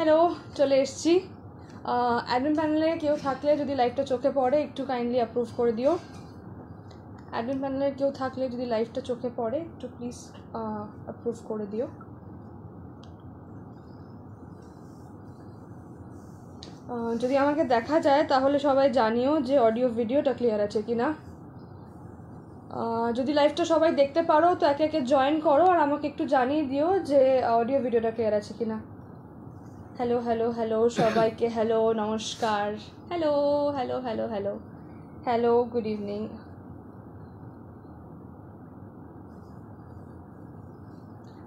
Hello চলে এসছি admin প্যানেলে কেউ থাকলে যদি লাইভটা চোখে পড়ে একটু কাইন্ডলি অ্যাপ্রুভ করে দিও অ্যাডমিন প্যানেলের কেউ থাকলে যদি লাইভটা চোখে পড়ে একটু প্লিজ অ্যাপ্রুভ করে দিও যদি আমাকে দেখা যায় তাহলে সবাই জানিও যে অডিও ভিডিওটা ক্লিয়ার আছে কি না যদি লাইভটা সবাই দেখতে পারো তো একে একে জয়েন করো আর আমাকে একটু জানিয়ে দিও যে অডিও ভিডিওটা ক্লিয়ার আছে কি না হ্যালো হ্যালো হ্যালো সবাইকে হ্যালো নমস্কার hello hello hello hello hello good evening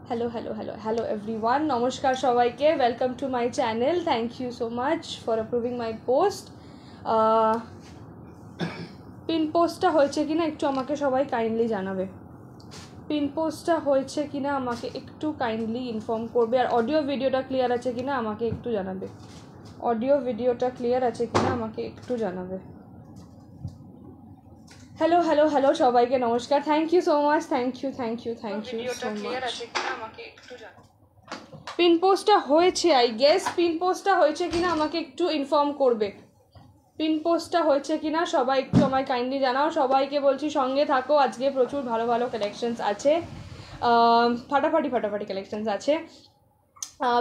hello hello hello hello everyone নমস্কার সবাইকে welcome to my channel thank you so much for approving my post pin পোস্টটা হয়েছে কিনা একটু আমাকে সবাই কাইন্ডলি জানাবে পিনপোস্টটা হয়েছে কিনা আমাকে একটু কাইন্ডলি ইনফর্ম করবে আর অডিও ভিডিওটা ক্লিয়ার আছে কিনা আমাকে একটু জানাবে অডিও ভিডিওটা ক্লিয়ার আছে কিনা আমাকে একটু জানাবে হ্যালো হ্যালো হ্যালো সবাইকে নমস্কার thank you so much thank you thank you thank you so much pin পোস্টটা হয়েছে আই গেস পিন পোস্টটা হয়েছে কিনা আমাকে একটু ইনফর্ম করবে পিন পোস্টটা হয়েছে কি না সবাই একটু আমায় কাইন্ডলি জানাও সবাইকে বলছি সঙ্গে থাকো আজকে প্রচুর ভালো ভালো কালেকশনস আছে ফাটাফাটি ফাটাফাটি কালেকশনস আছে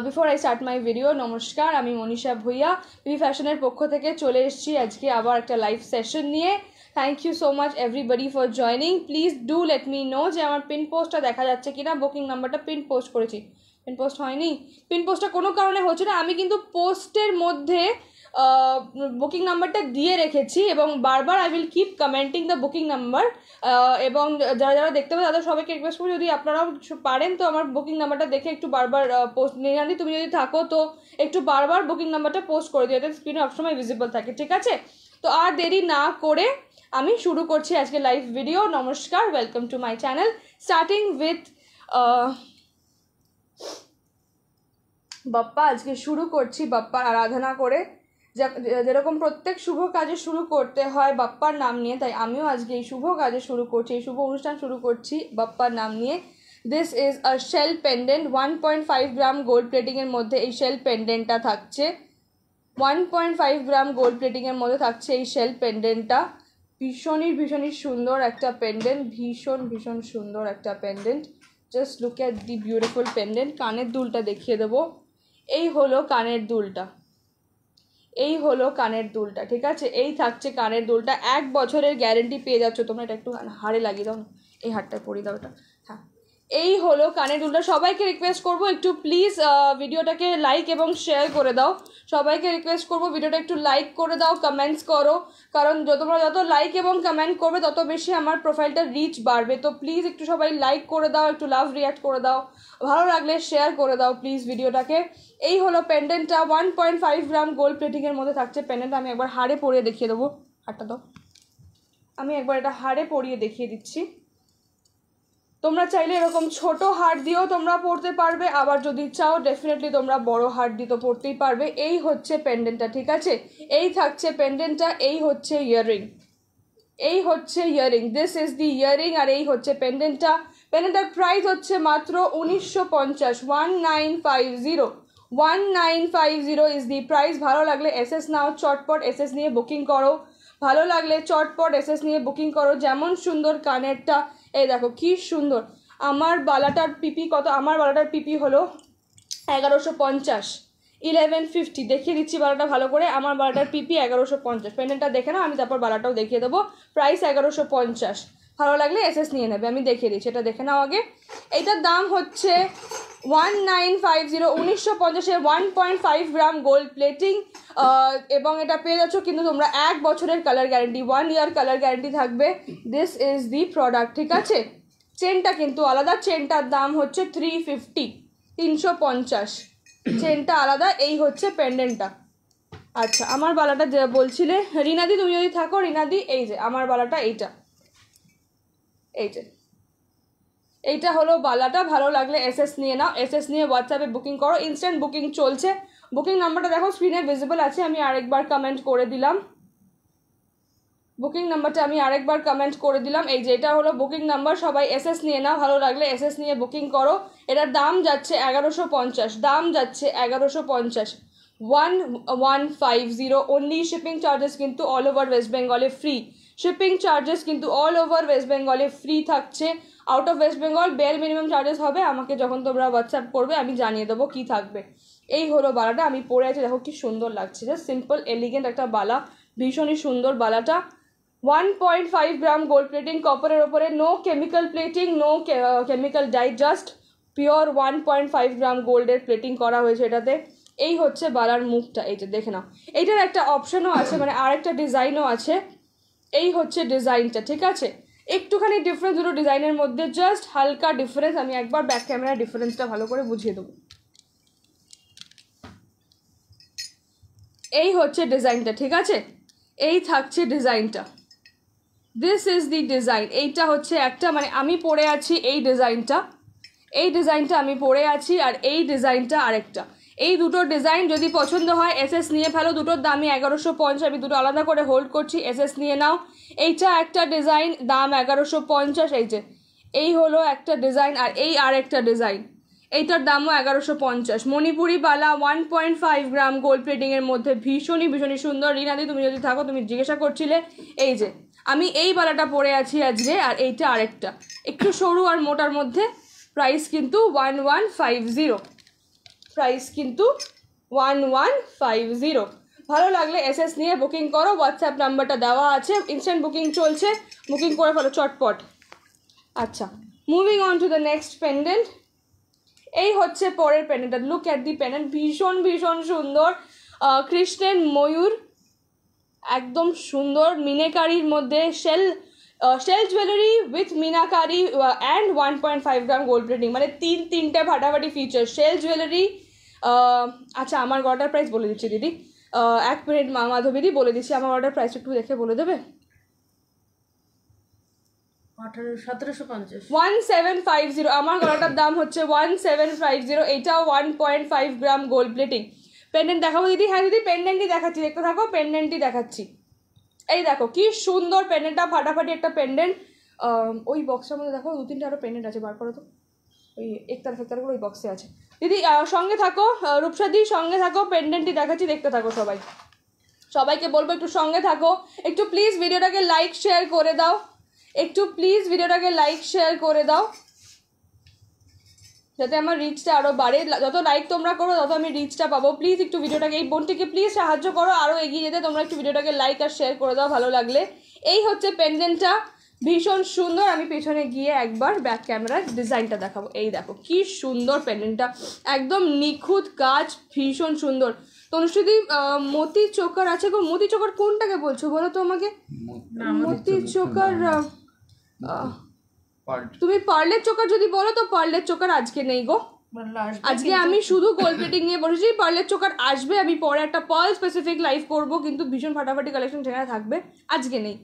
before I start my video নমস্কার আমি মনীষা ভুইয়া বি ফ্যাশনের পক্ষ থেকে চলে এসেছি আজকে আবার একটা লাইভ সেশন নিয়ে thank you so much everybody for joining please do let me know যে আমার পিন পোস্টটা দেখা যাচ্ছে কি না বুকিং নাম্বারটা পিন পোস্ট করেছি পিন পোস্ট হয়নি পিন পোস্টটা কোনো কারণে হচ্ছে না আমি কিন্তু পোস্টের মধ্যে বুকিং নাম্বারটা দিয়ে রেখেছি এবং বারবার I will keep commenting the booking number এবং যারা যারা দেখতে পাবে তাদের সবাইকে রিকোয়েস্ট করবো যদি আপনারাও পারেন তো আমার বুকিং নাম্বারটা দেখে একটু বারবার পোস্ট নিয়ে তুমি যদি থাকো তো একটু বারবার বুকিং নাম্বারটা পোস্ট করে দিও যাতে স্ক্রিনে সবসময় ভিজিবল থাকে ঠিক আছে তো আর দেরি না করে আমি শুরু করছি আজকে লাইভ ভিডিও নমস্কার welcome to my channel starting with Bappa আজকে শুরু করছি বাপ্পার আরাধনা করে যেরকম প্রত্যেক শুভ কাজে শুরু করতে হয় বাপ্পার নাম নিয়ে তাই আমিও আজকে এই শুভ কাজে শুরু করছি এই শুভ অনুষ্ঠান শুরু করছি বাপ্পার নাম নিয়ে this is a shell pendant one point five gram gold প্লেটিংয়ের মধ্যে এই শেল পেন্ডেন্টটা থাকছে one point five gram gold প্লেটিংয়ের মধ্যে থাকছে এই শেল পেন্ডেন্টটা ভীষণই ভীষণই সুন্দর একটা পেন্ডেন্ট ভীষণ ভীষণ সুন্দর একটা pendant just look at the beautiful pendant কানের দুলটা দেখিয়ে দেবো এই হলো কানের দুলটা এই হলো কানের দুলটা ঠিক আছে এই থাকছে কানের দুলটা এক বছরের গ্যারেন্টি পেয়ে যাচ্ছ তোমরা এটা একটু হাড়ে লাগিয়ে দাও না এই হাড়টা পরিয়ে দাও এটা হ্যাঁ এই হলো কানের দুলটা সবাইকে রিকোয়েস্ট করব একটু প্লিজ ভিডিওটাকে লাইক এবং শেয়ার করে দাও সবাইকে রিকোয়েস্ট করব ভিডিওটা একটু লাইক করে দাও কমেন্টস করো কারণ তোমরা যত লাইক এবং কমেন্ট করবে তত বেশি আমার প্রোফাইলটা রিচ বাড়বে তো প্লিজ একটু সবাই লাইক করে দাও একটু লাভ রিয়াক্ট করে দাও ভালো লাগলে শেয়ার করে দাও প্লিজ ভিডিওটাকে এই হলো পেন্ডেন্টটা one point five gram gold প্লেটিংয়ের মধ্যে থাকছে প্যান্ডেন্টটা আমি একবার হাড়ে পরিয়ে দেখিয়ে দেবো হারটা তো আমি একবার এটা হাড়ে পরিয়ে দেখিয়ে দিচ্ছি তোমরা চাইলে এরকম ছোট হার দিয়েও তোমরা পড়তে পারবে আবার যদি চাও ডেফিনেটলি তোমরা বড় হার দিয়ে তো পড়তেই পারবে এই হচ্ছে পেন্ডেন্টটা ঠিক আছে এই থাকছে পেন্ডেন্টটা এই হচ্ছে ইয়াররিং এই হচ্ছে earring this is the earring আর এই হচ্ছে পেন্ডেন্টটা পেন্ডেন্টটার প্রাইস হচ্ছে মাত্র উনিশশো পঞ্চাশ one nine five zero one nine five zero is the price ভালো লাগলে এসএস নাও চটপট এসএস নিয়ে বুকিং করো ভালো লাগলে চটপট এসএস নিয়ে বুকিং করো যেমন সুন্দর কানেরটা এই দেখো কি সুন্দর আমার বালাটার পিপি কত আমার বালাটার পিপি হলো এগারোশো পঞ্চাশ ইলেভেন ফিফটি দেখিয়ে দিচ্ছি বালাটা ভালো করে আমার বালাটার পিপি এগারোশো পঞ্চাশ পেন্ডেন্টটা দেখে না আমি তারপর বালাটাও দেখিয়ে দেবো প্রাইস এগারোশো পঞ্চাশ ভালো লাগলে এসএস নিয়ে নেবে আমি দেখিয়ে দিচ্ছি এটা দেখে নাও আগে এইটার দাম হচ্ছে ওয়ান নাইন ফাইভ জিরো উনিশশো পঞ্চাশে one point five gram gold plating এবং এটা পেয়ে যাচ্ছ কিন্তু তোমরা এক বছরের colour guarantee one year colour guarantee থাকবে দিস ইজ দি প্রোডাক্ট ঠিক আছে চেনটা কিন্তু আলাদা চেনটার দাম হচ্ছে থ্রি ফিফটি তিনশো পঞ্চাশ চেনটা আলাদা এই হচ্ছে পেন্ডেন্টটা আচ্ছা আমার বালাটা বলছিলে রিনাদি তুমি যদি থাকো রিনাদি এই যে আমার বালাটা এইটা এই যে এইটা হলো বালাটা ভালো লাগলে এসএস নিয়ে নাও এসএস নিয়ে হোয়াটসঅ্যাপে বুকিং করো ইনস্ট্যান্ট বুকিং চলছে বুকিং নাম্বারটা দেখো স্ক্রিনে ভিজিবল আছে আমি আরেকবার কমেন্ট করে দিলাম বুকিং নাম্বারটা আমি আরেকবার কমেন্ট করে দিলাম এই যে এটা হলো বুকিং নাম্বার সবাই এসএস নিয়ে নাও ভালো লাগলে এসএস নিয়ে বুকিং করো এটার দাম যাচ্ছে এগারোশো পঞ্চাশ দাম যাচ্ছে এগারোশো পঞ্চাশ one one five zero only shipping charges কিন্তু অল ওভার ওয়েস্ট বেঙ্গলে ফ্রি শিপিং চার্জেস কিন্তু অল ওভার ওয়েস্ট বেঙ্গলে ফ্রি থাকছে আউট অফ ওয়েস্ট বেঙ্গল বেল মিনিমাম চার্জেস হবে আমাকে যখন তোমরা হোয়াটসঅ্যাপ করবে আমি জানিয়ে দেবো কী থাকবে এই হলো বালাটা আমি পরে আছি দেখো কি সুন্দর লাগছে জাস্ট সিম্পল এলিগেন্ট একটা বালা ভীষণই সুন্দর বালাটা one point five gram gold plating কপারের ওপরে no chemical plating no chemical dye just pure one point five gram গোল্ডের প্লেটিং করা হয়েছে এটাতে এই হচ্ছে বালার মুখটা এইটা দেখে নাও এইটার একটা অপশনও আছে মানে আরেকটা ডিজাইনও আছে এই হচ্ছে ডিজাইনটা ঠিক আছে একটুখানি ডিফারেন্স দুটো ডিজাইনের মধ্যে জাস্ট হালকা ডিফারেন্স আমি একবার ব্যাক ক্যামেরা ডিফারেন্সটা ভালো করে বুঝিয়ে দেবো এই হচ্ছে ডিজাইনটা ঠিক আছে এই থাকছে ডিজাইনটা দিস ইজ দি ডিজাইন এইটা হচ্ছে একটা মানে আমি পরে আছি এই ডিজাইনটা এই ডিজাইনটা আমি পরে আছি আর এই ডিজাইনটা আরেকটা এই দুটোর ডিজাইন যদি পছন্দ হয় এসএস নিয়ে ফেলো দুটোর দামই এগারোশো পঞ্চাশ আমি দুটো আলাদা করে হোল্ড করছি এসএস নিয়ে নাও এইটা একটা ডিজাইন দাম এগারোশো পঞ্চাশ এই যে এই হলো একটা ডিজাইন আর এই আর একটা ডিজাইন এইটার দামও এগারোশো পঞ্চাশ মণিপুরি বালা one point five gram gold প্লেটিংয়ের মধ্যে ভীষণই ভীষণই সুন্দর রিনাদি তুমি যদি থাকো তুমি জিজ্ঞাসা করছিলে এই যে আমি এই বালাটা পরে আছি আজকে আর এইটা আরেকটা একটু সরু আর মোটার মধ্যে প্রাইস কিন্তু one one five zero price কিন্তু ওয়ান ওয়ান ফাইভ জিরো ভালো লাগলে এস নিয়ে বুকিং করো হোয়াটসঅ্যাপ নাম্বারটা দেওয়া আছে ইনস্ট্যান্ট বুকিং চলছে বুকিং করে ফেলো চটপট আচ্ছা moving on to the next pendant এই হচ্ছে পরের প্যান্ডেন্টটা লুক অ্যাট দি প্যান্ডেন্ট ভীষণ ভীষণ সুন্দর কৃষ্ণের ময়ূর একদম সুন্দর মিনেকারির মধ্যে shell shell jewellery with meenakari and one point five gram gold plating মানে তিন তিনটে ফাটাফাটি ফিচার শেল জুয়েলারি আচ্ছা আমার অর্ডার প্রাইস বলে দিচ্ছি দিদি এক মিনিট মাধবীদি বলে দিচ্ছি আমার অর্ডার প্রাইস একটু দেখে বলে দেবে ওয়ান সেভেন ফাইভ জিরো আমার গলাটার দাম হচ্ছে ওয়ান সেভেন ফাইভ জিরো এটা one point five gram gold plating pendant দেখাবো দিদি হ্যাঁ দিদি পেন্ডেন্টই দেখাচ্ছি দেখতে থাকো পেন্ডেন্টই দেখাচ্ছি এই দেখো কি সুন্দর পেন্ডেন্টটা ফাটাফাটি একটা পেন্ডেন্ট ওই বক্সের মধ্যে দেখো দু তিনটে আরও পেন্ডেন্ট আছে বার করো তো ওই একতার ফেকতারগুলো ওই বক্সে আছে দিদি সঙ্গে থাকো রূপসাদি সঙ্গে থাকো পেন্ডেন্টটি দেখাচ্ছি দেখতে থাকো সবাই সবাইকে বলবো একটু সঙ্গে থাকো একটু প্লিজ ভিডিওটাকে লাইক শেয়ার করে দাও একটু প্লিজ ভিডিওটাকে লাইক শেয়ার করে দাও যাতে আমার রিচটা আরও বাড়ে যত লাইক তোমরা করো তত আমি রিচটা পাবো প্লিজ একটু ভিডিওটাকে এই বোনটিকে প্লিজ সাহায্য করো আরও এগিয়ে যেতে তোমরা একটু ভিডিওটাকে লাইক আর শেয়ার করে দাও ভালো লাগলে এই হচ্ছে পেন্ডেন্টটা ভীষণ সুন্দর আমি পেছনে গিয়ে একবার ব্যাক ক্যামেরার ডিজাইনটা দেখাবো এই দেখো কি সুন্দর পেন্ডেন্টটা একদম নিখুঁত কাজ ভীষণ সুন্দর তনুশ্রুতি মতি চোকার আছে গো মতি চোকার কোনটাকে বলছো বলো তো আমাকে মতি চোকার তুমি পার্লের চোকার যদি বলো তো পার্লের চোকার আজকে নেই গো মানে আজকে আমি শুধু গোল পেটিং নিয়ে বসেছি পার্লের চোকার আসবে আমি পরে একটা পার্ল স্পেসিফিক লাইফ করব কিন্তু ভীষণ ফাটাফাটি কালেকশন সেখানে থাকবে আজকে নেই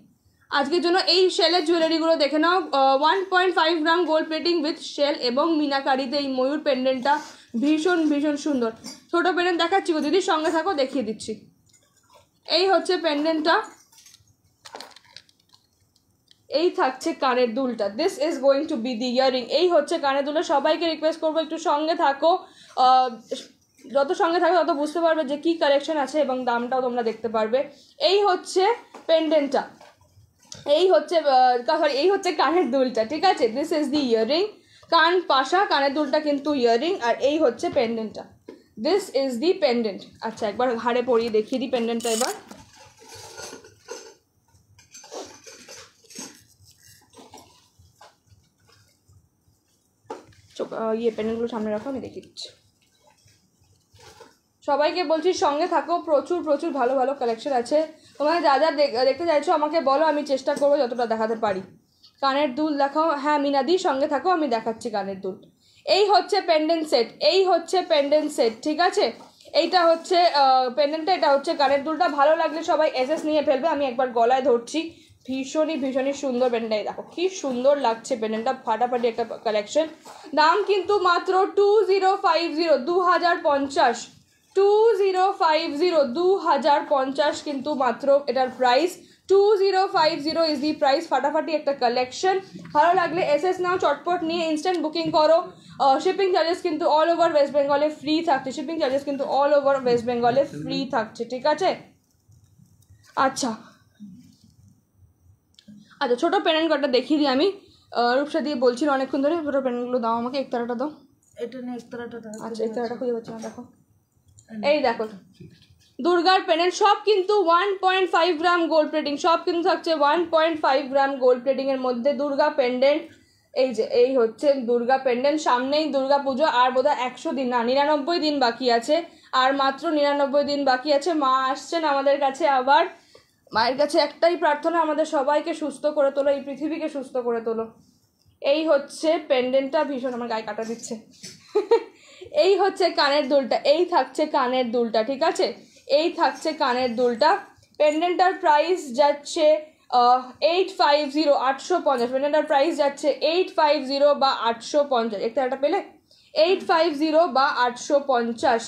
আজকের জন্য এই শেলের জুয়েলারিগুলো দেখে নাও one point five gram gold plating with shell এবং মিনাকারিতে এই ময়ূর পেন্ডেন্টটা ভীষণ ভীষণ সুন্দর ছোটো পেন্ডেন্ট দেখাচ্ছি গো দিদির সঙ্গে থাকো দেখিয়ে দিচ্ছি এই হচ্ছে পেন্ডেন্টটা এই থাকছে কানের দুলটা this is going to be the earring এই হচ্ছে কানের দুলটা সবাইকে রিকোয়েস্ট করবো একটু সঙ্গে থাকো যত সঙ্গে থাকবে তত বুঝতে পারবে যে কি কালেকশন আছে এবং দামটাও তোমরা দেখতে পারবে এই হচ্ছে পেন্ডেন্টটা এই হচ্ছে সরি এই হচ্ছে কানের দুলটা ঠিক আছে দিস ইজ দি ইয়ারিং কান পাশা কানের দুলটা কিন্তু ইয়ারিং আর এই হচ্ছে পেন্ডেন্টটা দিস ইজ দি পেন্ডেন্ট আচ্ছা একবার হাড়ে পরিয়ে দেখিয়ে দিই পেন্ডেন্টটা এবার চোখ ইয়ে প্যানেলগুলো সামনে রাখো আমি দেখিয়ে দিচ্ছি সবাইকে বলছি সঙ্গে থাকো প্রচুর প্রচুর ভালো ভালো কালেকশন আছে তোমাদের যা যা দেখতে চাইছো আমাকে বলো আমি চেষ্টা করবো যতটা দেখাতে পারি কানের দুল দেখাও হ্যাঁ মিনাদি সঙ্গে থাকো আমি দেখাচ্ছি কানের দুল এই হচ্ছে প্যান্ডেন্ট সেট এই হচ্ছে প্যান্ডেন্ট সেট ঠিক আছে এইটা হচ্ছে পেন্ডেন্টটা এটা হচ্ছে কানের দুলটা ভালো লাগলে সবাই এস নিয়ে ফেলবে আমি একবার গলায় ধরছি ভীষণই ভীষণই সুন্দর প্যান্ডেলটা দেখো কি সুন্দর লাগছে পেন্ডেন্টটা ফাটাফাটি একটা কালেকশন দাম কিন্তু মাত্র টু জিরো ফাইভ জিরো দু হাজার পঞ্চাশ টু জিরো ফাইভ জিরো দু হাজার পঞ্চাশ কিন্তু মাত্র এটার price two zero five zero is the price ফাটাফাটি একটা কালেকশন ভালো লাগলে এস এস নাও চটপট নিয়ে ইনস্ট্যান্ট বুকিং করো শিপিং চার্জেস কিন্তু অল ওভার ওয়েস্ট বেঙ্গলে ফ্রি থাকছে শিপিং চার্জেস কিন্তু অল ওভার ওয়েস্ট বেঙ্গলে ফ্রি থাকছে ঠিক আছে আচ্ছা আচ্ছা ছোটো প্যারেন্ট কটা দেখিয়ে দিই আমি রূপসা দিয়ে বলছিল অনেকক্ষণ ধরে ছোটো প্যারেন্টগুলো দাও আমাকে একতারাটা দাও এটা নিয়ে একতারাটা দাও আচ্ছা একতারাটা খুঁজে পাচ্ছি না দেখো এই দেখো দুর্গার প্যানেল সব কিন্তু one point five gram gold plating সব কিন্তু থাকছে one point five gram gold প্লেটিংয়ের মধ্যে দুর্গা প্যান্ডেন্ট এই যে এই হচ্ছে দুর্গা প্যান্ডেন্ট সামনেই দুর্গা পুজো আর বোধহয় একশো দিন না নিরানব্বই দিন বাকি আছে আর মাত্র নিরানব্বই দিন বাকি আছে মা আসছেন আমাদের কাছে আবার মায়ের কাছে একটাই প্রার্থনা আমাদের সবাইকে সুস্থ করে তোলো এই পৃথিবীকে সুস্থ করে তোলো এই হচ্ছে পেন্ডেন্টটা ভীষণ আমার গায়ে কাটা দিচ্ছে এই হচ্ছে কানের দুলটা এই থাকছে কানের দুলটা ঠিক আছে এই থাকছে কানের দুলটা পেন্ডেন্টার প্রাইস যাচ্ছে এইট ফাইভ জিরো আটশো পঞ্চাশ পেন্ডেন্টার প্রাইস যাচ্ছে এইট ফাইভ জিরো বা আটশো পঞ্চাশ একটা পেলে এইট ফাইভ জিরো বা আটশো পঞ্চাশ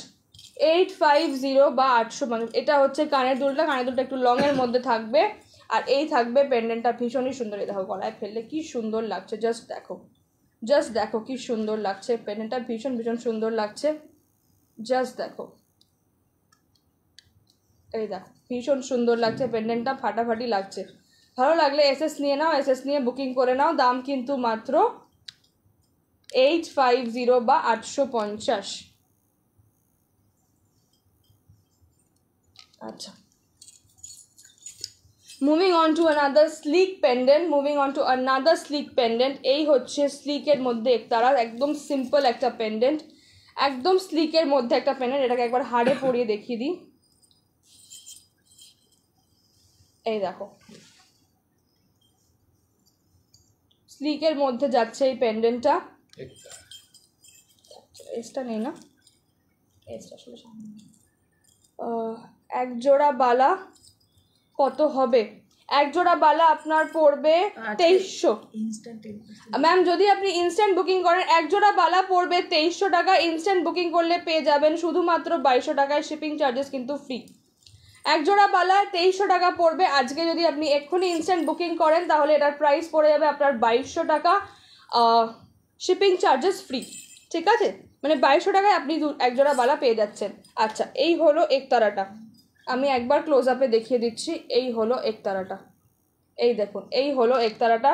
এইট ফাইভ জিরো বা আটশো পঞ্চাশ মানে এটা হচ্ছে কানের দুলটা কানের দুলটা একটু লংয়ের মধ্যে থাকবে আর এই থাকবে পেন্ডেন্টটা ভীষণই সুন্দর দেখো গলায় ফেললে কি সুন্দর লাগছে জাস্ট দেখো জাস্ট দেখো কি সুন্দর লাগছে পেন্ডেন্টটা ভীষণ ভীষণ সুন্দর লাগছে জাস্ট দেখো এই দেখো ভীষণ সুন্দর লাগছে পেন্ডেন্টটা ফাটাফাটি লাগছে ভালো লাগলে এসএস নিয়ে নাও এসএস নিয়ে বুকিং করে নাও দাম কিন্তু মাত্র এইট ফাইভ জিরো বা আটশো পঞ্চাশ আচ্ছা moving on to another sleek pendant moving on to another sleek pendant এই হচ্ছে স্লিকের মধ্যে তারা একদম সিম্পল একটা পেন্ডেন্ট একদম স্লিকের মধ্যে একটা পেন্ডেন্ট এটাকে একবার হাড়ে পরিয়ে দেখিয়ে দিই এই দেখো স্লিকের মধ্যে যাচ্ছে এই পেন্ডেন্টটা এসটা নেই না এসটা আসলে সামনে এক জোড়া বালা কত হবে এক জোড়া বালা আপনার পড়বে আচ্ছা, তেইশশো ম্যাম যদি আপনি ইনস্ট্যান্ট বুকিং করেন এক জোড়া বালা পড়বে তেইশশো টাকা ইনস্ট্যান্ট বুকিং করলে পেয়ে যাবেন শুধুমাত্র বাইশশো টাকায় শিপিং চার্জেস কিন্তু ফ্রি এক জোড়া বালা তেইশশো টাকা পড়বে আজকে যদি আপনি এক্ষুনি ইনস্ট্যান্ট বুকিং করেন তাহলে এটার প্রাইস পড়ে যাবে আপনার বাইশশো টাকা শিপিং চার্জেস ফ্রি ঠিক আছে মানে বাইশশো টাকায় আপনি এক জোড়া বালা পেয়ে যাচ্ছেন আচ্ছা এই হলো একতারাটা আমি একবার ক্লোজ আপে দেখিয়ে দিচ্ছি এই হলো একতারাটা এই দেখুন এই হলো একতারাটা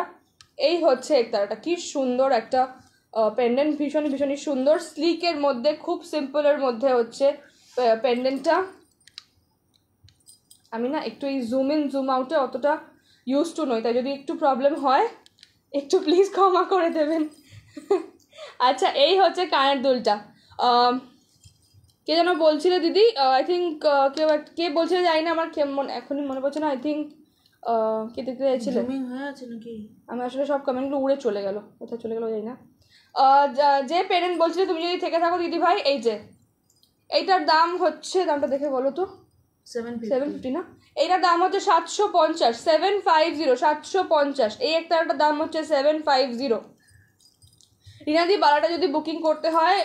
এই হচ্ছে একতারাটা কি সুন্দর একটা পেন্ডেন্ট ভীষণ ভীষণই সুন্দর স্লিকের মধ্যে খুব সিম্পলের মধ্যে হচ্ছে পেন্ডেন্টটা আমি না একটু এই জুম ইন জুম আউটে অতটা ইউজ টু নই তাই যদি একটু প্রবলেম হয় একটু প্লিজ ক্ষমা করে দেবেন আচ্ছা এই হচ্ছে কানের দুলটা কে যেন বলছিল দিদি আই থিঙ্ক কেউ কে বলছিল জানি না আমার এখনই মনে পড়ছে না আই থিঙ্ক কে দেখতে চাইছিলে আমি আসলে সব কমেন্টগুলো উড়ে চলে গেল কোথায় চলে গেলো জানি না যে পেরেন্ট বলছিল তুমি যদি থেকে থাকো দিদি ভাই এই যে এইটার দাম হচ্ছে দামটা দেখে বলো তো সেভেন ফিফটি না এইটার দাম হচ্ছে সাতশো পঞ্চাশ সেভেন ফাইভ জিরো সাতশো পঞ্চাশ এই একটা দাম হচ্ছে সেভেন ফাইভ জিরো রিনাদি বালাটা যদি বুকিং করতে হয়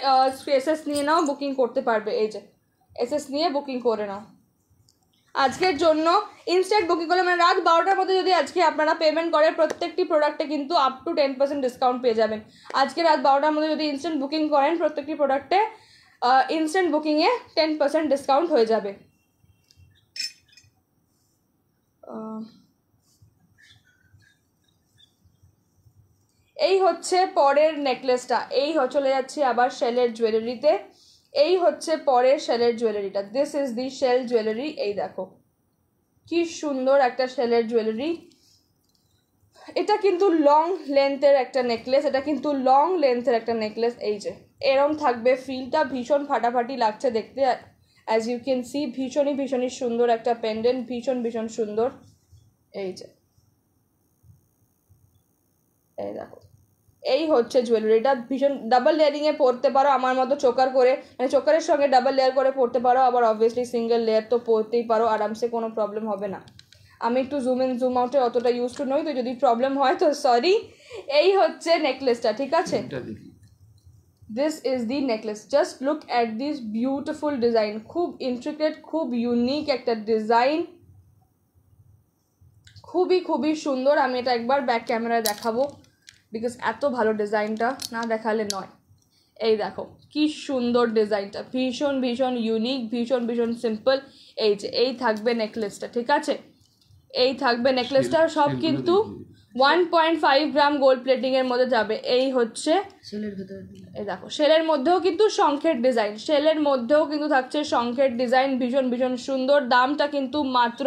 এসএস নিয়ে নাও বুকিং করতে পারবে এই যে এসএস নিয়ে বুকিং করে নাও আজকের জন্য ইনস্ট্যান্ট বুকিং করলে মানে রাত বারোটার মধ্যে যদি আজকে আপনারা পেমেন্ট করেন প্রত্যেকটি প্রোডাক্টে কিন্তু up to ten percent discount পেয়ে যাবেন আজকে রাত বারোটার মধ্যে যদি ইনস্ট্যান্ট বুকিং করেন প্রত্যেকটি প্রোডাক্টে ইনস্ট্যান্ট বুকিংয়ে টেন পার্সেন্ট ডিসকাউন্ট হয়ে যাবে এই হচ্ছে পরের নেকলেসটা এই চলে যাচ্ছে আবার শেলের জুয়েলারিতে এই হচ্ছে পরের শেলের জুয়েলারিটা this is the shell jewellery এই দেখো কি সুন্দর একটা শেলের জুয়েলারি এটা কিন্তু লং লেন্থের একটা নেকলেস এটা কিন্তু লং লেন্থের একটা নেকলেস এই যে এরম থাকবে ফিলটা ভীষণ ফাটাফাটি লাগছে দেখতে অ্যাজ ইউ ক্যান সি ভীষণই ভীষণই সুন্দর একটা পেন্ডেন্ট ভীষণ ভীষণ সুন্দর এই যে এই দেখো এই হচ্ছে জুয়েলারিটা ভীষণ ডাবল লেয়ারিংয়ে পরতে পারো আমার মতো চোকার করে মানে চোকারের সঙ্গে ডাবল লেয়ার করে পরতে পারো আবার অবভিয়াসলি সিঙ্গেল লেয়ার তো পরতেই পারো আরামসে কোনো প্রবলেম হবে না আমি একটু জুম ইন জুম আউটে অতটা ইউজ টু নই তো যদি প্রবলেম হয় তো সরি এই হচ্ছে নেকলেসটা ঠিক আছে this is the necklace just look at this beautiful design খুব ইন্ট্রিকেট খুব ইউনিক একটা ডিজাইন খুবই খুবই সুন্দর আমি এটা একবার ব্যাক ক্যামেরায় দেখাবো বিকজ এত ভালো ডিজাইনটা না দেখালে নয় এই দেখো কি সুন্দর ডিজাইনটা ভীষণ ভীষণ ইউনিক ভীষণ ভীষণ সিম্পল এই যে এই থাকবে নেকলেসটা ঠিক আছে এই থাকবে নেকলেসটা সব কিন্তু one point five gram gold প্লেটিংয়ের মধ্যে যাবে এই হচ্ছে এই দেখো সেলের মধ্যেও কিন্তু শঙ্খের ডিজাইন সেলের মধ্যেও কিন্তু থাকছে শঙ্খের ডিজাইন ভীষণ ভীষণ সুন্দর দামটা কিন্তু মাত্র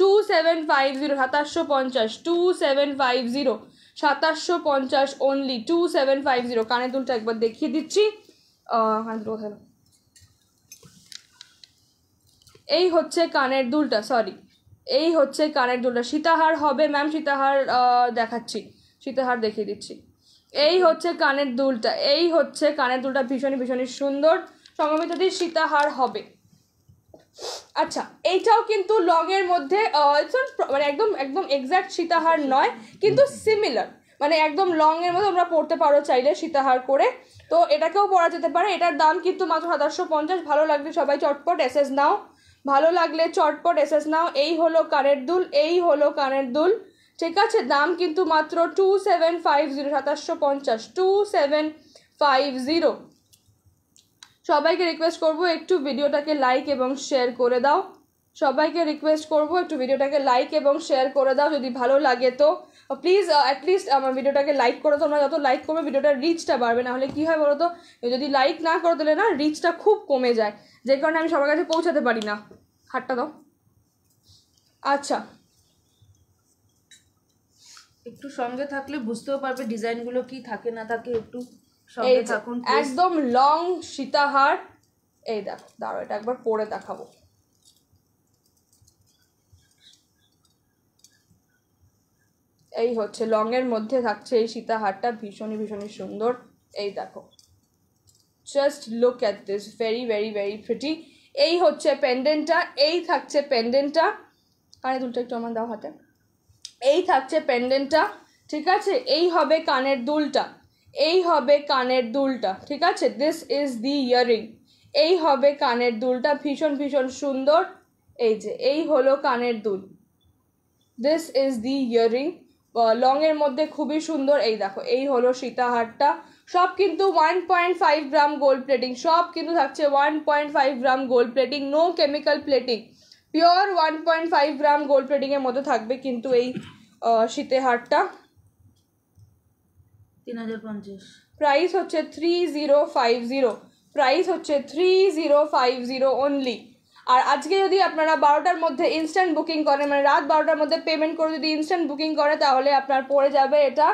টু সেভেন ফাইভ জিরো সাতাশশো পঞ্চাশ টু সেভেন ফাইভ জিরো সাতাশশো পঞ্চাশ only two seven five zero কানের দুলটা একবার দেখিয়ে দিচ্ছি এই হচ্ছে কানের দুলটা সরি এই হচ্ছে কানের দুলটা সীতাহার হবে ম্যাম সীতাহার দেখাচ্ছি সীতাহার দেখিয়ে দিচ্ছি এই হচ্ছে কানের দুলটা এই হচ্ছে কানের দুলটা ভীষণই ভীষণই সুন্দর দিয়ে সীতাহার হবে আচ্ছা এইটাও কিন্তু লংয়ের মধ্যে মানে একদম একদম এক্স্যাক্ট সীতাহার নয় কিন্তু সিমিলার মানে একদম লংয়ের মধ্যে তোমরা পড়তে পারো চাইলে সীতাহার করে তো এটাকেও পড়া যেতে পারে এটার দাম কিন্তু মাত্র সাতাশশো পঞ্চাশ ভালো লাগবে সবাই চটপট এসএস নাও ভালো লাগলে চটপট এসএস নাও এই হলো কানের দুল এই হলো কানের দুল ঠিক আছে দাম কিন্তু মাত্র টু সেভেন ফাইভ জিরো সাতাশশো পঞ্চাশ টু সেভেন ফাইভ জিরো সবাইকে রিকোয়েস্ট করব একটু ভিডিওটাকে লাইক এবং শেয়ার করে দাও সবাইকে রিকোয়েস্ট করব একটু ভিডিওটাকে লাইক এবং শেয়ার করে দাও যদি ভালো লাগে তো প্লিজ uh, অ্যাটলিস্ট uh, আমার ভিডিওটাকে লাইক করো তোমরা যত লাইক করবে ভিডিওটার রিচটা বাড়বে না হলে কী হয় বলো তো যদি লাইক না করো তাহলে না রিচটা খুব কমে যায় যে কারণে আমি সবার কাছে পৌঁছাতে পারি না হাটটা দাও আচ্ছা একটু সঙ্গে থাকলে বুঝতেও পারবে ডিজাইনগুলো কি থাকে না থাকে একটু একদম লং সীতাহার এই দেখো দাঁড়ো এটা একবার পরে দেখাবো এই হচ্ছে লংয়ের মধ্যে থাকছে এই সীতাহারটা ভীষণই ভীষণই সুন্দর এই দেখো just look at this very very very pretty এই হচ্ছে পেন্ডেন্টটা এই থাকছে পেন্ডেন্টটা কানে দুলটা একটু আমার দাও হাতে এই থাকছে পেন্ডেন্টটা ঠিক আছে এই হবে কানের দুলটা এই হবে কানের দুলটা ঠিক আছে দিস ইজ দি ইয়ারিং এই হবে কানের দুলটা ভীষণ ভীষণ সুন্দর এই যে এই হলো কানের দুল দিস ইজ দি ইয়ারিং লংয়ের মধ্যে খুবই সুন্দর এই দেখো এই হলো সীতাহারটা সব কিন্তু one point five gram gold plating সব কিন্তু থাকছে one point five gram gold plating no chemical plating pure one point five gram gold প্লেটিংয়ের মধ্যে থাকবে কিন্তু এই হারটা তিন হাজার পঞ্চাশ প্রাইস হচ্ছে three zero five zero price হচ্ছে three zero five zero only আর আজকে যদি আপনারা বারোটার মধ্যে ইনস্ট্যান্ট বুকিং করেন মানে রাত বারোটার মধ্যে পেমেন্ট করে যদি ইনস্ট্যান্ট বুকিং করে তাহলে আপনার পড়ে যাবে এটা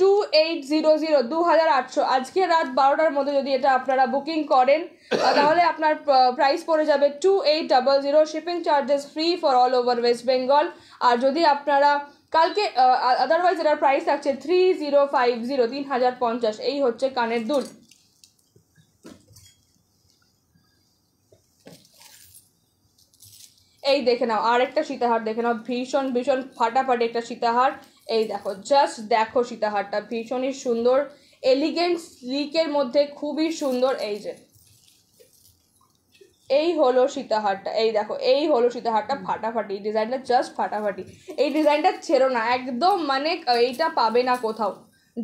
টু এইট জিরো জিরো দু হাজার আটশো আজকে রাত বারোটার মধ্যে যদি এটা আপনারা বুকিং করেন তাহলে আপনার প্রাইস পড়ে যাবে two eight double zero shipping charges free for all over West Bengal আর যদি আপনারা কালকে আদারওয়াইজ এটার প্রাইস থাকছে থ্রি জিরো ফাইভ জিরো তিন হাজার পঞ্চাশ এই হচ্ছে কানের দুল এই দেখে নাও আর একটা সীতাহার দেখে নাও ভীষণ ভীষণ ফাটাফাটি একটা সীতাহার এই দেখো জাস্ট দেখো সীতাহারটা ভীষণই সুন্দর এলিগেন্ট স্লিকের মধ্যে খুবই সুন্দর এই যে এই হলো সীতাহারটা এই দেখো এই হলো সীতাহারটা ফাটাফাটি ডিজাইনটা জাস্ট ফাটাফাটি এই ডিজাইনটা ছেড়ো না একদম মানে এইটা পাবে না কোথাও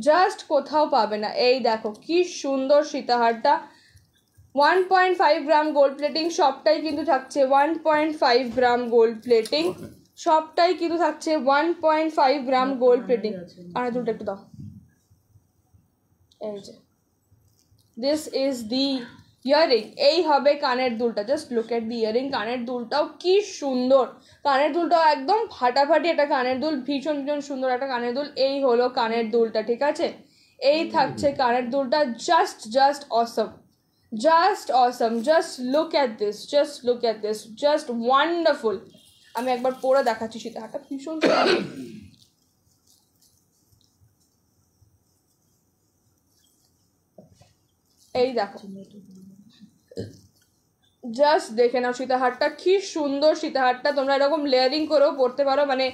জাস্ট কোথাও পাবে না এই দেখো কি সুন্দর সীতাহারটা one point five gram gold plating সবটাই কিন্তু থাকছে one point five gram gold plating সবটাই কিন্তু থাকছে one point five gram gold plating আর দুটো একটু দাও এই যে দিস ইজ দি ইয়ারিং এই হবে কানের দুলটা just look at the earring কানের দুলটাও কি সুন্দর কানের দুলটাও একদম ফাটাফাটি একটা কানের দুল ভীষণ ভীষণ সুন্দর একটা কানের দুল এই হলো কানের দুলটা ঠিক আছে এই থাকছে কানের দুলটা just just awesome just awesome just look at this just look at this just wonderful আমি একবার পরে দেখাচ্ছি সেটা একটা ভীষণ এই দেখো আচ্ছা, জাস্ট দেখে নাও সীতাহারটা কি সুন্দর সীতাহারটা তোমরা এরকম লেয়ারিং করেও পড়তে পারো মানে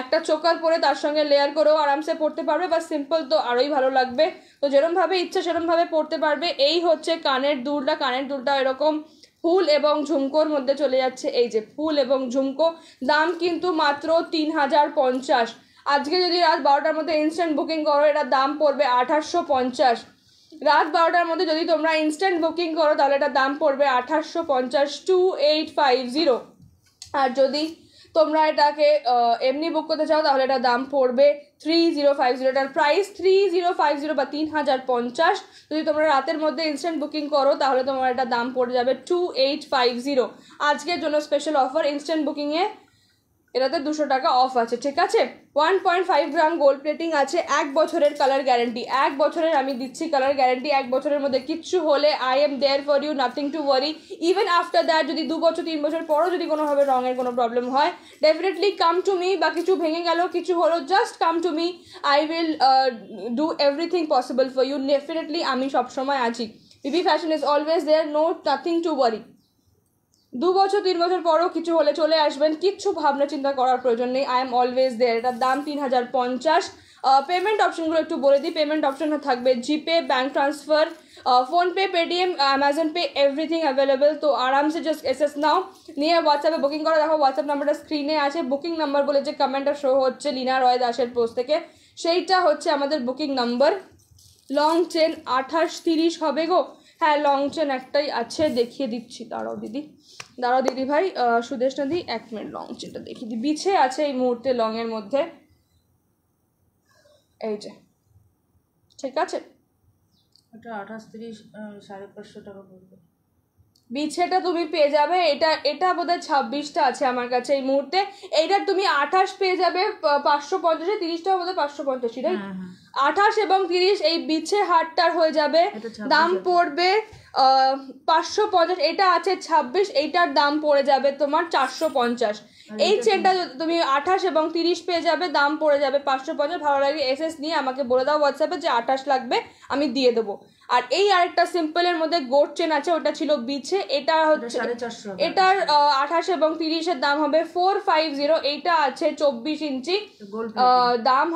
একটা চোকার পরে তার সঙ্গে লেয়ার করেও আরামসে পড়তে পারবে বা সিম্পল তো আরোই ভালো লাগবে তো যেরমভাবে ইচ্ছা সেরমভাবে পড়তে পারবে এই হচ্ছে কানের দুলটা কানের দুলটা এরকম ফুল এবং ঝুমকোর মধ্যে চলে যাচ্ছে এই যে ফুল এবং ঝুমকো দাম কিন্তু মাত্র তিন হাজার পঞ্চাশ আজকে যদি রাত বারোটার মধ্যে ইনস্ট্যান্ট বুকিং করো এটার দাম পড়বে আঠাশশো পঞ্চাশ রাত বারোটার মধ্যে যদি তোমরা ইনস্ট্যান্ট বুকিং করো তাহলে এটার দাম পড়বে আঠাশশো পঞ্চাশ টু এইট ফাইভ জিরো আর যদি তোমরা এটাকে এমনি বুক করতে চাও তাহলে এটার দাম পড়বে থ্রি জিরো ফাইভ জিরো এটার price three zero five zero বা তিন হাজার পঞ্চাশ যদি তোমরা রাতের মধ্যে ইনস্ট্যান্ট বুকিং করো তাহলে তোমার এটার দাম পড়ে যাবে টু এইট ফাইভ জিরো আজকের জন্য স্পেশাল অফার ইনস্ট্যান্ট বুকিংয়ে এটাতে দুশো টাকা অফ আছে ঠিক আছে one point five gram gold plating আছে এক বছরের কালার গ্যারেন্টি এক বছরের আমি দিচ্ছি কালার গ্যারেন্টি এক বছরের মধ্যে কিচ্ছু হলে I am there for you nothing to worry even after that যদি দু বছর তিন বছর পরও যদি কোনোভাবে রঙের কোনো প্রবলেম হয় ডেফিনেটলি কাম টু মি বা কিছু ভেঙে গেল কিছু হলো just come to me I will do everything possible for you definitely আমি সবসময় আছি BB fashion is always there no nothing to worry দু বছর তিন বছর পরও কিছু হলে চলে আসবেন কিচ্ছু ভাবনা চিন্তা করার প্রয়োজন নেই আই এম অলওয়েজ দেয়ার এটার দাম তিন হাজার পঞ্চাশ পেমেন্ট অপশনগুলো একটু বলে দিই পেমেন্ট অপশন থাকবে GPay bank transfer PhonePe Paytm Amazon Pay everything available তো আরামসে জাস্ট এস এস নাও নিয়ে হোয়াটসঅ্যাপে বুকিং করা দেখো হোয়াটসঅ্যাপ নাম্বারটা স্ক্রিনে আছে বুকিং নাম্বার বলে যে কমেন্টটা শো হচ্ছে লীনা রয় দাসের পোস্ট থেকে সেইটা হচ্ছে আমাদের বুকিং নাম্বার লং চেন আঠাশ তিরিশ হবে গো হ্যাঁ লং চেন একটাই আছে দেখিয়ে দিচ্ছি তারাও দিদি দাঁড়াও দিদি ভাই সুদেশনা দি এক মিনিট লং চেনটা দেখি বিছে আছে এই মুহূর্তে লংয়ের মধ্যে এই যে ঠিক আছে আঠাশ তিরিশ সাড়ে পাঁচশো টাকা পড়বে বিছেটা তুমি পেয়ে যাবে এটা এটা বোধহয় ছাব্বিশটা আছে আমার কাছে এই মুহূর্তে এইটা তুমি আঠাশ পেয়ে যাবে পাঁচশো পঞ্চাশে তিরিশটা বোধহয় পাঁচশো পঞ্চাশি রাইট হ্যাঁ, হ্যাঁ। আঠাশ এবং তিরিশ এই বিছে হাটটার হয়ে যাবে দাম পড়বে পাঁচশো পঞ্চাশ এটা আছে ছাব্বিশ এইটার দাম পড়ে যাবে তোমার চারশো পঞ্চাশ এই চেনটা তুমি আঠাশ এবং তিরিশ পেয়ে যাবে দাম পড়ে যাবে পাঁচশো পঞ্চাশ ভালো লাগে এস এস নিয়ে আমাকে বলে দাও হোয়াটসঅ্যাপে যে আঠাশ লাগবে আমি দিয়ে দেবো আর এই আরেকটা সিম্পলের মধ্যে গোট চেন আছে ওটা ছিল বিছে এটা হচ্ছে এটার আঠাশ এবং তিরিশের দাম হবে ফোর ফাইভ জিরো এইটা আছে চব্বিশ ইঞ্চি দাম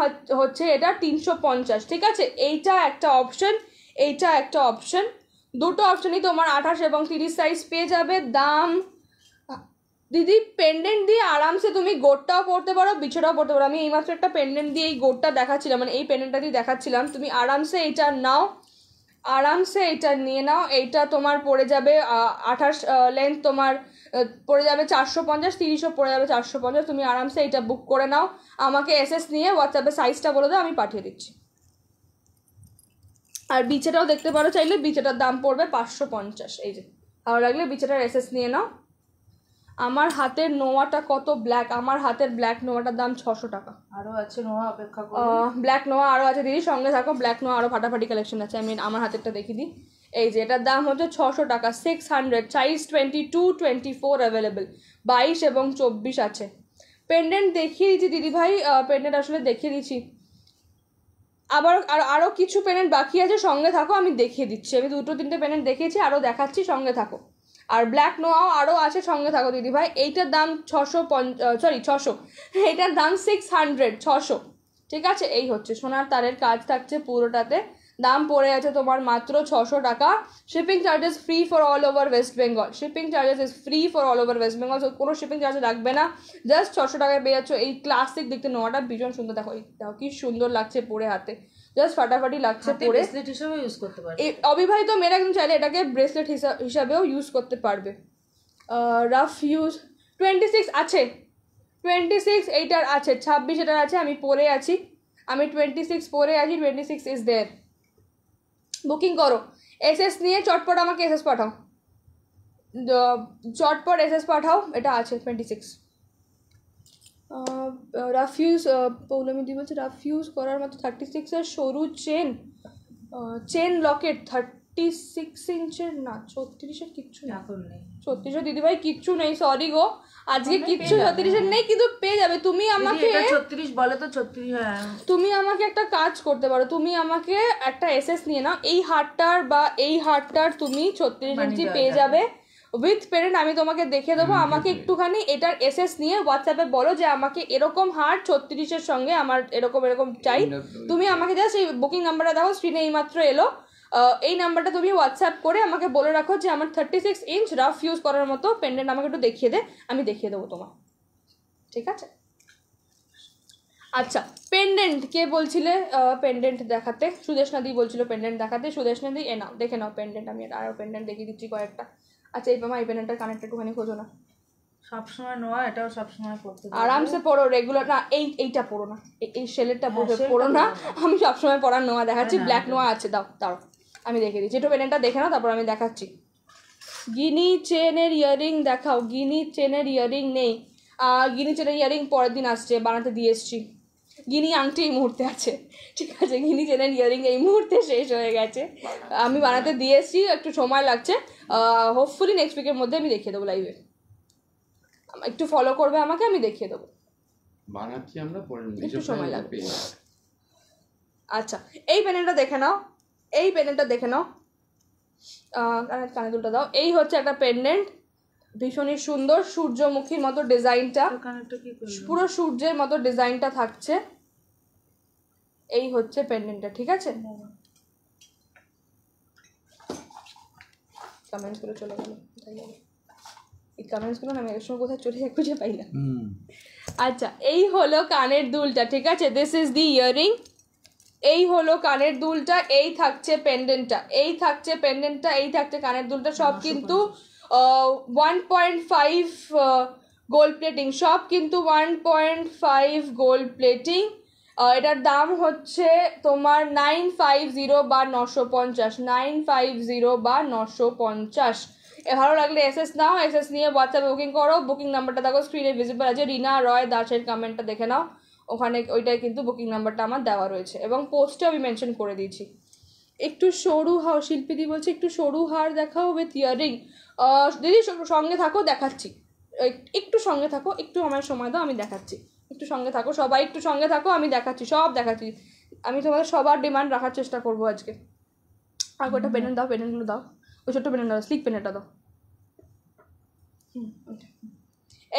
হচ্ছে এটা তিনশো পঞ্চাশ ঠিক আছে এইটা একটা অপশন এইটা একটা অপশন দুটো অপশানই তোমার আঠাশ এবং তিরিশ সাইজ পেয়ে যাবে দাম দিদি পেন্ডেন্ট দিয়ে আরামসে তুমি গোটটাও পড়তে পারো বিছাটাও পড়তে পারো আমি এইমাত্র একটা পেন্ডেন্ট দিয়ে এই গোটটা দেখাচ্ছিলাম মানে এই পেন্ডেন্টটা দিয়ে দেখাচ্ছিলাম তুমি আরামসে এটা নাও আরামসে এটা নিয়ে নাও এইটা তোমার পড়ে যাবে আঠাশ লেন্থ তোমার পড়ে যাবে চারশো পঞ্চাশ তিরিশও পড়ে যাবে চারশো পঞ্চাশ তুমি আরামসে এটা বুক করে নাও আমাকে এসএস নিয়ে হোয়াটসঅ্যাপে সাইজটা বলে দাও আমি পাঠিয়ে দিচ্ছি আর বিচেটাও দেখতে পারো চাইলে বিচেটার দাম পড়বে পাঁচশো পঞ্চাশ এই যে ভালো লাগলে বিচেটার এসএস নিয়ে নাও আমার হাতের নোয়াটা কত ব্ল্যাক আমার হাতের ব্ল্যাক নোয়াটার দাম ছশো টাকা আরও আছে নোয়া অপেক্ষা ব্ল্যাক নোয়া আরও আছে দিদি সঙ্গে থাকো ব্ল্যাক নোয়া আরও ফাটাফাটি কালেকশন আছে আমি আমার হাতেরটা দেখি দিই এই যে এটার দাম হচ্ছে ছশো টাকা six hundred size twenty two twenty four available বাইশ এবং চব্বিশ আছে পেন্ডেন্ট দেখিয়ে দিচ্ছি দিদিভাই পেন্ডেন্ট আসলে দেখিয়ে দিচ্ছি আবার আর আরও কিছু পেনেন্ট বাকি আছে সঙ্গে থাকো আমি দেখিয়ে দিচ্ছি আমি দুটো তিনটে পেনেন্ট দেখিয়েছি আরও দেখাচ্ছি সঙ্গে থাকো আর ব্ল্যাক নোয়াও আরও আছে সঙ্গে থাকো দিদি ভাই এইটার দাম ছশো পঞ্চ সরি ছশো এইটার দাম সিক্স হান্ড্রেড ছশো ঠিক আছে এই হচ্ছে সোনার তারের কাজ থাকছে পুরোটাতে দাম পড়ে আছে তোমার মাত্র ছশো টাকা shipping charges free for all over West Bengal shipping charges is free for all over West Bengal কোনো শিপিং চার্জ লাগবে না জাস্ট ছশো টাকায় পেয়ে যাচ্ছ এই ক্লাসিক দেখতে নোয়াটা ভীষণ সুন্দর দেখো দেখো কি সুন্দর লাগছে পরে হাতে জাস্ট ফাটাফাটি লাগছে পরে ব্রেসলেট ইউজ করতে পারবে অবিবাহিত মেয়েরা কিন্তু চাইলে এটাকে ব্রেসলেট হিসাবেও ইউজ করতে পারবে রাফ ইউজ টোয়েন্টি সিক্স আছে টোয়েন্টি সিক্স এইটার আছে ছাব্বিশ এটার আছে আমি পরে আছি আমি টোয়েন্টি সিক্স পরে আছি twenty six is there booking করো এসএস নিয়ে চটপট আমাকে এসএস পাঠাও চটপট এসএস পাঠাও এটা আছে টোয়েন্টি সিক্স রাফিউজ পৌলমি দি বলছে রাফিউজ করার মতো থার্টি সিক্সের সরু chain chain locket thirty six ইঞ্চের না ছত্রিশের কিচ্ছু না নেই সত্যি সত্যি দিদিভাই কিচ্ছু নেই সরি গো আজকে কিচ্ছু ছত্রিশের নেই কিন্তু পেয়ে যাবে তুমি আমাকে ছত্রিশ বলে তো ছত্রিশ হ্যাঁ। তুমি আমাকে একটা কাজ করতে পারো তুমি আমাকে একটা এসএস নিয়ে নাও এই হারটার বা এই হারটার তুমি ছত্রিশ ইঞ্চি পেয়ে যাবে উইথ পেরেন্ট আমি তোমাকে দেখে দেবো আমাকে একটুখানি এটার এসএস নিয়ে হোয়াটসঅ্যাপে বলো যে আমাকে এরকম হার ছত্রিশের সঙ্গে আমার এরকম এরকম চাই তুমি আমাকে জাস্ট সেই বুকিং নাম্বারটা দেখো স্ক্রিনে এইমাত্র এলো এই নাম্বারটা তুমি হোয়াটসঅ্যাপ করে আমাকে বলে রাখো যে আমার thirty six inch rough use করার মতো পেন্ডেন্ট আমাকে একটু দেখিয়ে দে আমি দেখিয়ে দেবো তোমার ঠিক আছে আচ্ছা পেন্ডেন্ট কে বলছিলে পেন্ডেন্ট দেখাতে সুদেশনাদি বলছিল পেন্ডেন্ট দেখাতে সুদেশনাদি এ নাও দেখে নাও পেন্ডেন্ট আমি আরও পেন্ডেন্ট দেখিয়ে দিচ্ছি কয়েকটা আচ্ছা এই মামা এই পেন্ডেন্টটার কানেক্ট একটুখানি খোঁজো না সবসময় নোয়া এটাও সবসময় পড়তে আরামসে পড়ো রেগুলার না এই এইটা পড়ো না এই শেলেরটা হ্যাঁ, পড়ো না আমি সবসময় পড়ার নোয়া দেখাচ্ছি ব্ল্যাক হ্যাঁ, হ্যাঁ। নোয়া আছে দাও দাও আমি দেখে দিচ্ছি একটু পেনেনটা দেখে নাও তারপর আমি দেখাচ্ছি গিনি চেনের ইয়ারিং দেখাও গিনি চেনের ইয়াররিং নেই গিনি চেনের ইয়াররিং পরের দিন আসছে বানাতে দিয়ে এসছি গিনি আংটি এই মুহূর্তে আছে ঠিক আছে গিনি চেনের ইয়াররিং এই মুহূর্তে শেষ হয়ে গেছে আমি বানাতে দিয়ে এসছি একটু সময় লাগছে হোপফুলি নেক্সট উইকের মধ্যে আমি দেখিয়ে দেবো লাইভে একটু ফলো করবে আমাকে আমি দেখিয়ে দেবো বানাচ্ছি আমরা একটু সময় লাগবে আচ্ছা এই প্যানেলটা দেখে নাও এই পেন্ডেন্টটা দেখে নাও কানে দুলটা দাও এই হচ্ছে একটা পেন্ডেন্ট ভীষণই সুন্দর সূর্যমুখীর মতো ডিজাইনটা পুরো সূর্যের মতো ডিজাইনটা থাকছে এই হচ্ছে পেন্ডেন্টটা ঠিক আছে কমেন্টসগুলো চলে গেল এই কমেন্টসগুলো আমি একসময় কোথায় চলে খুঁজে পাই না আচ্ছা এই হলো কানের দুলটা ঠিক আছে দিস ইজ দি ইয়াররিং এই হলো কানের দুলটা এই থাকছে পেন্ডেন্টটা এই থাকছে পেন্ডেন্টটা এই থাকছে কানের দুলটা সব কিন্তু one point five gold plating সব কিন্তু one point five gold plating এটার দাম হচ্ছে তোমার নাইন ফাইভ জিরো বা নশো পঞ্চাশ নাইন ফাইভ জিরো বা নশো পঞ্চাশ ভালো লাগলে এস এস নাও এস এস নিয়ে হোয়াটসঅ্যাপে বুকিং করো বুকিং নাম্বারটা দেখো স্ক্রিনে ভিজিবল আছে রিনা রয় দাসের কমেন্টটা দেখে নাও ওখানে ওইটাই কিন্তু বুকিং নাম্বারটা আমার দেওয়া রয়েছে এবং পোস্টে আমি মেনশন করে দিয়েছি একটু সরু হাও শিল্পীদি বলছে একটু সরু হার দেখাও উইথ ইয়ারিং দিদি সঙ্গে থাকো দেখাচ্ছি একটু সঙ্গে থাকো একটু আমার সময় দাও আমি দেখাচ্ছি একটু সঙ্গে থাকো সবাই একটু সঙ্গে থাকো আমি দেখাচ্ছি সব দেখাচ্ছি আমি তোমাদের সবার ডিমান্ড রাখার চেষ্টা করবো আজকে আর ওটা পেনেন্ট দাও পেনেন্টগুলো দাও ওই ছোট্ট পেনেন্ট দাও স্লিক পেনেন্টটা দাও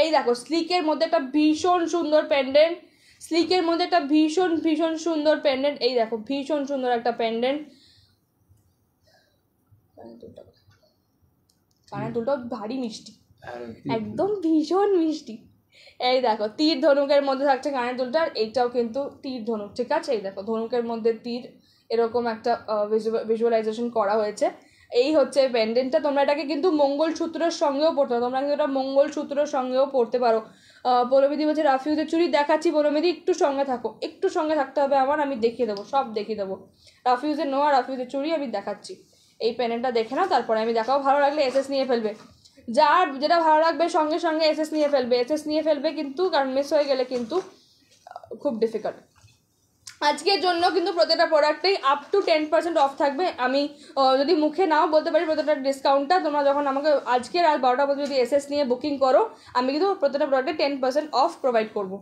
এই দেখো স্লিকের মধ্যে একটা ভীষণ সুন্দর পেন্ডেন্ট স্লিকের মধ্যে একটা ভীষণ ভীষণ সুন্দর প্যান্ডেন্ট এই দেখো ভীষণ সুন্দর একটা প্যান্ডেন্ট কানের দুটো ভারী মিষ্টি একদম ভীষণ মিষ্টি এই দেখো তীর ধনুকের মধ্যে থাকছে কানের দুলটা এইটাও কিন্তু তীর ধনুক ঠিক আছে এই দেখো ধনুকের মধ্যে তীর এরকম একটা ভিজুয়ালাইজেশন করা হয়েছে এই হচ্ছে প্যান্ডেন্টটা তোমরা এটাকে কিন্তু মঙ্গলসূত্রের সঙ্গেও পড়তে পারো তোমরা কিন্তু এটা মঙ্গলসূত্রের সঙ্গেও পড়তে পারো পৌলমিদি বলছে রাফিউজের চুরি দেখাচ্ছি পৌলমিদি একটু সঙ্গে থাকো একটু সঙ্গে থাকতে হবে আমার আমি দেখিয়ে দেবো সব দেখিয়ে দেবো রাফিউজের নোয়া রাফিউজের চুরি আমি দেখাচ্ছি এই প্যানেলটা দেখে নাও তারপরে আমি দেখাও ভালো লাগলে এসএস নিয়ে ফেলবে যার যেটা ভালো লাগবে সঙ্গে সঙ্গে এসএস নিয়ে ফেলবে এসএস নিয়ে ফেলবে কিন্তু কারণ মিস হয়ে গেলে কিন্তু খুব ডিফিকাল্ট আজকের জন্য কিন্তু প্রত্যেকটা প্রোডাক্টেই up to ten percent off থাকবে আমি যদি মুখে নাও বলতে পারি প্রত্যেকটা ডিসকাউন্টটা তোমরা যখন আমাকে আজকে আর বারোটা পর্যন্ত যদি এসএস নিয়ে বুকিং করো আমি কিন্তু প্রত্যেকটা প্রোডাক্টে টেন পার্সেন্ট অফ প্রোভাইড করবো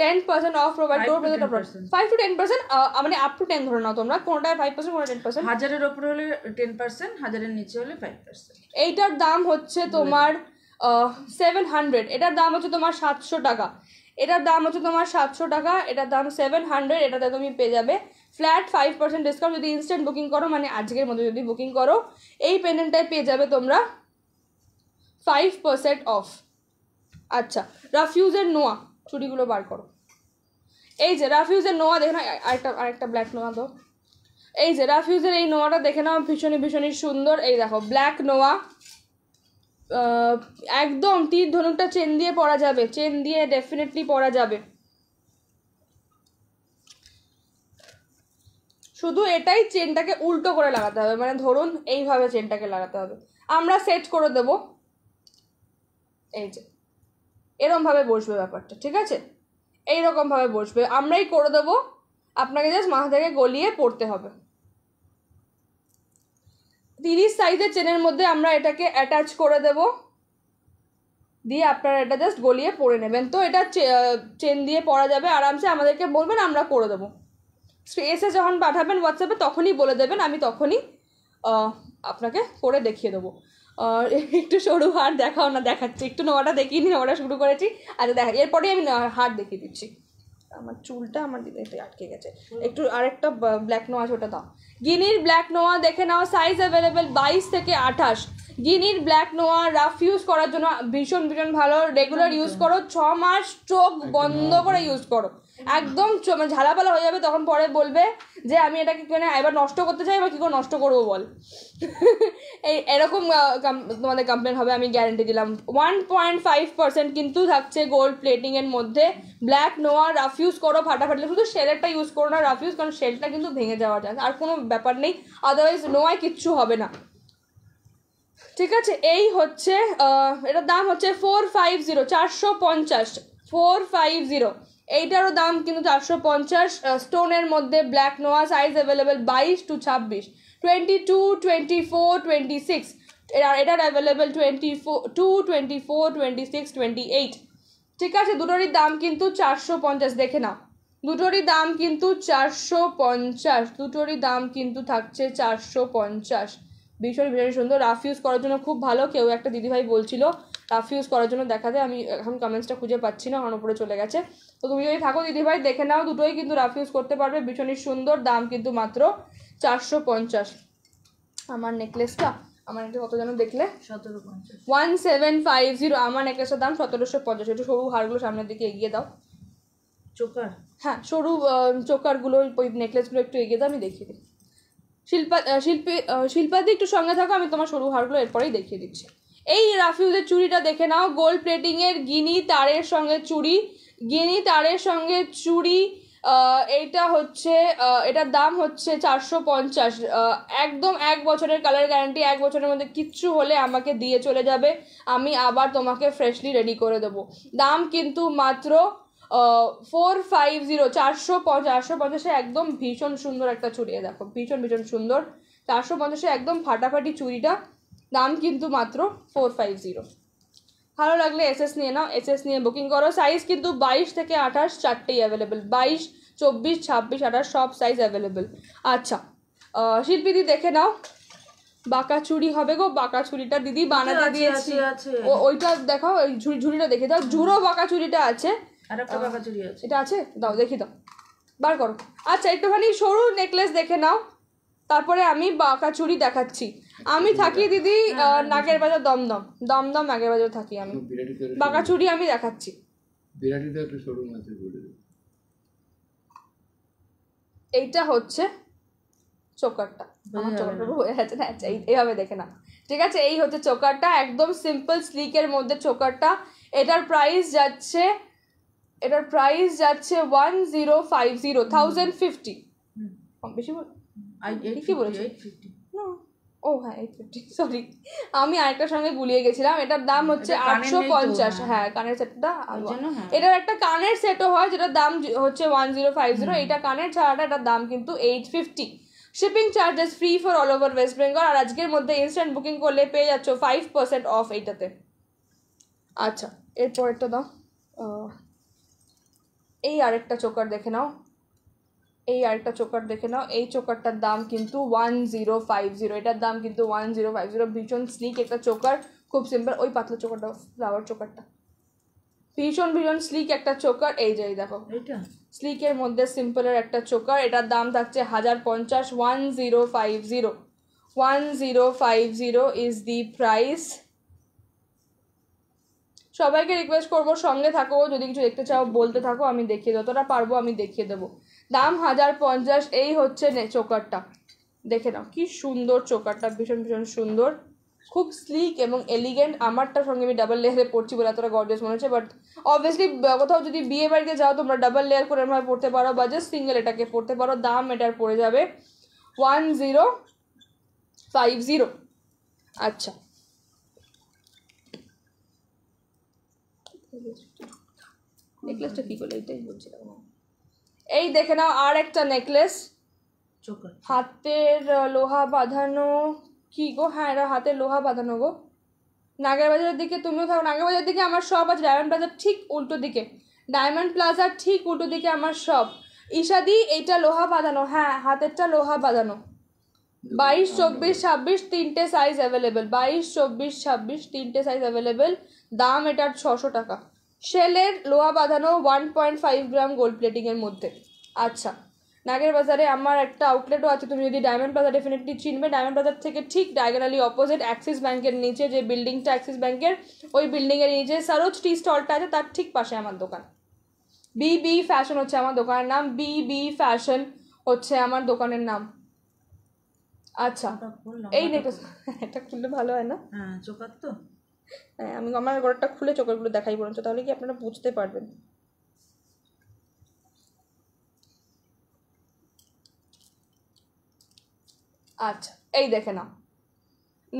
টেন পার্সেন্ট অফ প্রোভাইড করবো প্রত্যেকটা product five to ten percent মানে আপ টু টেন ধরে নাও তোমরা কোনোটা ফাইভ পার্সেন্ট কোনো টেন পার্সেন্ট হাজারের ওপরে হলে টেন পার্সেন্ট হাজারের নিচে হলে ফাইভ পার্সেন্ট এইটার দাম হচ্ছে তোমার সেভেন হান্ড্রেড এটার দাম হচ্ছে তোমার সাতশো টাকা এটার দাম হচ্ছে তোমার সাতশো টাকা এটার দাম সেভেন হান্ড্রেড এটাতে তুমি পেয়ে যাবে ফ্ল্যাট ফাইভ পার্সেন্ট ডিসকাউন্ট যদি ইনস্ট্যান্ট বুকিং করো মানে আজকের মধ্যে যদি বুকিং করো এই পেন্ডেন্টটায় পেয়ে যাবে তোমরা ফাইভ পার্সেন্ট অফ আচ্ছা রাফিউজের নোয়া চুড়িগুলো বার করো এই যে রাফিউজের নোয়া দেখে না আরেকটা আরেকটা ব্ল্যাক নোয়া তো এই যে রাফিউজের এই নোয়াটা দেখে নাও ভীষণই ভীষণই সুন্দর এই দেখো ব্ল্যাক নোয়া একদম তীর ধনুকটা চেন দিয়ে পরা যাবে চেন দিয়ে ডেফিনেটলি পরা যাবে শুধু এটাই চেনটাকে উল্টো করে লাগাতে হবে মানে ধরুন এইভাবে চেনটাকে লাগাতে হবে আমরা সেট করে দেব এই যে এরমভাবে বসবে ব্যাপারটা ঠিক আছে এইরকমভাবে বসবে আমরাই করে দেবো আপনাকে জাস্ট মাথা থেকে গলিয়ে পড়তে হবে তিরিশ সাইজের চেনের মধ্যে আমরা এটাকে অ্যাটাচ করে দেব দিয়ে আপনারা এটা জাস্ট গলিয়ে পরে নেবেন তো এটা চেন দিয়ে পরা যাবে আরামসে আমাদেরকে বলবেন আমরা করে দেবো এসে যখন পাঠাবেন হোয়াটসঅ্যাপে তখনই বলে দেবেন আমি তখনই আপনাকে করে দেখিয়ে দেবো একটু সরু হাড় দেখাও না দেখাচ্ছি একটু নোয়াটা দেখিয়ে নি নোয়াটা শুরু করেছি আচ্ছা দেখা এরপরেই আমি হাড় দেখিয়ে দিচ্ছি আমার চুলটা আমার একটু আটকে গেছে একটু আরেকটা ব্ল্যাক নোয়া ওটা দাও গিনির ব্ল্যাক নোয়া দেখে নাও সাইজ অ্যাভেলেবেল বাইশ থেকে আঠাশ গিনির ব্ল্যাক নোয়া রাফ ইউজ করার জন্য ভীষণ ভীষণ ভালো রেগুলার ইউজ করো ছ মাস চোখ বন্ধ করে ইউজ করো একদম মানে ঝালাপালা হয়ে যাবে তখন পরে বলবে যে আমি এটাকে মানে এবার নষ্ট করতে চাই এবার কী করে নষ্ট করবো বল এই এরকম তোমাদের কমপ্লেন হবে আমি গ্যারেন্টি দিলাম ওয়ান পয়েন্ট ফাইভ পার্সেন্ট কিন্তু থাকছে গোল্ড প্লেটিংয়ের মধ্যে ব্ল্যাক নোয়া রাফ ইউজ করো ফাটাফাটলে শুধু শেলেরটা ইউজ করো না রাফ ইউজ কারণ শেলটা কিন্তু ভেঙে যাওয়া যায় আর কোনো ব্যাপার নেই আদারওয়াইজ নোয়ায় কিচ্ছু হবে না ঠিক আছে এই হচ্ছে এটার দাম হচ্ছে ফোর ফাইভ জিরো চারশো পঞ্চাশ ফোর ফাইভ জিরো এইটারও দাম কিন্তু চারশো পঞ্চাশ স্টোনের মধ্যে ব্ল্যাক নোয়া সাইজ অ্যাভেলেবেল বাইশ টু ছাব্বিশ twenty two twenty four twenty six এটার available twenty four to twenty four twenty six twenty eight ঠিক আছে দুটোরই দাম কিন্তু চারশো পঞ্চাশ দেখে না দুটোরই দাম কিন্তু চারশো পঞ্চাশ দুটোরই দাম কিন্তু থাকছে চারশো পঞ্চাশ ভীষণ ভীষণ সুন্দর রাফ ইউজ করার জন্য খুব ভালো কেউ একটা দিদিভাই বলছিল ইউজ করার জন্য দেখা দেয় আমি এখন কমেন্টসটা খুঁজে পাচ্ছি না কারণ উপরে চলে গেছে তো তুমি যদি থাকো দিদিভাই দেখে নাও দুটোই কিন্তু রাফিউজ করতে পারবে ভীষণই সুন্দর দাম কিন্তু মাত্র চারশো পঞ্চাশ আমার নেকলেসটা আমার একটু কত যেন দেখলে সতেরো ওয়ান সেভেন ফাইভ জিরো আমার নেকলেসের দাম সতেরোশো পঞ্চাশ একটু সরু হারগুলো সামনের দিকে এগিয়ে দাও চোকার হ্যাঁ সরু চোকারগুলো ওই নেকলেসগুলো একটু এগিয়ে দাও আমি দেখিয়ে দিই শিল্পা শিল্পী শিল্পাদি একটু সঙ্গে থাকো আমি তোমার সরু হারগুলো এরপরেই দেখিয়ে দিচ্ছি এই রাফিউলের চুড়িটা দেখে নাও গোল্ড প্লেটিংয়ের গিনি তারের সঙ্গে চুড়ি গিনি তারের সঙ্গে চুড়ি এইটা হচ্ছে এটার দাম হচ্ছে চারশো পঞ্চাশ একদম এক বছরের কালার গ্যারান্টি এক বছরের মধ্যে কিচ্ছু হলে আমাকে দিয়ে চলে যাবে আমি আবার তোমাকে ফ্রেশলি রেডি করে দেবো দাম কিন্তু মাত্র ফোর ফাইভ জিরো চারশো চারশো পঞ্চাশে একদম ভীষণ সুন্দর একটা চুড়ি দেখো ভীষণ ভীষণ সুন্দর চারশো পঞ্চাশে একদম ফাটাফাটি চুড়িটা দাম কিন্তু মাত্র ফোর ফাইভ জিরো ভালো লাগলে এসএস নিয়ে নাও এসএস নিয়ে বুকিং করো সাইজ কিন্তু বাইশ থেকে আঠাশ চারটেই অ্যাভেলেবেল বাইশ চব্বিশ ছাব্বিশ আঠাশ সব সাইজ অ্যাভেলেবেল আচ্ছা শিল্পীদি দেখে নাও বাঁকা চুড়ি হবে গো বাঁকা চুড়িটা দিদি বানাতে দিয়েছি ওইটা দেখাও ওই ঝুড়িটা দেখে দাও ঝুড়ো বাঁকা চুড়িটা আছে এটা আছে দাও দেখি দাও বার করো আচ্ছা একটুখানি সরু নেকলেস দেখে নাও তারপরে আমি বাঁকা চুড়ি দেখাচ্ছি আমি থাকি দিদি নাগের বাজার দমদম দমদম নাগের বাজার থাকি আমি বাঁকাচুরি আমি দেখাচ্ছি বিরাটিতে এইটা হচ্ছে চোকারটা আমার হ্যাঁ। চোকারটা হয়ে গেছে না আচ্ছা, এইভাবে দেখে না ঠিক আছে এই হচ্ছে চোকারটা একদম সিম্পল স্লিকের মধ্যে চোকারটা এটার প্রাইস যাচ্ছে এটার প্রাইস যাচ্ছে one zero five zero thousand fifty কম বেশি বল কি বলেছি ও হ্যাঁ এইট ফিফটি সরি আমি আরেকটার সঙ্গে গুলিয়ে গেছিলাম এটার দাম হচ্ছে আটশো পঞ্চাশ হ্যাঁ।, হ্যাঁ কানের সেটটা হ্যাঁ। এটার একটা কানের সেটও হয় যেটার দাম হচ্ছে ওয়ান জিরো ফাইভ জিরো এইটা কানের ছাড়াটা এটার দাম কিন্তু eight fifty shipping charges free for all over West Bengal আর আজকের মধ্যে ইনস্ট্যান্ট বুকিং করলে পেয়ে যাচ্ছ ফাইভ পার্সেন্ট অফ এইটাতে আচ্ছা এরপর একটা দাও এই আরেকটা চোকার দেখে নাও এই আরেকটা চোকার দেখে নাও এই চোকারটার দাম কিন্তু ওয়ান জিরো ফাইভ জিরো এটার দাম কিন্তু ওয়ান জিরো ফাইভ জিরো ভীষণ স্লিক একটা চোকার খুব সিম্পল ওই পাতলা চোকারটা ফ্লাওয়ার চোকারটা ভীষণ ভীষণ স্লিক একটা চোকার এই যে দেখো স্লিকের মধ্যে সিম্পলের একটা চোকার এটার দাম থাকছে হাজার পঞ্চাশ one zero five zero one zero five zero is the price সবাইকে রিকোয়েস্ট করবো সঙ্গে থাকো যদি কিছু দেখতে চাও বলতে থাকো আমি দেখিয়ে যতটা পারবো আমি দেখিয়ে দেবো দাম হাজার পঞ্চাশ এই হচ্ছে নে চোকারটা দেখে নাও কি সুন্দর চোকারটা ভীষণ ভীষণ সুন্দর খুব স্লিক এবং এলিগেন্ট আমারটার সঙ্গে আমি ডাবল লেয়ারে পড়ছি বলে এতটা গর্জিয়াস মনে হচ্ছে বাট অবভিয়াসলি কোথাও যদি বিয়ে বাড়িতে যাও তোমরা ডাবল লেয়ার করে আমার পড়তে পারো বা জাস্ট সিঙ্গেল এটাকে পড়তে পারো দাম এটার পড়ে যাবে ওয়ান জিরো ফাইভ জিরো আচ্ছা নেকলেসটা কী করলে এটাই বলছিলাম এই দেখে নাও আর একটা নেকলেস হাতের লোহা বাঁধানো কি গো হ্যাঁ এরা হাতের লোহা বাঁধানো গো নাগের বাজারের দিকে তুমিও থাকো নাগের বাজারের দিকে আমার সব আছে ডায়মন্ড প্লাজার ঠিক উল্টো দিকে ডায়মন্ড প্লাজার ঠিক উল্টো দিকে আমার সব ইশাদি এইটা লোহা বাঁধানো হ্যাঁ হাতেরটা লোহা বাঁধানো বাইশ চব্বিশ ছাব্বিশ তিনটে সাইজ অ্যাভেলেবেল বাইশ চব্বিশ ছাব্বিশ তিনটে সাইজ অ্যাভেলেবেল দাম এটার ছশো টাকা শেলের লোহা বাঁধানো one point five gram gold প্লেটিংয়ের মধ্যে আচ্ছা নাগের বাজারে আমার একটা আউটলেটও আছে তুমি যদি ডায়মন্ড বাজার ডেফিনেটলি চিনবে ডায়মন্ড বাজার থেকে ঠিক ডায়াগোনালি অপোজিট অ্যাক্সিস ব্যাংকের নিচে যে বিল্ডিংটা অ্যাক্সিস ব্যাংকের ওই বিল্ডিংয়ের নিচে সরোজ টি স্টলটা আছে তার ঠিক পাশে আমার দোকান বি বি ফ্যাশন হচ্ছে আমার দোকানের নাম বি বি ফ্যাশন হচ্ছে আমার দোকানের নাম আচ্ছা এই দেখো এটা খুললে ভালো হয় না হ্যাঁ তো হ্যাঁ, আমি আমার গোড়াটা খুলে চোখেরগুলো দেখাই বরঞ্চ তাহলে কি আপনারা বুঝতে পারবেন আচ্ছা এই দেখে নাও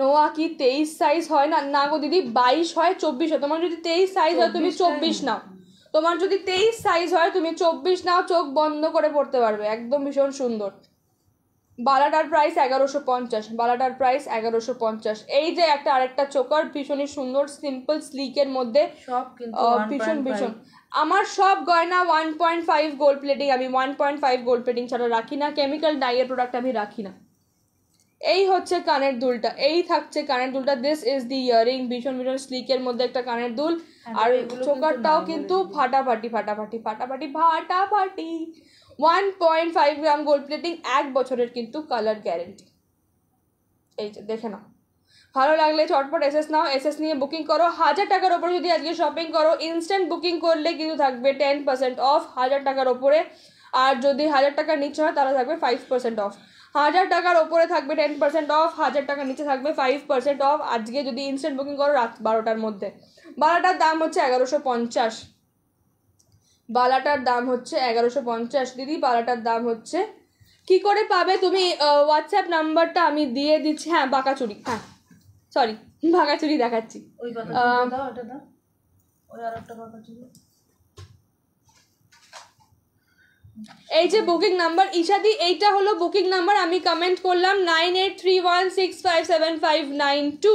নোয়া কি তেইশ সাইজ হয় না না গো দিদি বাইশ হয় চব্বিশ হয় তোমার যদি তেইশ সাইজ হয় তুমি চব্বিশ নাও তোমার যদি তেইশ সাইজ হয় তুমি চব্বিশ নাও চোখ বন্ধ করে পড়তে পারবে একদম ভীষণ সুন্দর বালাটার প্রাইস এগারোশো পঞ্চাশ বালাটার প্রাইস এগারোশো পঞ্চাশ এই যে একটা আরেকটা চোকার ভীষণই সুন্দর সিম্পল স্লিকের মধ্যে ভীষণ ভীষণ আমার সব গয়না one point five gold plating আমি one point five gold plating ছাড়া রাখি না কেমিক্যাল ডাইয়ের প্রোডাক্ট আমি রাখি না এই হচ্ছে কানের দুলটা এই থাকছে কানের দুলটা দিস ইজ দি ইয়ারিং ভীষণ ভীষণ স্লিকের মধ্যে একটা কানের দুল হ্যাঁ, আর চোকারটাও কিন্তু ফাটাফাটি ফাটাফাটি ফাটাফাটি ফাটাফাটি one point five gram gold plating এক বছরের কিন্তু কালার গ্যারেন্টি এই যে দেখে নাও ভালো লাগলে চটপট এসএস নাও এসএস নিয়ে বুকিং করো হাজার টাকার ওপরে যদি আজকে শপিং করো ইনস্ট্যান্ট বুকিং করলে কিন্তু থাকবে টেন পার্সেন্ট অফ হাজার টাকার ওপরে আর যদি হাজার টাকার নিচে হয় তাহলে থাকবে ফাইভ পার্সেন্ট অফ হাজার টাকার ওপরে থাকবে টেন পার্সেন্ট অফ হাজার টাকার নিচে থাকবে ফাইভ পার্সেন্ট অফ আজকে যদি ইনস্ট্যান্ট বুকিং করো রাত বারোটার মধ্যে বারোটার দাম হচ্ছে এগারোশো পঞ্চাশ বালাটার দাম হচ্ছে এগারোশো পঞ্চাশ দিদি বালাটার দাম হচ্ছে কি করে পাবে তুমি হোয়াটসঅ্যাপ নাম্বারটা আমি দিয়ে দিচ্ছি হ্যাঁ বাঁকাচুরি হ্যাঁ সরি বাঁকাচুরি দেখাচ্ছি এই যে বুকিং নাম্বার ইশাদি এইটা হলো বুকিং নাম্বার আমি কমেন্ট করলাম nine eight three one six five seven five nine two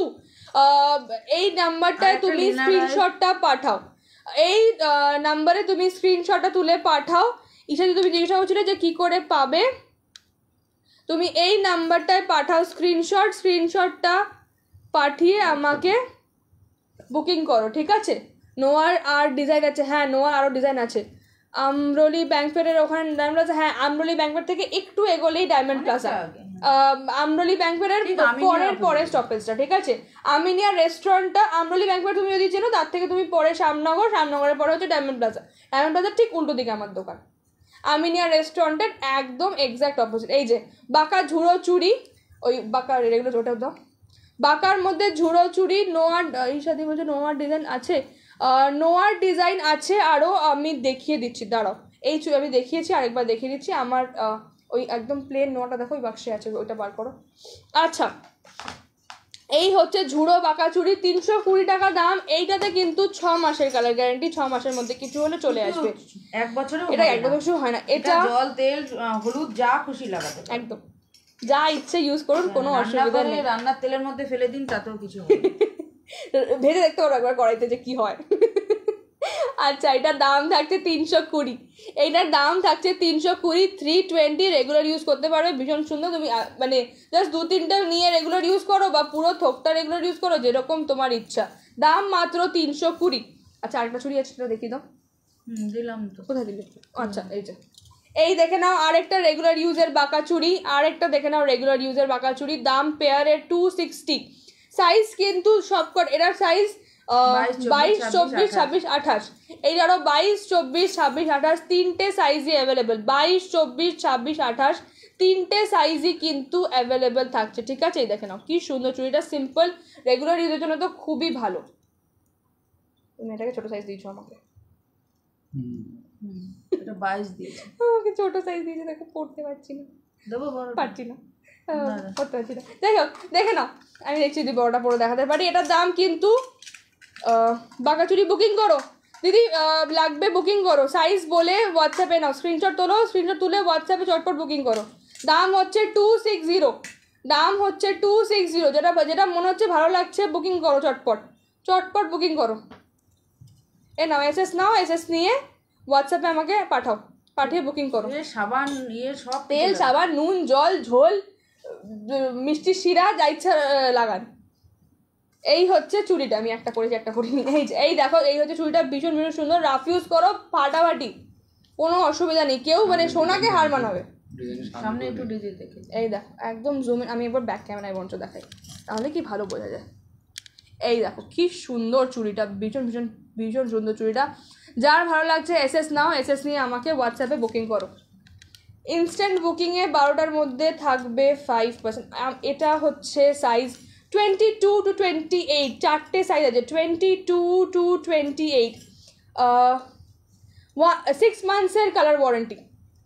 এই নাম্বারটায় তুমি স্ক্রিনশটটা পাঠাও এই নাম্বারে তুমি স্ক্রিনশটটা তুলে পাঠাও ইশাদি তুমি জিজ্ঞাসা করছিলে যে কি করে পাবে তুমি এই নাম্বারটায় পাঠাও স্ক্রিনশট স্ক্রিনশটটা পাঠিয়ে আমাকে বুকিং করো ঠিক আছে নোয়ার আর ডিজাইন আছে হ্যাঁ নোয়ার আরও ডিজাইন আছে আমরলি ব্যাংকপেটের ওখানে ডায়মন্ড প্লাজা হ্যাঁ আমরলি ব্যাংকপেট থেকে একটু এগোলেই ডায়মন্ড হ্যাঁ। প্লাজা আমরলি ব্যাংকপেটের পরের পরে স্টপেজটা ঠিক আছে আমিনিয়া রেস্টুরেন্টটা আমরলি ব্যাংকপেট তুমি যদি চেনো তার থেকে তুমি পরে শ্যামনগর শ্যামনগরের পরে হচ্ছে ডায়মন্ড প্লাজা ডায়মন্ড প্লাজার ঠিক উল্টো দিকে আমার দোকান আমিনিয়া রেস্টুরেন্টের একদম এক্স্যাক্ট অপোজিট এই যে বাঁকা ঝুড়ো চুড়ি ওই বাঁকা রেগুলো ওটা দাও বাঁকার মধ্যে ঝুড়ো চুড়ি নোয়া হিসাদি বলছে নোয়ার ডিজাইন আছে নোয়ার ডিজাইন আছে আরও আমি দেখিয়ে দিচ্ছি দাঁড়াও এই চুল আমি দেখিয়েছি আরেকবার দেখিয়ে দিচ্ছি আমার ওই একদম প্লেন নোয়াটা দেখো ওই বাক্সে আছে ওইটা বার করো আচ্ছা এই হচ্ছে ঝুড়ো বাঁকা চুড়ি তিনশো কুড়ি টাকা দাম এইটাতে কিন্তু ছ মাসের কালার গ্যারান্টি ছ মাসের মধ্যে কিছু হলে চলে আসবে এক বছরে এটা এক বছর হয় না এটা জল তেল হলুদ যা খুশি লাগাতে একদম যা ইচ্ছে ইউজ করুন কোনো হ্যাঁ, অসুবিধা নেই রান্নার তেলের মধ্যে ফেলে দিন তাতেও কিছু ভেজে দেখতে পারো একবার কড়াইতে যে কি হয় আচ্ছা এটার দাম থাকছে তিনশো কুড়ি এইটার দাম থাকছে তিনশো কুড়ি থ্রি টোয়েন্টি রেগুলার ইউজ করতে পারবে ভীষণ সুন্দর তুমি মানে জাস্ট দু তিনটা নিয়ে রেগুলার ইউজ করো বা পুরো থোকটা রেগুলার ইউজ করো যেরকম তোমার ইচ্ছা দাম মাত্র তিনশো কুড়ি আচ্ছা আরেকটা ছুরি আছে সেটা দেখি দাও দিলাম তো কোথায় দিলে আচ্ছা এই যে এই দেখে নাও আরেকটা রেগুলার ইউজের বাঁকা চুড়ি আরেকটা দেখে নাও রেগুলার ইউজের বাঁকা চুড়ি দাম পেয়ারের টু সিক্সটি সাইজ কিন্তু সবকট এটার সাইজ বাইশ চব্বিশ ছাব্বিশ আঠাশ এই ধরো বাইশ চব্বিশ ছাব্বিশ আঠাশ তিনটে সাইজই অ্যাভেলেবেল বাইশ চব্বিশ ছাব্বিশ আঠাশ তিনটে সাইজই কিন্তু অ্যাভেলেবেল থাকছে ঠিক আছে এই দেখে নাও কি সুন্দর চুড়িটা সিম্পল রেগুলার ইউজের জন্য তো খুবই ভালো তুমি এটাকে ছোট সাইজ দিয়েছো আমাকে বাইশ আমাকে ছোট সাইজ দিয়েছে দেখো পড়তে পারছি না দেবো পারছি না করতে পারছি না যাই হোক দেখে নাও আমি দেখছি দিব ওটা পরে দেখাতে পারি এটার দাম কিন্তু বাঁকাচুরি বুকিং করো দিদি লাগবে বুকিং করো সাইজ বলে হোয়াটসঅ্যাপে নাও স্ক্রিনশট তোলো স্ক্রিনশট তুলে হোয়াটসঅ্যাপে চটপট বুকিং করো দাম হচ্ছে টু সিক্স জিরো দাম হচ্ছে টু সিক্স জিরো যেটা যেটা মনে হচ্ছে ভালো লাগছে বুকিং করো চটপট চটপট বুকিং করো এ নাও এস এস নাও এস এস নিয়ে হোয়াটসঅ্যাপে আমাকে পাঠাও পাঠিয়ে বুকিং করো সাবান ইয়ে সব তেল সাবান নুন জল ঝোল মিষ্টি শিরা যা ইচ্ছা লাগান এই হচ্ছে চুড়িটা আমি একটা করেছি একটা করিনি এই এই দেখো এই হচ্ছে চুড়িটা ভীষণ ভীষণ সুন্দর রাফ ইউজ করো ফাটাফাটি কোনো অসুবিধা নেই কেউ মানে সোনাকে হার মানাবে সামনে একটু ডিজিট দেখে এই দেখো একদম জুমে আমি এবার ব্যাক ক্যামেরায় বঞ্চ দেখাই তাহলে কি ভালো বোঝা যায় এই দেখো কি সুন্দর চুড়িটা ভীষণ ভীষণ ভীষণ সুন্দর চুড়িটা যার ভালো লাগছে এস এস নাও এস এস নিয়ে আমাকে হোয়াটসঅ্যাপে বুকিং করো ইনস্ট্যান্ট বুকিংয়ে বারোটার মধ্যে থাকবে ফাইভ পার্সেন্ট এটা হচ্ছে size twenty two two twenty eight চারটে সাইজ আছে twenty two two twenty eight ওয়া সিক্স মান্থসের কালার ওয়ারেন্টি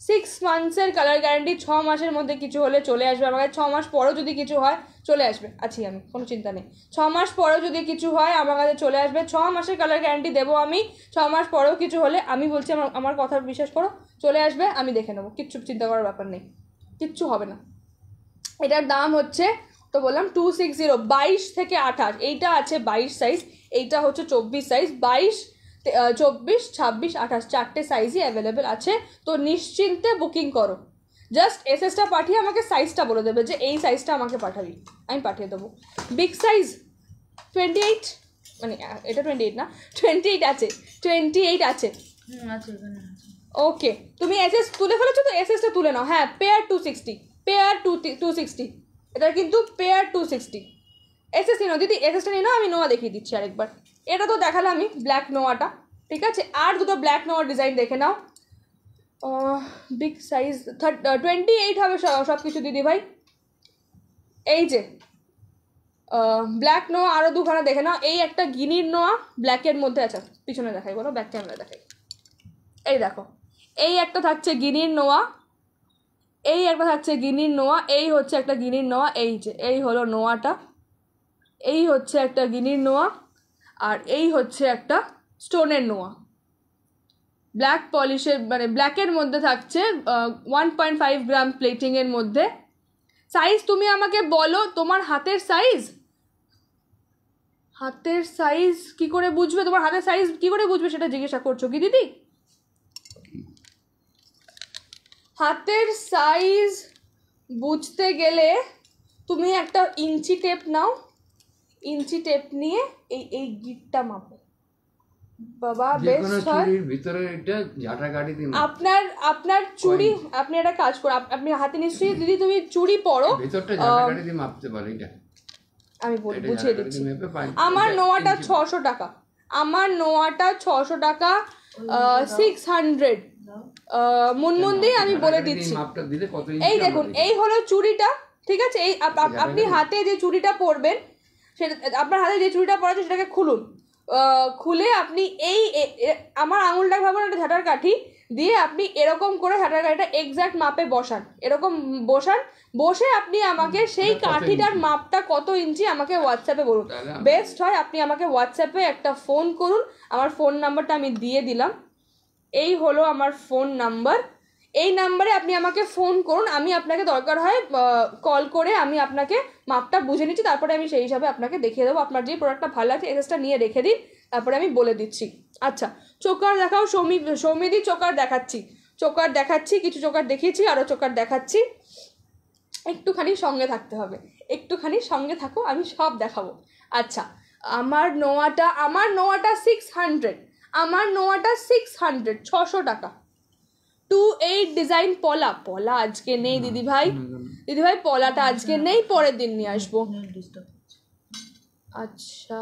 সিক্স মান্থসের কালার গ্যারেন্টি ছ মাসের মধ্যে কিছু হলে চলে আসবে আমার কাছে ছ মাস পরেও যদি কিছু হয় চলে আসবে আছি আমি কোনো চিন্তা নেই ছ মাস পরেও যদি কিছু হয় আমার কাছে চলে আসবে ছ মাসের কালার গ্যারেন্টি দেবো আমি ছ মাস পরেও কিছু হলে আমি বলছি আমার আমার কথা বিশ্বাস করো চলে আসবে আমি দেখে নেবো কিচ্ছু চিন্তা করার ব্যাপার নেই কিচ্ছু হবে না এটার দাম হচ্ছে তো বললাম টু সিক্স জিরো বাইশ থেকে আঠাশ এইটা আছে বাইশ সাইজ এইটা হচ্ছে চব্বিশ সাইজ বাইশ চব্বিশ ছাব্বিশ আঠাশ চারটে সাইজই অ্যাভেলেবেল আছে তো নিশ্চিন্তে বুকিং করো জাস্ট এসএসটা পাঠিয়ে আমাকে সাইজটা বলে দেবে যে এই সাইজটা আমাকে পাঠাবি আমি পাঠিয়ে দেবো বিগ সাইজ টোয়েন্টি এইট মানে এটা টোয়েন্টি এইট না টোয়েন্টি এইট আছে টোয়েন্টি এইট আছে আছে ওকে তুমি এসএস তুলে ফেলেছো তো এসএসটা তুলে নাও হ্যাঁ pair two sixty pair two two sixty এটা কিন্তু পেয়ার টু সিক্সটি এসএস নিয়ে নাও দিদি এসএসটা নিয়ে নাও আমি নোয়া দেখিয়ে দিচ্ছি আরেকবার এটা তো দেখালাম আমি ব্ল্যাক নোয়াটা ঠিক আছে আর দুটো ব্ল্যাক নোয়ার ডিজাইন দেখে নাও big size third twenty eight হবে সব কিছু দিদি ভাই এই যে ব্ল্যাক নোয়া আরও দুখানা দেখে নাও এই একটা গিনির নোয়া ব্ল্যাকের মধ্যে আছে পিছনে দেখাই বলো ব্যাক ক্যামেরা দেখাই এই দেখো এই একটা থাকছে গিনির নোয়া এই একটা থাকছে গিনির নোয়া এই হচ্ছে একটা গিনির নোয়া এই যে এই হলো নোয়াটা এই হচ্ছে একটা গিনির নোয়া আর এই হচ্ছে একটা স্টোনের নোয়া ব্ল্যাক পলিশের মানে ব্ল্যাকের মধ্যে থাকছে ওয়ান পয়েন্ট ফাইভ গ্রাম প্লেটিংয়ের মধ্যে সাইজ তুমি আমাকে বলো তোমার হাতের সাইজ হাতের সাইজ কি করে বুঝবে তোমার হাতের সাইজ কি করে বুঝবে সেটা জিজ্ঞাসা করছো কি দিদি হাতের সাইজ বুঝতে গেলে তুমি একটা ইঞ্চি টেপ নাও ইঞ্চি টেপ নিয়ে এই এই গিটটা মাপো বাবা বেশ হয় ভিতরে এটা ঝাটা কাটি দিন আপনার আপনার চুড়ি আপনি একটা কাজ করো আপনি হাতে নিশ্চয়ই দিদি তুমি চুড়ি পরো ভিতরটা ঝাটা কাটি দিয়ে মাপতে পারো এটা আমি বুঝিয়ে দিচ্ছি আমার নোয়াটা ছশো টাকা আমার নোয়াটা ছশো টাকা সিক্স হান্ড্রেড মুনমুন দিয়ে আমি বলে দিচ্ছি এই দেখুন এই হলো চুড়িটা ঠিক আছে এই আপনি হাতে যে চুড়িটা পরবেন সেটা আপনার হাতে যে চুড়িটা পরা আছে সেটাকে খুলুন খুলে আপনি এই আমার আঙুলটা ভাবুন একটা ঝাঁটার কাঠি দিয়ে আপনি এরকম করে ঝাঁটার কাঠিটা এক্স্যাক্ট মাপে বসান এরকম বসান বসে আপনি আমাকে সেই কাঠিটার মাপটা কত ইঞ্চি আমাকে হোয়াটসঅ্যাপে বলুন বেস্ট হয় আপনি আমাকে হোয়াটসঅ্যাপে একটা ফোন করুন আমার ফোন নাম্বারটা আমি দিয়ে দিলাম এই হলো আমার ফোন নাম্বার এই নাম্বারে আপনি আমাকে ফোন করুন আমি আপনাকে দরকার হয় কল করে আমি আপনাকে মাপটা বুঝে নিচ্ছি তারপরে আমি সেই হিসাবে আপনাকে দেখিয়ে দেবো আপনার যে প্রোডাক্টটা ভালো লাগছে এসএসটা নিয়ে রেখে দিন তারপরে আমি বলে দিচ্ছি আচ্ছা চোকার দেখাও সৌমি সৌমিদি চোকার দেখাচ্ছি চোকার দেখাচ্ছি কিছু চোকার দেখিয়েছি আরও চোকার দেখাচ্ছি একটুখানি সঙ্গে থাকতে হবে একটুখানি সঙ্গে থাকো আমি সব দেখাবো আচ্ছা আমার নোয়াটা আমার নোয়াটা সিক্স হান্ড্রেড আমার নোয়াটা সিক্স হান্ড্রেড ছশো টাকা টু এইট ডিজাইন পলা পলা আজকে নেই দিদিভাই দিদিভাই পলাটা আজকে নেই পরের দিন নিয়ে আসবো আচ্ছা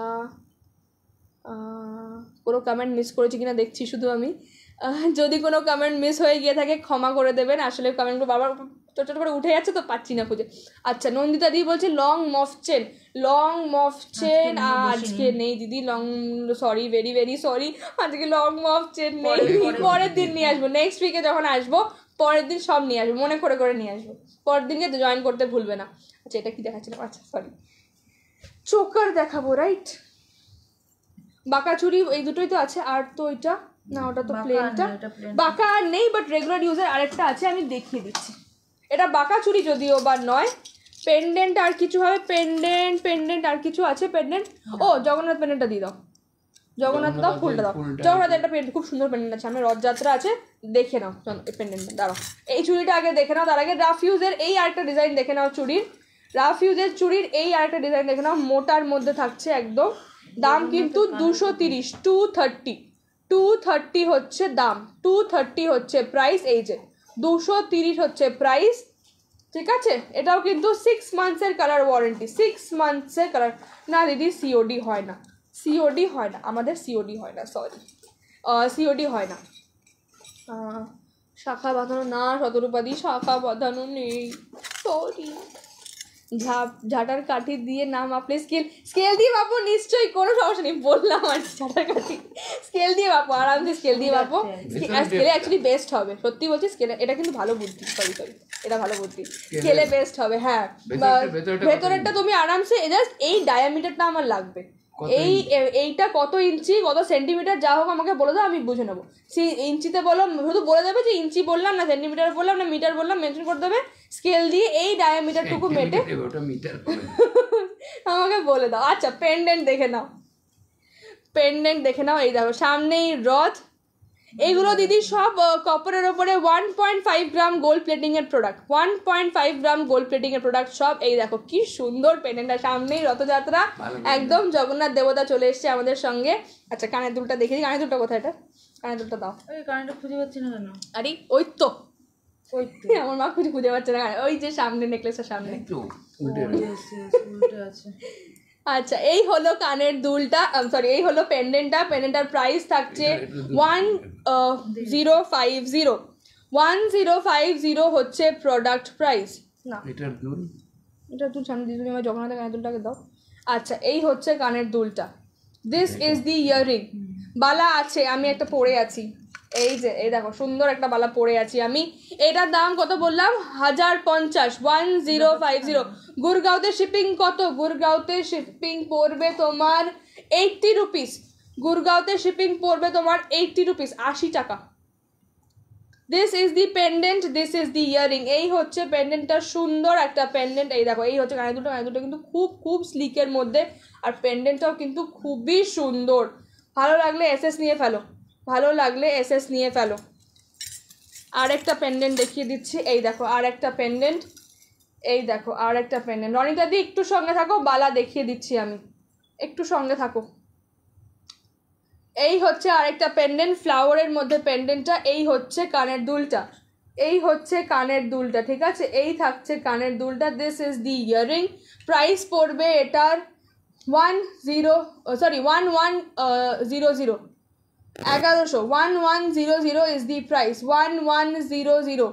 কোনো কমেন্ট মিস করেছি কিনা দেখছি শুধু আমি যদি কোনো কমেন্ট মিস হয়ে গিয়ে থাকে ক্ষমা করে দেবেন আসলে কমেন্টগুলো বাবার চটচট করে উঠে যাচ্ছে তো পাচ্ছি না খুঁজে আচ্ছা নন্দিতা দিদি বলছে লং মফ চেন লং মফ চেন আজকে নেই দিদি long sorry very very sorry আজকে লং মফ চেন নেই পরের দিন নিয়ে আসবো নেক্সট উইকে যখন আসবো পরের দিন সব নিয়ে আসবো মনে করে করে নিয়ে আসবো পরের দিনকে জয়েন করতে ভুলবে না আচ্ছা এটা কি দেখাচ্ছিলাম আচ্ছা সরি চোকার দেখাবো রাইট বাঁকা চুরি এই দুটোই তো আছে আর তো ওইটা না ওটা তো প্লেনটা বাঁকা নেই বাট রেগুলার ইউজের আরেকটা আছে আমি দেখিয়ে দিচ্ছি এটা বাঁকা চুড়ি যদিও বা নয় পেন্ডেন্ট আর কিছু হবে পেন্ডেন্ট পেন্ডেন্ট আর কিছু আছে পেন্ডেন্ট ও জগন্নাথ পেন্ডেন্টটা দিয়ে দাও জগন্নাথ দাও ফুলটা দাও জগন্নাথের একটা পেন্ডেন্ট খুব সুন্দর পেন্ডেন্ট আছে আমি রথযাত্রা আছে দেখে নাও এই পেন্ডেন্টটা দাঁড়াও এই চুড়িটা আগে দেখে নাও তার আগে রাফিউজের এই আরেকটা ডিজাইন দেখে নাও চুড়ির রাফিউজের চুড়ির এই আরেকটা ডিজাইন দেখে নাও মোটার মধ্যে থাকছে একদম দাম কিন্তু দুশো তিরিশ টু থার্টি টু থার্টি হচ্ছে দাম টু থার্টি হচ্ছে প্রাইস এই যে দুশো তিরিশ হচ্ছে প্রাইস ঠিক আছে এটাও কিন্তু সিক্স মান্থসের কালার ওয়ারেন্টি সিক্স মান্থসের কালার না দিদি সিওডি হয় না সিওডি হয় না আমাদের সিওডি হয় না সরি সিওডি হয় না শাখা বাঁধানো না শতরূপাদি শাখা বাঁধানো নেই সরি ঝাপ ঝাটার কাঠি দিয়ে না মাপলে স্কেল স্কেল দিয়ে বাপু নিশ্চয়ই কোনো সমস্যা নেই বললাম আর ঝাটার কাঠি স্কেল দিয়ে বাপু আরামসে স্কেল দিয়ে আর স্কেলে অ্যাকচুয়ালি বেস্ট হবে সত্যি বলছি স্কেলে এটা কিন্তু ভালো বুদ্ধি সরি সরি এটা ভালো বুদ্ধি স্কেলে বেস্ট হবে হ্যাঁ ভেতরেরটা তুমি আরামসে জাস্ট এই ডায়ামিটারটা আমার লাগবে এই এইটা কত ইঞ্চি কত সেন্টিমিটার যা হোক আমাকে বলে দাও আমি বুঝে নেবো সেই ইঞ্চিতে বলো শুধু বলে দেবে যে ইঞ্চি বললাম না সেন্টিমিটার বললাম না মিটার বললাম মেনশন করে দেবে স্কেল দিয়ে এই ডায়ামিটারটুকু মেটে আমাকে বলে দাও আচ্ছা পেন্ডেন্ট দেখে নাও পেন্ডেন্ট দেখে নাও এই দেখো সামনেই রথ এইগুলো দিদি সব কপরের ওপরে one point five gram gold প্লেটিংয়ের product one point five gram gold এর প্রোডাক্ট সব এই দেখো কি সুন্দর পেন্ডেন্টটা সামনেই রথযাত্রা একদম জগন্নাথ দেবতা চলে এসছে আমাদের সঙ্গে আচ্ছা কানের দুলটা দেখে কানের দুলটা কোথায় এটা কানের দুলটা দাও কানের খুঁজে পাচ্ছি না কেন আরে ওই তো হ্যাঁ, আমার মা খুঁজে খুঁজে পাচ্ছে না ওই যে সামনে নেকলেসের সামনে oh, আচ্ছা এই হলো কানের দুলটা সরি এই হলো পেন্ডেন্টটা পেন্ডেন্টটার প্রাইস থাকছে one zero five zero one zero five zero হচ্ছে প্রোডাক্ট প্রাইস না এটা দুল সামনে আমার জগন্নাথের দুলটাকে দাও আচ্ছা এই হচ্ছে কানের দুলটা দিস ইজ দি ইয়ারিং বালা আছে আমি একটা পরে আছি এই যে এই দেখো সুন্দর একটা বালা পরে আছি আমি এটার দাম কত বললাম হাজার পঞ্চাশ ওয়ান জিরো ফাইভ জিরো গুরগাঁওতে শিপিং কত গুরগাঁওতে শিপিং পড়বে তোমার এইটটি রুপিস গুরগাঁওতে শিপিং পড়বে তোমার এইটটি রুপিস আশি টাকা this is the pendant this is the earring এই হচ্ছে পেন্ডেন্টটা সুন্দর একটা পেন্ডেন্ট এই দেখো এই হচ্ছে কানে দুটো কানে দুটো কিন্তু খুব খুব স্লিকের মধ্যে আর পেন্ডেন্টটাও কিন্তু খুবই সুন্দর ভালো লাগলে এসএস নিয়ে ফেলো ভালো লাগলে এস নিয়ে ফেলো আর একটা পেন্ডেন্ট দেখিয়ে দিচ্ছি এই দেখো আর একটা পেন্ডেন্ট এই দেখো আর একটা পেন্ডেন্ট দাদি একটু সঙ্গে থাকো বালা দেখিয়ে দিচ্ছি আমি একটু সঙ্গে থাকো এই হচ্ছে আরেকটা পেন্ডেন্ট ফ্লাওয়ারের মধ্যে পেন্ডেন্টটা এই হচ্ছে কানের দুলটা এই হচ্ছে কানের দুলটা ঠিক আছে এই থাকছে কানের দুলটা this is the earring price পড়বে এটার one zero sorry one one zero zero এগারোশো one one zero zero is the price one one zero zero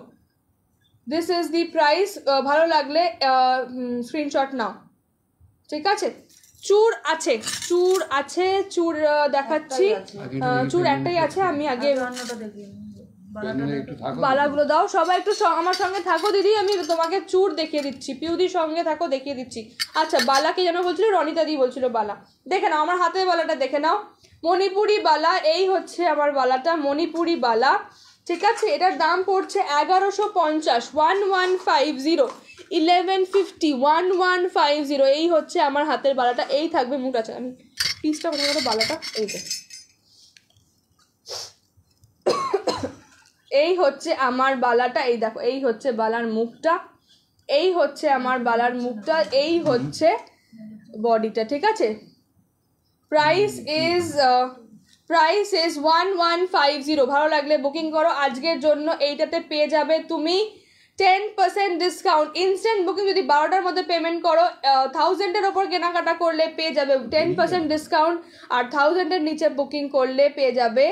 this is the price ভালো লাগলে স্ক্রিনশট নাও ঠিক আছে চুর আছে চুর আছে চুর দেখাচ্ছি চুর একটাই আছে আমি আগে আচ্ছা, অন্যটা বালাগুলো দাও সবাই একটু আমার সঙ্গে থাকো দিদি আমি তোমাকে চুর দেখিয়ে দিচ্ছি পিউদির সঙ্গে থাকো দেখিয়ে দিচ্ছি আচ্ছা বালাকে যেন বলছিল রনিতা দি বলছিল বালা দেখে নাও আমার হাতের বালাটা দেখে নাও মণিপুরি বালা এই হচ্ছে আমার বালাটা মণিপুরি বালা ঠিক আছে এটার দাম পড়ছে এগারোশো পঞ্চাশ one one five zero eleven fifty one one five zero এই হচ্ছে আমার হাতের বালাটা এই থাকবে মুখ আছে আমি পিসটা কোথায় বালাটা এই এই হচ্ছে আমার বালাটা এই দেখো এই হচ্ছে বালার মুখটা এই হচ্ছে আমার বালার মুখটা এই হচ্ছে বডিটা ঠিক আছে price is price is one one five zero ভালো লাগলে বুকিং করো আজকের জন্য এইটাতে পেয়ে যাবে তুমি ten percent discount instant booking যদি বারোটার মধ্যে পেমেন্ট করো থাউজেন্ডের uh, ওপর কেনাকাটা করলে পেয়ে যাবে টেন পার্সেন্ট ডিসকাউন্ট আর থাউজেন্ডের নিচে বুকিং করলে পেয়ে যাবে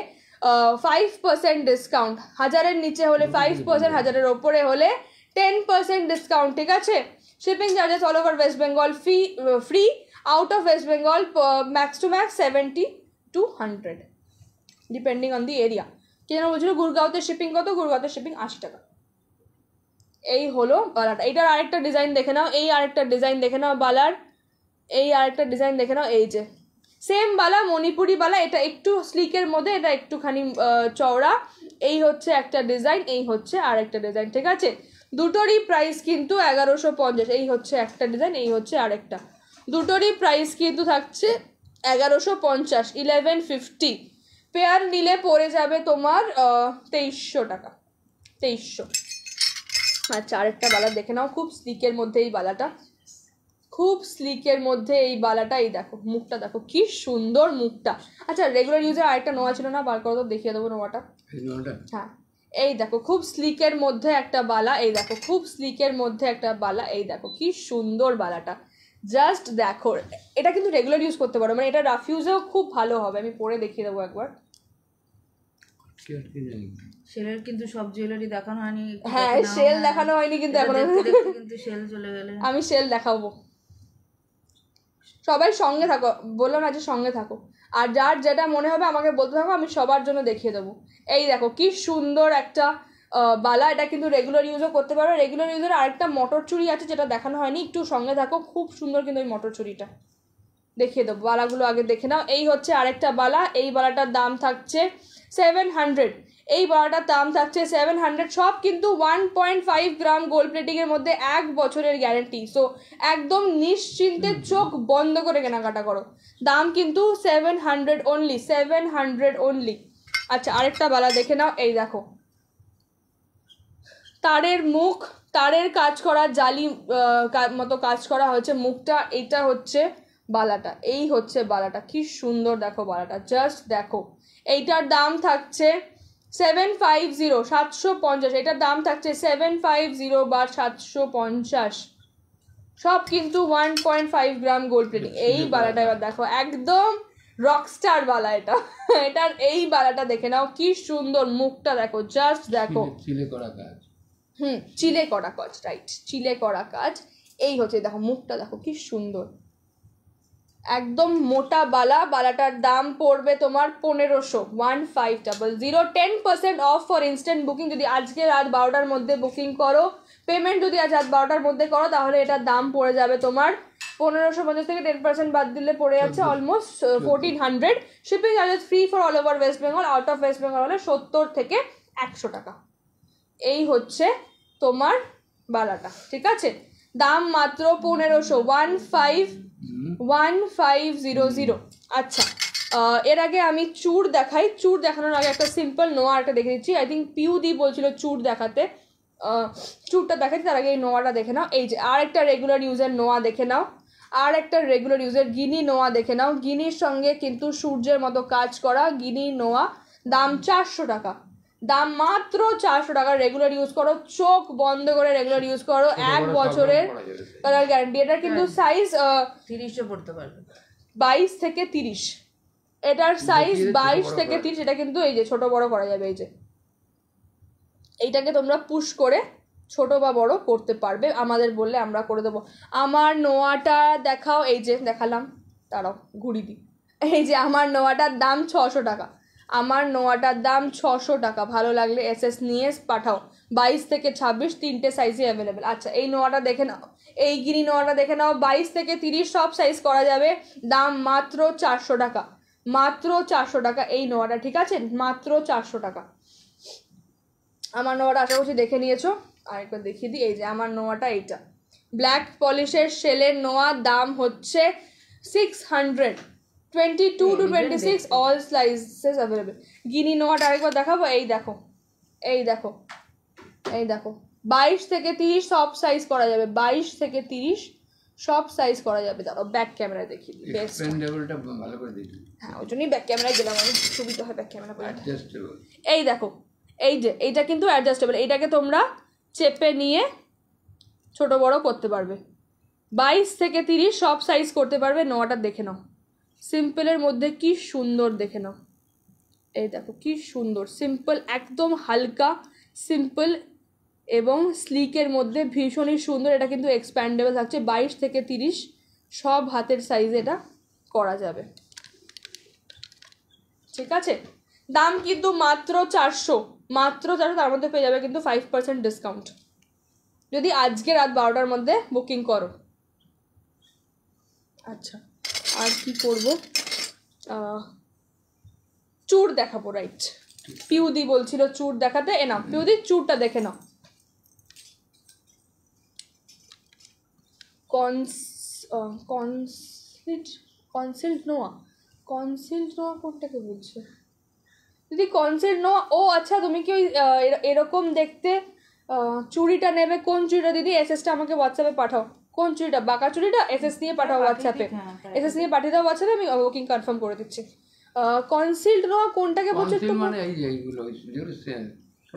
ফাইভ পার্সেন্ট ডিসকাউন্ট হাজারের নিচে হলে ফাইভ পার্সেন্ট হাজারের ওপরে হলে টেন পার্সেন্ট ডিসকাউন্ট ঠিক আছে shipping charges all over West Bengal fee free out of West Bengal max to max seventy to hundred depending on the area কে যেন বলছিল গুরগাঁওতে শিপিং কত গুরগাঁওতে শিপিং আশি টাকা এই হলো বালাটা এইটার আরেকটা ডিজাইন দেখে নাও এই আরেকটা ডিজাইন দেখে নাও বালার এই আরেকটা ডিজাইন দেখে নাও এই যে সেম বালা মণিপুরি বালা এটা একটু স্লিকের মধ্যে এটা একটুখানি চওড়া এই হচ্ছে একটা ডিজাইন এই হচ্ছে আর একটা ডিজাইন ঠিক আছে দুটোরই প্রাইস কিন্তু এগারোশো পঞ্চাশ এই হচ্ছে একটা ডিজাইন এই হচ্ছে আরেকটা দুটোরই প্রাইস কিন্তু থাকছে এগারোশো পঞ্চাশ ইলেভেন ফিফটি পেয়ার নিলে পড়ে যাবে তোমার তেইশশো টাকা তেইশশো আচ্ছা আরেকটা বালা দেখে নাও খুব স্লিকের মধ্যে এই বালাটা খুব স্লিকের মধ্যে এই বালাটা এই দেখো মুখটা দেখো কি সুন্দর মুখটা আচ্ছা রেগুলার ইউজের আরেকটা নোয়া ছিল না বার করো তো দেখিয়ে দেবো নোয়াটা হ্যাঁ এই দেখো খুব স্লিকের মধ্যে একটা বালা এই দেখো খুব স্লিকের মধ্যে একটা বালা এই দেখো কি সুন্দর বালাটা জাস্ট দেখো এটা কিন্তু রেগুলার ইউজ করতে পারো মানে এটা রাফ ইউজেও খুব ভালো হবে আমি পরে দেখিয়ে দেবো একবার শেলের কিন্তু সব জুয়েলারি দেখানো হয়নি হ্যাঁ শেল দেখানো হয়নি কিন্তু এখন কিন্তু চলে গেলে আমি শেল দেখাবো সবাই সঙ্গে থাকো বললাম না যে সঙ্গে থাকো আর যার যেটা মনে হবে আমাকে বলতে থাকো আমি সবার জন্য দেখিয়ে দেবো এই দেখো কি সুন্দর একটা বালা এটা কিন্তু রেগুলার ইউজও করতে পারো রেগুলার ইউজের আরেকটা মটর ছুরি আছে যেটা দেখানো হয়নি একটু সঙ্গে থাকো খুব সুন্দর কিন্তু ওই মটর ছুরিটা দেখিয়ে দেবো বালাগুলো আগে দেখে নাও এই হচ্ছে আরেকটা বালা এই বালাটার দাম থাকছে সেভেন হান্ড্রেড এই বারোটার দাম থাকছে সেভেন হান্ড্রেড সব কিন্তু one point five gram gold প্লেটিংয়ের মধ্যে এক বছরের গ্যারেন্টি সো একদম নিশ্চিন্তে চোখ বন্ধ করে কেনাকাটা করো দাম কিন্তু seven hundred only seven hundred only আচ্ছা আরেকটা বালা দেখে নাও এই দেখো তারের মুখ তারের কাজ করা জালি মতো কাজ করা হয়েছে মুখটা এটা হচ্ছে বালাটা এই হচ্ছে বালাটা কি সুন্দর দেখো বালাটা জাস্ট দেখো এইটার দাম থাকছে সেভেন ফাইভ জিরো সাতশো পঞ্চাশ এটার দাম থাকছে সেভেন ফাইভ জিরো বা সাতশো পঞ্চাশ সব কিন্তু one point five gram gold plating এই বালাটা এবার দেখো একদম রকস্টার বালা এটা এটার এই বালাটা দেখে নাও কি সুন্দর মুখটা দেখো জাস্ট দেখো চিলে করা কাজ হুম চিলে করা কাজ রাইট চিলে করা কাজ এই হচ্ছে দেখো মুখটা দেখো কি সুন্দর একদম মোটা বালা বালাটার দাম পড়বে তোমার পনেরোশো one five double zero ten percent off for instant booking যদি আজকে রাত বারোটার মধ্যে বুকিং করো পেমেন্ট যদি আজ রাত বারোটার মধ্যে করো তাহলে এটার দাম পড়ে যাবে তোমার পনেরোশো পঞ্চাশ থেকে টেন পার্সেন্ট বাদ দিলে পড়ে যাচ্ছে almost fourteen hundred shipping charges free for all over West Bengal out of West Bengal হলে সত্তর থেকে একশো টাকা এই হচ্ছে তোমার বালাটা ঠিক আছে দাম মাত্র পনেরোশো one five one five zero zero আচ্ছা এর আগে আমি চুর দেখাই চুর দেখানোর আগে একটা সিম্পল নোয়ারটা দেখে দিচ্ছি আই থিঙ্ক পিউদি বলছিল চুর দেখাতে চুরটা দেখাচ্ছি তার আগে এই নোয়াটা দেখে নাও এই যে আর একটা রেগুলার ইউজের নোয়া দেখে নাও আর একটা রেগুলার ইউজের গিনি নোয়া দেখে নাও গিনির সঙ্গে কিন্তু সূর্যের মতো কাজ করা গিনি নোয়া দাম চারশো টাকা দাম মাত্র চারশো টাকা রেগুলার ইউজ করো চোখ বন্ধ করে রেগুলার ইউজ করো এক বছরের কালার গ্যারান্টি এটার কিন্তু সাইজ হ্যাঁ। তিরিশে পড়তে পারবে বাইশ থেকে তিরিশ এটার সাইজ বাইশ থেকে তিরিশ এটা কিন্তু এই যে ছোট বড় করা যাবে এই যে এইটাকে তোমরা পুশ করে ছোট বা বড় করতে পারবে আমাদের বললে আমরা করে দেবো আমার নোয়াটা দেখাও এই যে দেখালাম তারাও ঘুরি দিই এই যে আমার নোয়াটার দাম ছশো টাকা আমার নোয়াটার দাম ছশো টাকা ভালো লাগলে এস এস নিয়ে পাঠাও বাইশ থেকে ছাব্বিশ তিনটে সাইজই অ্যাভেলেবেল আচ্ছা এই নোয়াটা দেখে নাও এই গিনি নোয়াটা দেখে নাও বাইশ থেকে তিরিশ সব সাইজ করা যাবে দাম মাত্র চারশো টাকা মাত্র চারশো টাকা এই নোয়াটা ঠিক আছে মাত্র চারশো টাকা আমার নোয়াটা আশা করছি দেখে নিয়েছো আরেকবার দেখিয়ে দিই এই যে আমার নোয়াটা এইটা ব্ল্যাক পলিশের সেলের নোয়া দাম হচ্ছে six hundred twenty two two twenty six all slices available guinea নোয়াট আরেকবার দেখাবো এই দেখো এই দেখো এই দেখো বাইশ থেকে তিরিশ সব সাইজ করা যাবে বাইশ থেকে তিরিশ সব সাইজ করা যাবে দাঁড়াও ব্যাক ক্যামেরা দেখি এক্সপেন্ডেবলটা হ্যাঁ ওই জন্যই ব্যাক ক্যামেরায় গেলাম আমি সুবিধা হয় ব্যাক ক্যামেরা এই দেখো এই যে এইটা কিন্তু অ্যাডজাস্টেবল এইটাকে তোমরা চেপে নিয়ে ছোট বড় করতে পারবে বাইশ থেকে তিরিশ সব সাইজ করতে পারবে নোয়াটা দেখে নাও সিম্পলের মধ্যে কি সুন্দর দেখে নাও এই দেখো কি সুন্দর সিম্পল একদম হালকা সিম্পল এবং স্লিকের মধ্যে ভীষণই সুন্দর এটা কিন্তু এক্সপ্যান্ডেবল থাকছে বাইশ থেকে তিরিশ সব হাতের সাইজ এটা করা যাবে ঠিক আছে দাম কিন্তু মাত্র চারশো মাত্র চারশো তার মধ্যে পেয়ে যাবে কিন্তু ফাইভ পার্সেন্ট ডিসকাউন্ট যদি আজকে রাত বারোটার মধ্যে বুকিং করো আচ্ছা আর কি করব চুর দেখাবো রাইট পিউদি বলছিল চুর দেখাতে এ না পিউদি চুরটা দেখে নাও কনস নোয়া নোয়া বলছে নোয়া ও আচ্ছা তুমি কি ওই এরকম দেখতে চুরিটা নেবে কোন চুড়িটা দিদি এসটা আমাকে হোয়াটসঅ্যাপে পাঠাও কোন চুরিটা বাঁকা এস এসএস নিয়ে পাঠাও হোয়াটসঅ্যাপে এসএস নিয়ে পাঠিয়ে দাও হোয়াটসঅ্যাপে আমি বুকিং কনফার্ম করে দিচ্ছি কনসিল্ড নেওয়া কোনটাকে বলছে মানে এই এইগুলো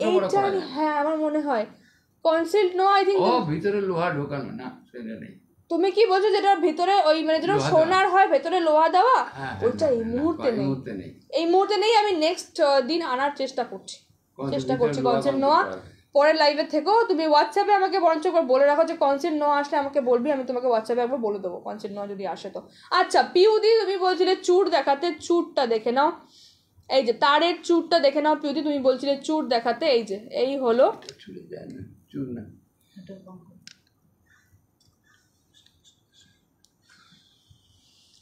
এইটা হ্যাঁ আমার মনে হয় কনসিল্ড নেওয়া আই থিঙ্ক ও ভিতরে লোহা ঢোকানো না সেটা নেই তুমি কি বলছো যেটা ভেতরে ওই মানে যেটা সোনার হয় ভেতরে লোহা দেওয়া হ্যাঁ, হ্যাঁ, ওইটা হ্যাঁ, এই মুহূর্তে নেই এই মুহূর্তে নেই আমি নেক্সট দিন আনার চেষ্টা করছি চেষ্টা করছি কনসেল্ট নেওয়া পরের লাইভে থেকেও তুমি হোয়াটসঅ্যাপে আমাকে বরঞ্চ করে বলে রাখো যে কনসেন্ট নো আসলে আমাকে বলবি আমি তোমাকে হোয়াটসঅ্যাপে একবার বলে দেবো কনসেন্ট ন যদি আসে তো আচ্ছা পিউদি তুমি বলছিলে চুট দেখাতে চুটটা দেখে নাও এই যে তারের চুটটা দেখে নাও পিউদি তুমি বলছিলে চুট দেখাতে এই যে এই হলো চুল না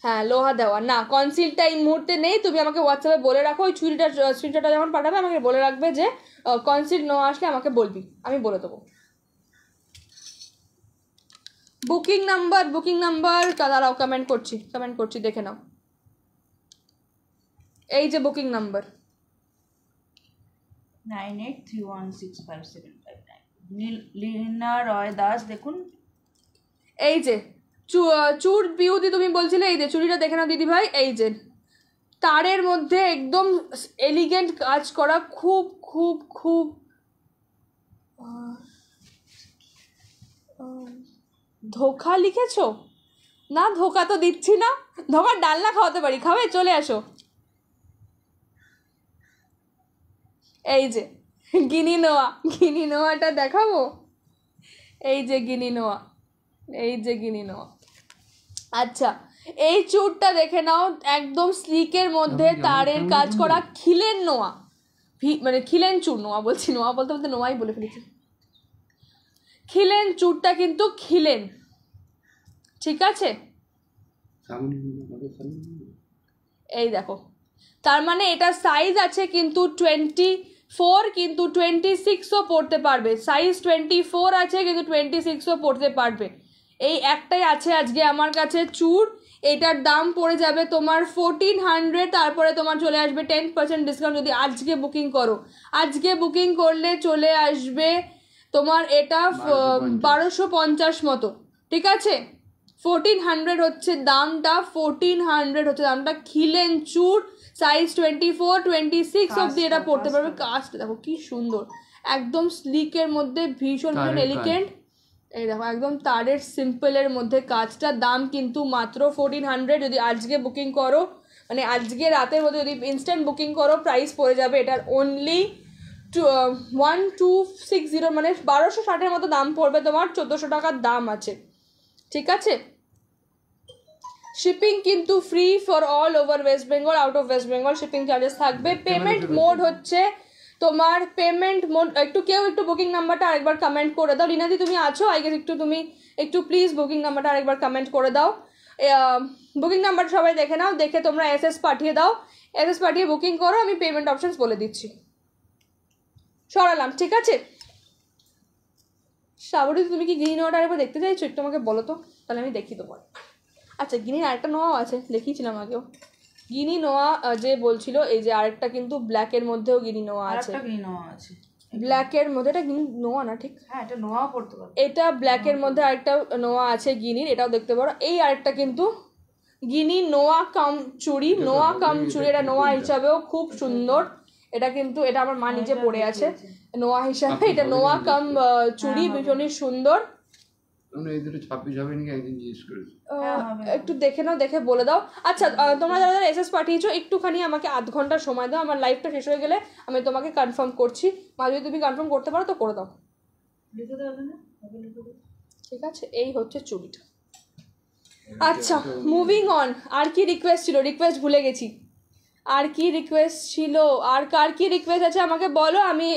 হ্যাঁ লোহা দেওয়া না কনসিলটা এই মুহূর্তে নেই তুমি আমাকে হোয়াটসঅ্যাপে বলে রাখো ওই ছুরিটা ছুরিটা যখন পাঠাবে আমাকে বলে রাখবে যে কনসিল না আসলে আমাকে বলবি আমি বলে দেবো বুকিং নাম্বার বুকিং নাম্বার দাঁড়াও কমেন্ট করছি কমেন্ট করছি দেখে নাও এই যে booking number nine eight three one six five seven five nine Leena Roy Das দেখুন এই যে চুর বিউদি তুমি বলছিলে এই যে চুড়িটা দেখে নাও দিদি ভাই এই যে তারের মধ্যে একদম এলিগেন্ট কাজ করা খুব খুব খুব ধোকা লিখেছো না ধোকা তো দিচ্ছি না ধোকার ডালনা খাওয়াতে পারি খাবে চলে আসো এই যে গিনি নোয়া গিনি নোয়াটা দেখাবো এই যে গিনি নোয়া এই যে গিনি নোয়া আচ্ছা এই চুরটা দেখে নাও একদম স্লিকের মধ্যে তারের কাজ করা খিলেন নোয়া মানে খিলেন চুর নোয়া বলছি নোয়া বলতে বলতে নোয়াই বলে ফেলেছি খিলেন চুরটা কিন্তু খিলেন ঠিক আছে এই দেখো তার মানে এটা সাইজ আছে কিন্তু টোয়েন্টি ফোর কিন্তু টোয়েন্টি সিক্সও পড়তে পারবে সাইজ টোয়েন্টি ফোর আছে কিন্তু টোয়েন্টি সিক্সও পড়তে পারবে এই একটাই আছে আজকে আমার কাছে চুর এটার দাম পড়ে যাবে তোমার ফোরটিন হান্ড্রেড তারপরে তোমার চলে আসবে টেন পার্সেন্ট ডিসকাউন্ট যদি আজকে বুকিং করো আজকে বুকিং করলে চলে আসবে তোমার এটা বারোশো পঞ্চাশ মতো ঠিক আছে ফোরটিন হান্ড্রেড হচ্ছে দামটা ফোরটিন হান্ড্রেড হচ্ছে দামটা খিলেন চুর size twenty four twenty six অব্দি এটা পড়তে পারবে কাস্ট দেখো কি সুন্দর একদম স্লিকের মধ্যে ভীষণ ভীষণ এলিগেন্ট এই দেখো একদম তারের সিম্পলের মধ্যে কাজটার দাম কিন্তু মাত্র ফোরটিন হান্ড্রেড যদি আজকে বুকিং করো মানে আজকে রাতের মধ্যে যদি ইনস্ট্যান্ট বুকিং করো প্রাইস পড়ে যাবে এটার only two one two six zero মানে বারোশো ষাটের মতো দাম পড়বে তোমার চোদ্দোশো টাকার দাম আছে ঠিক আছে শিপিং কিন্তু free for all over West Bengal out of West Bengal shipping charges থাকবে পেমেন্ট মোড হচ্ছে তোমার পেমেন্ট একটু কেউ একটু বুকিং নাম্বারটা আরেকবার কমেন্ট করে দাও রিনাদি তুমি আছো আই গেস একটু তুমি একটু প্লিজ বুকিং নাম্বারটা আরেকবার কমেন্ট করে দাও বুকিং নাম্বার সবাই দেখে নাও দেখে তোমরা এস পাঠিয়ে দাও এস পাঠিয়ে বুকিং করো আমি পেমেন্ট অপশানস বলে দিচ্ছি সরালাম ঠিক আছে সাবরি তুমি কি গ্রিন ওয়াটার একবার দেখতে চাইছো একটু আমাকে বলো তো তাহলে আমি দেখি তোমার আচ্ছা গ্রিন আরেকটা নোয়াও আছে দেখিয়েছিলাম আগেও গিনি নোয়া যে বলছিল এই যে আরেকটা কিন্তু ব্ল্যাকের মধ্যেও গিনি নোয়া আছে নোয়া আছে ব্ল্যাকের মধ্যে এটা গিনি নোয়া না ঠিক হ্যাঁ এটা নোয়াও পড়তে পারো এটা ব্ল্যাকের মধ্যে আরেকটা নোয়া আছে গিনির এটাও দেখতে পারো এই আরেকটা কিন্তু গিনি নোয়া কাম চুরি নোয়া কাম চুরি এটা নোয়া হিসাবেও খুব সুন্দর এটা কিন্তু এটা আমার মা হ্যাঁ, নিজে পড়ে আছে নোয়া হিসাবে এটা নোয়া কাম হ্যাঁ, চুরি ভীষণই সুন্দর হ্যাঁ, একটু দেখে নাও দেখে বলে দাও আচ্ছা তোমরা যারা যারা এসএস পাঠিয়েছো একটুখানি আমাকে আধ ঘন্টা সময় দাও আমার লাইফটা শেষ হয়ে গেলে আমি তোমাকে কনফার্ম করছি মা যদি তুমি কনফার্ম করতে পারো তো করে দাও ঠিক আছে এই হচ্ছে চুরিটা আচ্ছা মুভিং অন আর কি রিকোয়েস্ট ছিল রিকোয়েস্ট ভুলে গেছি আর কি রিকোয়েস্ট ছিল আর কার কি রিকোয়েস্ট আছে আমাকে বলো আমি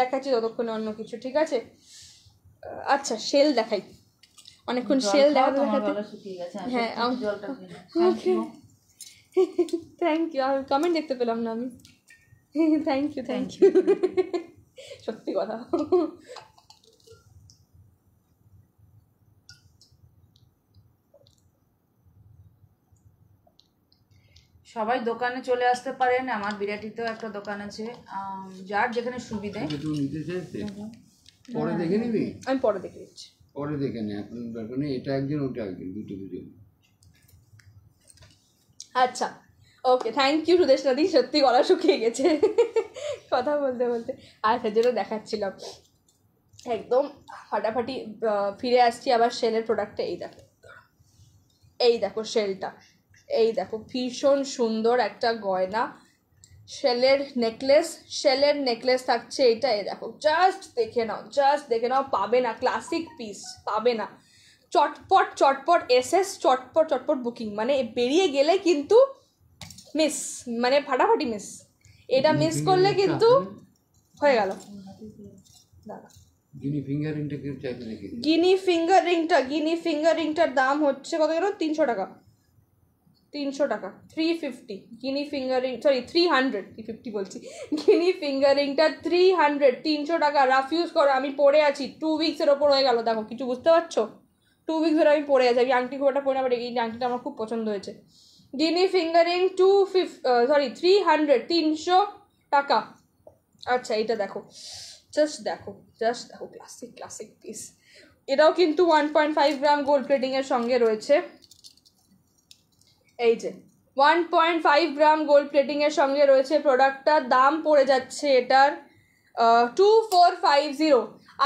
দেখাচ্ছি ততক্ষণে অন্য কিছু ঠিক আছে আচ্ছা সেল দেখাই অনেকক্ষণ শেল দেখাতে দেখাতে হ্যাঁ থ্যাংক ইউ আর কমেন্ট দেখতে পেলাম না আমি থ্যাংক ইউ থ্যাংক ইউ সত্যি কথা সবাই দোকানে চলে আসতে পারেন আমার বিরাটিতেও একটা দোকান আছে যার যেখানে সুবিধে পরে দেখে নিবি আমি পরে দেখে নিচ্ছি পরে দেখে নেয় এখন নেই এটা একদিন ওটা একদিন দুটো দুজন আচ্ছা ওকে থ্যাংক ইউ সুদেশনাদি সত্যি গলা শুকিয়ে গেছে কথা বলতে বলতে আচ্ছা যেটা দেখাচ্ছিলাম একদম ফাটাফাটি ফিরে আসছি আবার সেলের প্রোডাক্টটা এই দেখো এই দেখো সেলটা এই দেখো ভীষণ সুন্দর একটা গয়না শেলের নেকলেস শেলের নেকলেস থাকছে এটা এ দেখো জাস্ট দেখে নাও জাস্ট দেখে নাও পাবে না ক্লাসিক পিস পাবে না চটপট চটপট এস চটপট চটপট বুকিং মানে বেরিয়ে গেলে কিন্তু মিস মানে ফাটাফাটি মিস এটা মিস করলে কিন্তু হয়ে গেল গিনি ফিঙ্গার রিংটা গিনি ফিঙ্গার রিংটার দাম হচ্ছে কত গেল তিনশো টাকা তিনশো টাকা three fifty guinea finger ring sorry three hundred three fifty বলছি গিনি ফিঙ্গারিংটা থ্রি হান্ড্রেড তিনশো টাকা রাফিউজ করো আমি পড়ে আছি টু উইক্সের ওপর হয়ে গেল দেখো কিছু বুঝতে পারছো টু উইক্স ধরে আমি পড়ে আছি আমি আংটি খুব পড়ে পরে এই আংটিটা আমার খুব পছন্দ হয়েছে গিনি ফিঙ্গারিং টু ফিফ সরি থ্রি হান্ড্রেড তিনশো টাকা আচ্ছা এটা দেখো জাস্ট দেখো জাস্ট দেখো ক্লাসিক ক্লাসিক পিস এটাও কিন্তু one point five gram gold প্লেটিংয়ের সঙ্গে রয়েছে এই যে one point five gram gold প্লেটিংয়ের সঙ্গে রয়েছে প্রোডাক্টটার দাম পড়ে যাচ্ছে এটার টু ফোর ফাইভ জিরো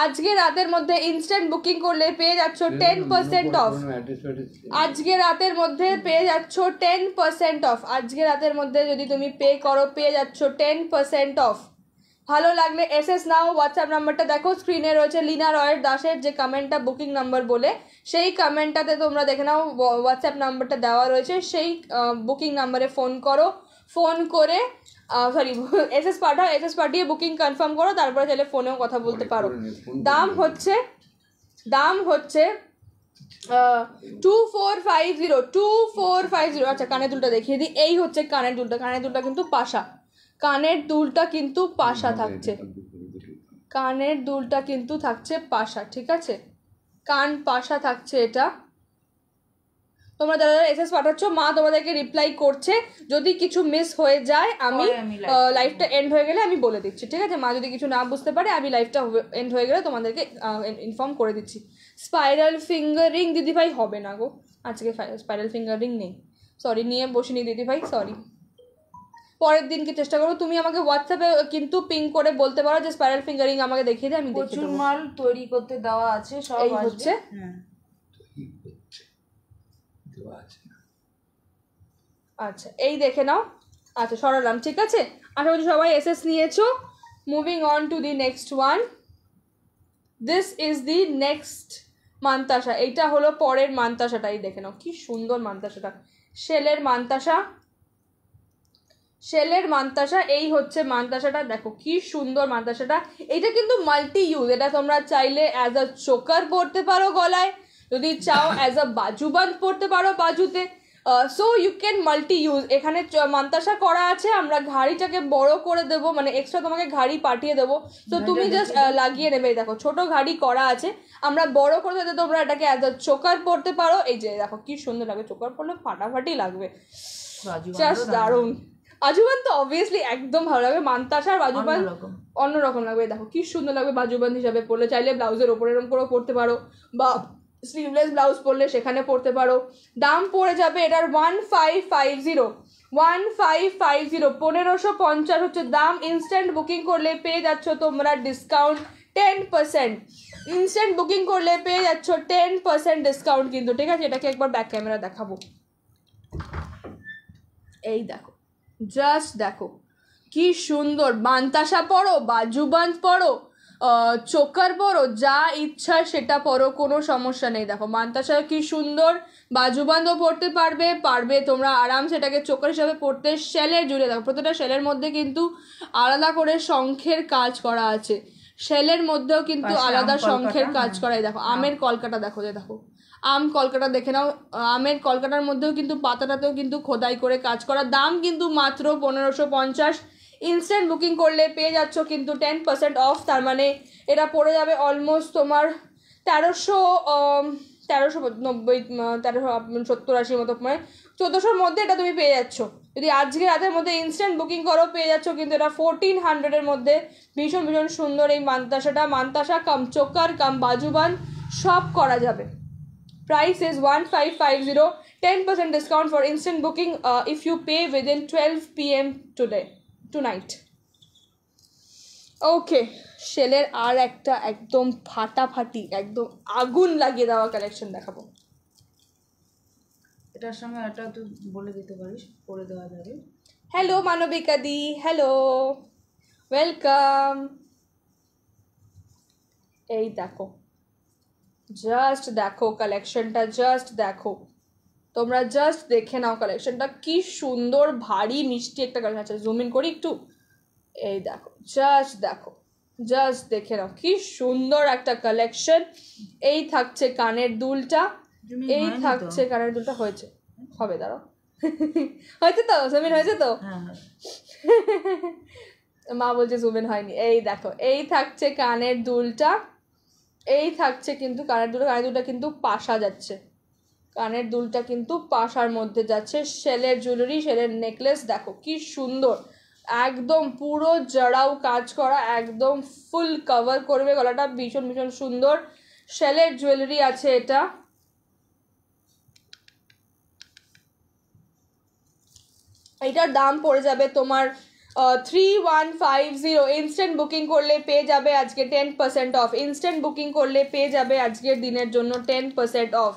আজকে রাতের মধ্যে ইনস্ট্যান্ট বুকিং করলে পেয়ে যাচ্ছ টেন পার্সেন্ট অফ আজকে রাতের মধ্যে পেয়ে যাচ্ছ টেন পার্সেন্ট অফ আজকে রাতের মধ্যে যদি তুমি পে করো পেয়ে যাচ্ছ টেন পার্সেন্ট অফ ভালো লাগলে এস এস নাও হোয়াটসঅ্যাপ নাম্বারটা দেখো স্ক্রিনে রয়েছে লিনা রয়ের দাসের যে কমেন্টটা বুকিং নাম্বার বলে সেই কমেন্টটাতে তোমরা দেখে নাও হোয়াটসঅ্যাপ নাম্বারটা দেওয়া রয়েছে সেই বুকিং নাম্বারে ফোন করো ফোন করে সরি এস এস পাঠাও এস এস পাঠিয়ে বুকিং কনফার্ম করো তারপরে তাহলে ফোনেও কথা বলতে পারো দাম হচ্ছে দাম হচ্ছে two four five zero two four five zero আচ্ছা কানের দুলটা দেখিয়ে দিই এই হচ্ছে কানের দুলটা কানের দুলটা কিন্তু পাশা কানের দুলটা কিন্তু পাশা হ্যাঁ, থাকছে কানের দুলটা কিন্তু থাকছে পাশা ঠিক আছে কান পাশা থাকছে এটা তোমরা যারা যারা এসএস পাঠাচ্ছ মা তোমাদেরকে রিপ্লাই করছে যদি কিছু মিস হয়ে যায় আমি লাইফটা এন্ড হয়ে গেলে আমি বলে দিচ্ছি ঠিক আছে মা যদি কিছু না বুঝতে পারে আমি লাইফটা এন্ড হয়ে গেলে তোমাদেরকে ইনফর্ম করে দিচ্ছি স্পাইরাল ফিঙ্গারিং দিদিভাই হবে না গো আজকে স্পাইরাল ফিঙ্গারিং নেই সরি নিয়ে বসিনি দিদিভাই সরি পরের দিনকে চেষ্টা করবো তুমি আমাকে হোয়াটসঅ্যাপে কিন্তু পিং করে বলতে পারো যে স্পাইরাল ফিঙ্গারিং আমাকে দেখিয়ে দেয় আমি প্রচুর মাল তৈরি করতে দেওয়া আছে সব এই হচ্ছে হ্যাঁ। আচ্ছা এই দেখে নাও আচ্ছা সরালাম ঠিক আছে আশা করছি সবাই এস নিয়েছো moving on to the next one this is the next মান্তাসা এইটা হলো পরের মান্তাসাটা এই দেখে নাও কি সুন্দর মান্তাসাটা শেলের মান্তাসা শেলের মান্তাসা এই হচ্ছে মান্তাসাটা দেখো কি সুন্দর মান্তাসাটা এটা কিন্তু মাল্টি ইউজ এটা তোমরা চাইলে অ্যাজ আ চোকার পরতে পারো গলায় যদি চাও অ্যাজ আ বাঁধ পরতে পারো বাজুতে so you can multi use এখানে মান্তাসা করা আছে আমরা ঘাড়িটাকে বড় করে দেব মানে এক্সট্রা তোমাকে ঘাড়ি পাঠিয়ে দেবো তো তুমি জাস্ট লাগিয়ে নেবে দেখো ছোট ঘাড়ি করা আছে আমরা বড় করে দিতে তোমরা এটাকে অ্যাজ আ চোকার পরতে পারো এই যে দেখো কি সুন্দর লাগে চোকার পরলে ফাটাফাটি লাগবে জাস্ট দারুণ বাজুবান তো অবভিয়াসলি একদম ভালো লাগবে মান্তাসা আর বাজুবান অন্যরকম লাগবে দেখো কি সুন্দর লাগবে বাজুবান হিসাবে পরলে চাইলে ব্লাউজের ওপরে এরকম করেও পরতে পারো বা স্লিভলেস ব্লাউজ পরলে সেখানে পরতে পারো দাম পড়ে যাবে এটার one five five zero one five five zero পনেরোশো পঞ্চাশ হচ্ছে দাম ইনস্ট্যান্ট বুকিং করলে পেয়ে যাচ্ছ তোমরা discount ten percent instant booking করলে পেয়ে যাচ্ছ টেন পার্সেন্ট ডিসকাউন্ট কিন্তু ঠিক আছে এটাকে একবার ব্যাক ক্যামেরা দেখাবো এই দেখো জাস্ট দেখো কি সুন্দর বান্তাসা পরো বাজুবান্ত পরো চোকার পরো যা ইচ্ছা সেটা পরো কোনো সমস্যা নেই দেখো মান্তাসা কি সুন্দর বাজুবান্ধও পড়তে পারবে পারবে তোমরা আরাম সেটাকে চোকার হিসাবে পড়তে শেলে জুড়ে দেখো প্রতিটা শেলের মধ্যে কিন্তু আলাদা করে শঙ্খের কাজ করা আছে শেলের মধ্যেও কিন্তু আলাদা শঙ্খের কাজ করাই দেখো হ্যাঁ। আমের কলকাটা দেখো যে দেখো আম কলকাতা দেখে নাও আমের কলকাতার মধ্যেও কিন্তু পাতাটাতেও কিন্তু খোদাই করে কাজ করা দাম কিন্তু মাত্র পনেরোশো পঞ্চাশ ইনস্ট্যান্ট বুকিং করলে পেয়ে যাচ্ছ কিন্তু টেন পার্সেন্ট অফ তার মানে এটা পড়ে যাবে অলমোস্ট তোমার তেরোশো তেরোশো নব্বই তেরোশো সত্তর আশির মতো মানে চোদ্দোশোর মধ্যে এটা তুমি পেয়ে যাচ্ছ যদি আজকে রাতের মধ্যে ইনস্ট্যান্ট বুকিং করো পেয়ে যাচ্ছ কিন্তু এটা ফোরটিন হান্ড্রেডের মধ্যে ভীষণ ভীষণ সুন্দর এই মান্তাসাটা মান্তাসা কাম চোকার কাম বাজুবান সব করা যাবে price is 1550 10% discount for instant booking uh, if you pay within 12 pm today tonight ওকে শেলের আর একটা একদম ফাটাফাটি একদম আগুন লাগিয়ে দেওয়া কালেকশন দেখাবো এটার সঙ্গে একটা তুই বলে দিতে পারিস করে দেওয়া যাবে হ্যালো মানবিকা দি হ্যালো ওয়েলকাম এই দেখো জাস্ট দেখো কালেকশনটা জাস্ট দেখো তোমরা জাস্ট দেখে নাও কালেকশনটা কি সুন্দর ভারী মিষ্টি একটা কালেকশন আচ্ছা জুম ইন করি একটু এই দেখো জাস্ট দেখো জাস্ট দেখে নাও কি সুন্দর একটা কালেকশন এই থাকছে কানের দুলটা এই থাকছে কানের দুলটা হয়েছে হবে দাঁড়ো হয়েছে তো জমিন হয়েছে তো হ্যাঁ, মা বলছে জুমিন হয়নি এই দেখো এই থাকছে কানের দুলটা এই থাকছে কিন্তু কানের দুলটা কানের দুলটা কিন্তু পাশা যাচ্ছে কানের দুলটা কিন্তু পাশার মধ্যে যাচ্ছে সেলের জুয়েলারি সেলের নেকলেস দেখো কি সুন্দর একদম পুরো জড়াও কাজ করা একদম ফুল কভার করবে গলাটা ভীষণ ভীষণ সুন্দর সেলের জুয়েলারি আছে এটা এটার দাম পড়ে যাবে তোমার three one five zero instant booking করলে পেয়ে যাবে আজকে ten percent off instant booking করলে পেয়ে যাবে আজকের দিনের জন্য টেন পার্সেন্ট অফ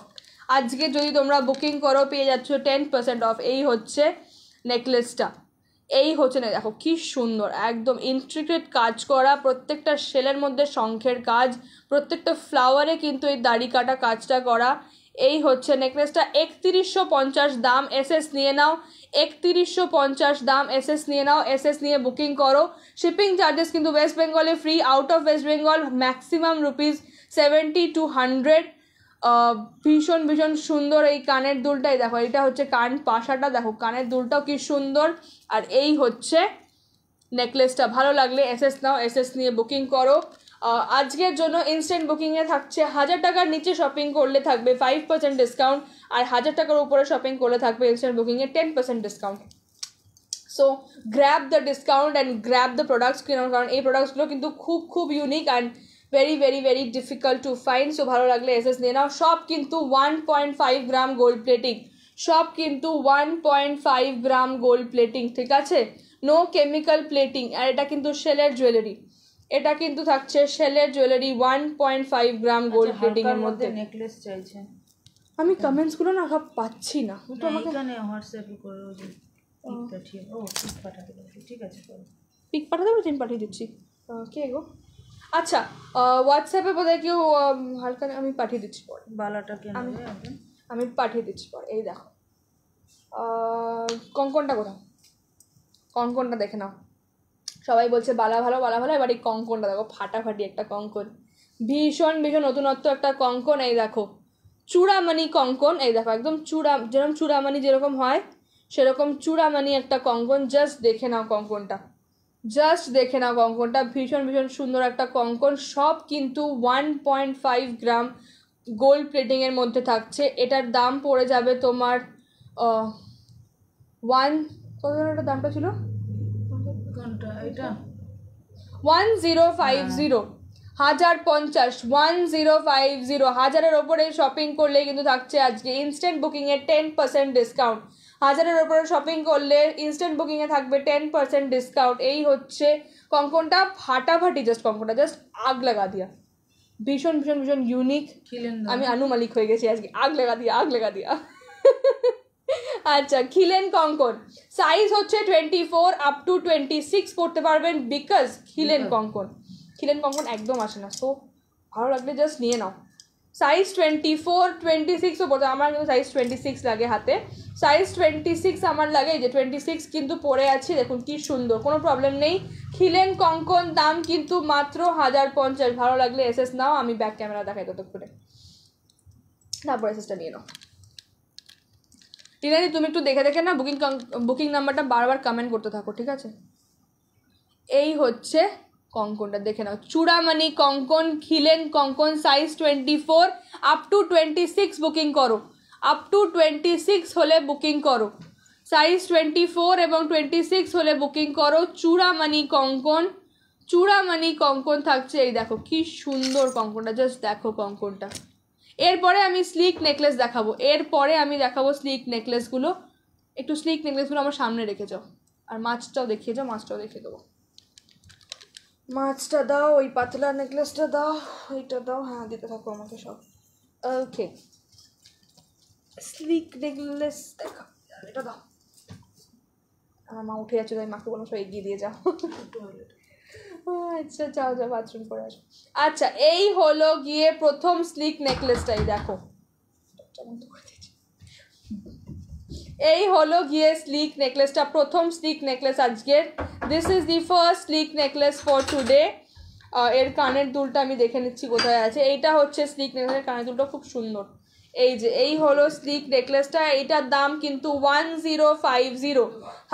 আজকে যদি তোমরা বুকিং করো পেয়ে যাচ্ছ টেন পার্সেন্ট অফ এই হচ্ছে নেকলেসটা এই হচ্ছে না দেখো কী সুন্দর একদম ইন্ট্রিগ্রেট কাজ করা প্রত্যেকটা সেলের মধ্যে শঙ্খের কাজ প্রত্যেকটা ফ্লাওয়ারে কিন্তু এই দাড়ি কাটা কাজটা করা এই হচ্ছে নেকলেসটা একত্রিশশো পঞ্চাশ দাম এসএস নিয়ে নাও একত্রিশশো পঞ্চাশ দাম এসএস নিয়ে নাও এসএস নিয়ে বুকিং করো শিপিং চার্জেস কিন্তু ওয়েস্ট বেঙ্গলে free out of West Bengal maximum rupees seventy to hundred ভীষণ ভীষণ সুন্দর এই কানের দুলটাই দেখো এটা হচ্ছে কান পাশাটা দেখো কানের দুলটাও কি সুন্দর আর এই হচ্ছে নেকলেসটা ভালো লাগলে এসএস নাও এসএস নিয়ে বুকিং করো আজকের জন্য ইনস্ট্যান্ট বুকিংয়ে থাকছে হাজার টাকার নিচে শপিং করলে থাকবে ফাইভ পার্সেন্ট ডিসকাউন্ট আর হাজার টাকার উপরে শপিং করলে থাকবে ইনস্ট্যান্ট বুকিংয়ে ten percent discount so grab the discount and grab the products কেনার কারণ এই প্রোডাক্টসগুলো কিন্তু খুব খুব unique and very very very difficult to find so ভালো লাগলে এসএস নিয়ে নাও সব কিন্তু one point five gram gold plating সব কিন্তু one point five gram gold plating ঠিক আছে নো কেমিক্যাল প্লেটিং আর এটা কিন্তু সেলের জুয়েলারি এটা কিন্তু থাকছে সেলের jewellery one point five gram gold plating এর মধ্যে নেকলেস চাইছে আমি কমেন্টস গুলো না পাচ্ছি না তো আমাকে এখানে হোয়াটসঅ্যাপে করে পিকটা ঠিক ও ঠিক আছে পিক পাঠাতে পারছি পাঠিয়ে দিচ্ছি কে গো আচ্ছা হোয়াটসঅ্যাপে বোধ হয় কেউ হালকা আমি পাঠিয়ে দিচ্ছি পরে বালাটাকে আমি আমি পাঠিয়ে দিচ্ছি পরে এই দেখো কঙ্কনটা কোথাও কঙ্কনটা দেখে নাও সবাই বলছে বালা ভালো বালা ভালো এবার এই কঙ্কনটা দেখো ফাটাফাটি একটা কঙ্কন ভীষণ ভীষণ নতুনত্ব একটা কঙ্কন এই দেখো চূড়ামানি কঙ্কন এই দেখো একদম চূড়া যেরকম চূড়ামানি যেরকম হয় সেরকম চূড়ামানি একটা কঙ্কন জাস্ট দেখে নাও কঙ্কনটা জাস্ট দেখে নাও কঙ্কনটা ভীষণ ভীষণ সুন্দর একটা কঙ্কন সব কিন্তু one point five gram gold প্লেটিংয়ের মধ্যে থাকছে এটার দাম পড়ে যাবে তোমার ওয়ান কত দামটা ছিল ওয়ান জিরো ফাইভ জিরো হাজার পঞ্চাশ ওয়ান জিরো ফাইভ জিরো হাজারের ওপরে শপিং করলে কিন্তু থাকছে আজকে ইনস্ট্যান্ট বুকিংয়ে টেন পার্সেন্ট ডিসকাউন্ট হাজারের ওপরে শপিং করলে ইনস্ট্যান্ট বুকিংয়ে থাকবে টেন পার্সেন্ট ডিসকাউন্ট এই হচ্ছে কঙ্কনটা ফাটাফাটি জাস্ট কঙ্কনটা জাস্ট আগ লাগা দিয়া ভীষণ ভীষণ ভীষণ ইউনিক আমি আনু মালিক হয়ে গেছি আজকে আগ লাগা দিয়া আগ লাগা দিয়া আচ্ছা খিলেন কঙ্কন সাইজ হচ্ছে twenty four up to twenty six পড়তে পারবেন বিকজ খিলেন কঙ্কন খিলেন কঙ্কন একদম আসে না সো ভালো লাগলে জাস্ট নিয়ে নাও সাইজ টোয়েন্টি ফোর টোয়েন্টি সিক্সও পড়তে আমার কিন্তু সাইজ টোয়েন্টি সিক্স লাগে হাতে সাইজ টোয়েন্টি সিক্স আমার লাগে যে টোয়েন্টি সিক্স কিন্তু পরে আছে দেখুন কি সুন্দর কোনো প্রবলেম নেই খিলেন কঙ্কন দাম কিন্তু মাত্র হাজার পঞ্চাশ ভালো লাগলে এসএস নাও আমি ব্যাক ক্যামেরা দেখাই ততক্ষণে তারপর এসএসটা নিয়ে নাও টিনাদি তুমি একটু দেখে দেখে না বুকিং বুকিং নাম্বারটা বারবার কমেন্ট করতে থাকো ঠিক আছে এই হচ্ছে কঙ্কনটা দেখে নাও চূড়ামানি কঙ্কন খিলেন কঙ্কন size twenty four up to twenty six booking করো আপ টু টোয়েন্টি সিক্স হলে বুকিং করো সাইজ টোয়েন্টি ফোর এবং টোয়েন্টি সিক্স হলে বুকিং করো চূড়ামানি কঙ্কন চূড়ামানি কঙ্কন থাকছে এই দেখো কি সুন্দর কঙ্কনটা জাস্ট দেখো কঙ্কনটা এরপরে আমি স্লিক নেকলেস দেখাবো এরপরে আমি দেখাবো স্লিক নেকলেসগুলো একটু স্লিক নেকলেসগুলো আমার সামনে রেখে যাও আর মাছটাও দেখিয়ে যাও মাছটাও দেখিয়ে দেবো মাছটা দাও ওই পাতলা নেকলেসটা দাও ওইটা দাও হ্যাঁ দিতে থাকো আমাকে সব ওকে স্লিক নেকলেস দেখা এটা দাও আমার মা উঠে যাচ্ছে তাই মাকে বললাম সব এগিয়ে দিয়ে যাও আচ্ছা যাও যা বাথরুম করে আসো আচ্ছা এই হলো গিয়ে প্রথম স্লিক নেকলেসটাই দেখো এই হলো গিয়ে স্লিক নেকলেসটা প্রথম স্লিক নেকলেস আজকের this is the first sleek necklace for today এর কানের দুলটা আমি দেখে নিচ্ছি কোথায় আছে এইটা হচ্ছে স্লিক নেকলেসের কানের দুলটা খুব সুন্দর এই যে এই হলো স্লিক নেকলেসটা এটার দাম কিন্তু ওয়ান জিরো ফাইভ জিরো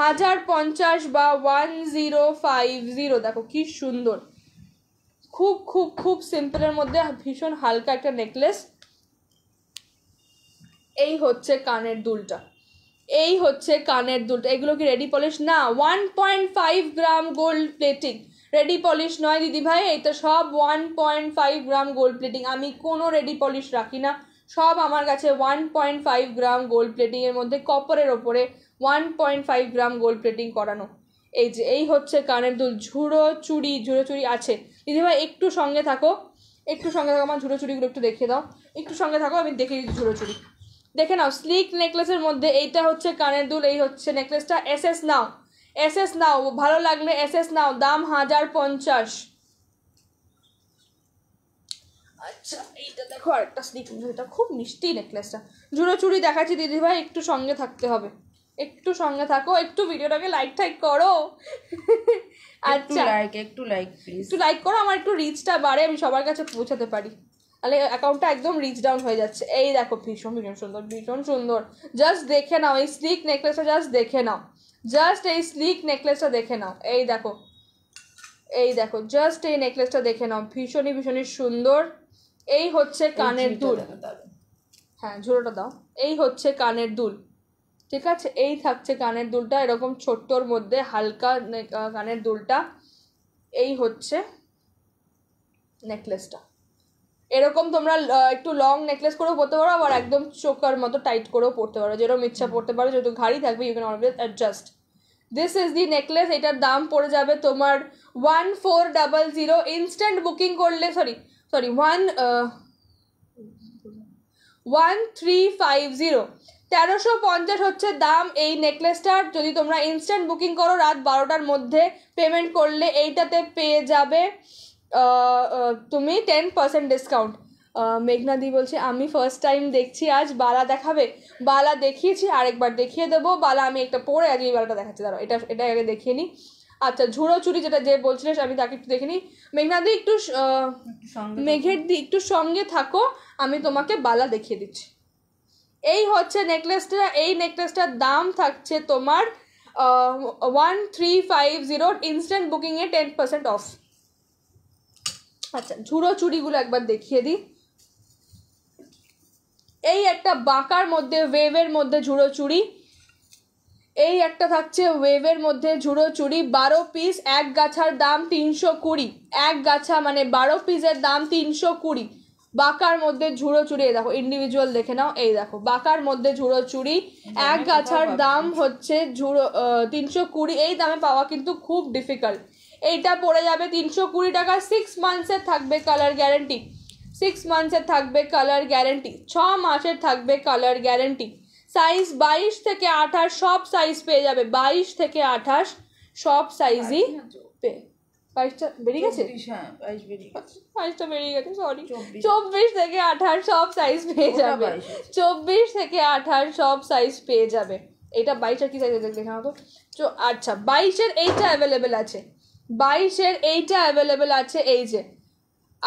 হাজার পঞ্চাশ বা ওয়ান জিরো ফাইভ জিরো দেখো কি সুন্দর খুব খুব খুব সিম্পলের মধ্যে ভীষণ হালকা একটা নেকলেস এই হচ্ছে কানের দুলটা এই হচ্ছে কানের দুলটা এগুলো কি রেডি পলিশ না one point five gram gold plating ready polish নয় দিদিভাই এটা সব one point five gram gold plating আমি কোনো রেডি পলিশ রাখি না সব আমার কাছে one point five gram gold প্লেটিংয়ের মধ্যে কপারের ওপরে one point five gram gold plating করানো এই যে এই হচ্ছে কানের দুল ঝুড়ো চুড়ি ঝুড়ো চুড়ি আছে দিদিভাই একটু সঙ্গে থাকো একটু সঙ্গে থাকো আমার ঝুড়ো চুড়িগুলো একটু দেখে দাও একটু সঙ্গে থাকো আমি দেখে দিচ্ছি ঝুড়ো চুড়ি দেখে নাও স্লিক নেকলেসের মধ্যে এইটা হচ্ছে কানের দুল এই হচ্ছে নেকলেসটা এস এস নাও এস এস নাও ভালো লাগলে এস এস নাও দাম হাজার পঞ্চাশ আচ্ছা এইটা দেখো আরেকটা স্লিপিং এটা খুব মিষ্টি নেকলেসটা জুড়ো দেখাচ্ছি দিদিভাই একটু সঙ্গে থাকতে হবে একটু সঙ্গে থাকো একটু ভিডিওটাকে লাইক টাইক করো আচ্ছা লাইক একটু লাইক একটু লাইক করো আমার একটু রিচটা বাড়ে আমি সবার কাছে পৌঁছাতে পারি তাহলে অ্যাকাউন্টটা একদম রিচ ডাউন হয়ে যাচ্ছে এই দেখো ভীষণ ভীষণ সুন্দর ভীষণ সুন্দর জাস্ট দেখে নাও এই স্লিক নেকলেসটা জাস্ট দেখে নাও জাস্ট এই স্লিক নেকলেসটা দেখে নাও এই দেখো এই দেখো জাস্ট এই নেকলেসটা দেখে নাও ভীষণই ভীষণই সুন্দর এই হচ্ছে কানের দুল হ্যাঁ ঝুড়োটা দাও এই হচ্ছে কানের দুল ঠিক আছে এই থাকছে কানের দুলটা এরকম ছোট্টর মধ্যে হালকা কানের দুলটা এই হচ্ছে নেকলেসটা এরকম তোমরা একটু লং নেকলেস করেও পরতে পারো আবার একদম চোকার মতো টাইট করেও পরতে পারো যেরকম ইচ্ছা পরতে পারো যেহেতু ঘাড়ি থাকবে you can always adjust this is the necklace এটার দাম পড়ে যাবে তোমার one four double zero instant booking করলে sorry sorry one one three five zero তেরোশো পঞ্চাশ হচ্ছে দাম এই নেকলেসটার যদি তোমরা ইনস্ট্যান্ট বুকিং করো রাত বারোটার মধ্যে পেমেন্ট করলে এইটাতে পেয়ে যাবে তুমি টেন পার্সেন্ট ডিসকাউন্ট মেঘনাদি বলছে আমি ফার্স্ট টাইম দেখছি আজ বালা দেখাবে বালা দেখিয়েছি আরেকবার দেখিয়ে দেবো বালা আমি একটা পরে আজ এই বালাটা দেখাচ্ছি দাঁড়ো এটা এটা আগে দেখিয়ে নিই আচ্ছা ঝুড়ো চুরি যেটা যে বলছিলিস আমি তাকে একটু দেখে নিই মেঘনাদি একটু মেঘের দি একটু সঙ্গে থাকো আমি তোমাকে বালা দেখিয়ে দিচ্ছি এই হচ্ছে নেকলেসটা এই নেকলেসটার দাম থাকছে তোমার one three five zero instant বুকিংয়ে টেন পার্সেন্ট অফ আচ্ছা ঝুড়ো চুড়িগুলো একবার দেখিয়ে দিই এই একটা বাঁকার মধ্যে ওয়েভের মধ্যে ঝুড়ো চুড়ি এই একটা থাকছে ওয়েভের মধ্যে ঝুড়ো চুড়ি বারো পিস এক গাছার দাম তিনশো কুড়ি এক গাছা মানে বারো পিসের দাম তিনশো কুড়ি বাঁকার মধ্যে ঝুড়ো চুড়ি দেখো ইন্ডিভিজুয়াল দেখে নাও এই দেখো বাঁকার মধ্যে ঝুড়ো চুড়ি এক গাছার দাম হচ্ছে ঝুড়ো তিনশো কুড়ি এই দামে পাওয়া কিন্তু খুব ডিফিকাল্ট এইটা পড়ে যাবে তিনশো কুড়ি টাকা সিক্স মান্থসের থাকবে কালার গ্যারেন্টি সিক্স মান্থসের থাকবে কালার গ্যারেন্টি ছ মাসের থাকবে কালার গ্যারেন্টি সাইজ বাইশ থেকে আঠাশ সব সাইজ পেয়ে যাবে বাইশ থেকে আঠাশ সব সাইজই হ্যাঁ, পেয়ে বেরিয়ে গেছে হ্যাঁ, বেরিয়ে গেছে সরি চব্বিশ থেকে আঠাশ সব সাইজ পেয়ে যাবে চব্বিশ থেকে আঠাশ সব সাইজ পেয়ে যাবে এটা কি আচ্ছা বাইশের এইটা অ্যাভেলেবেল আছে বাইশের এইটা অ্যাভেলেবেল আছে এই যে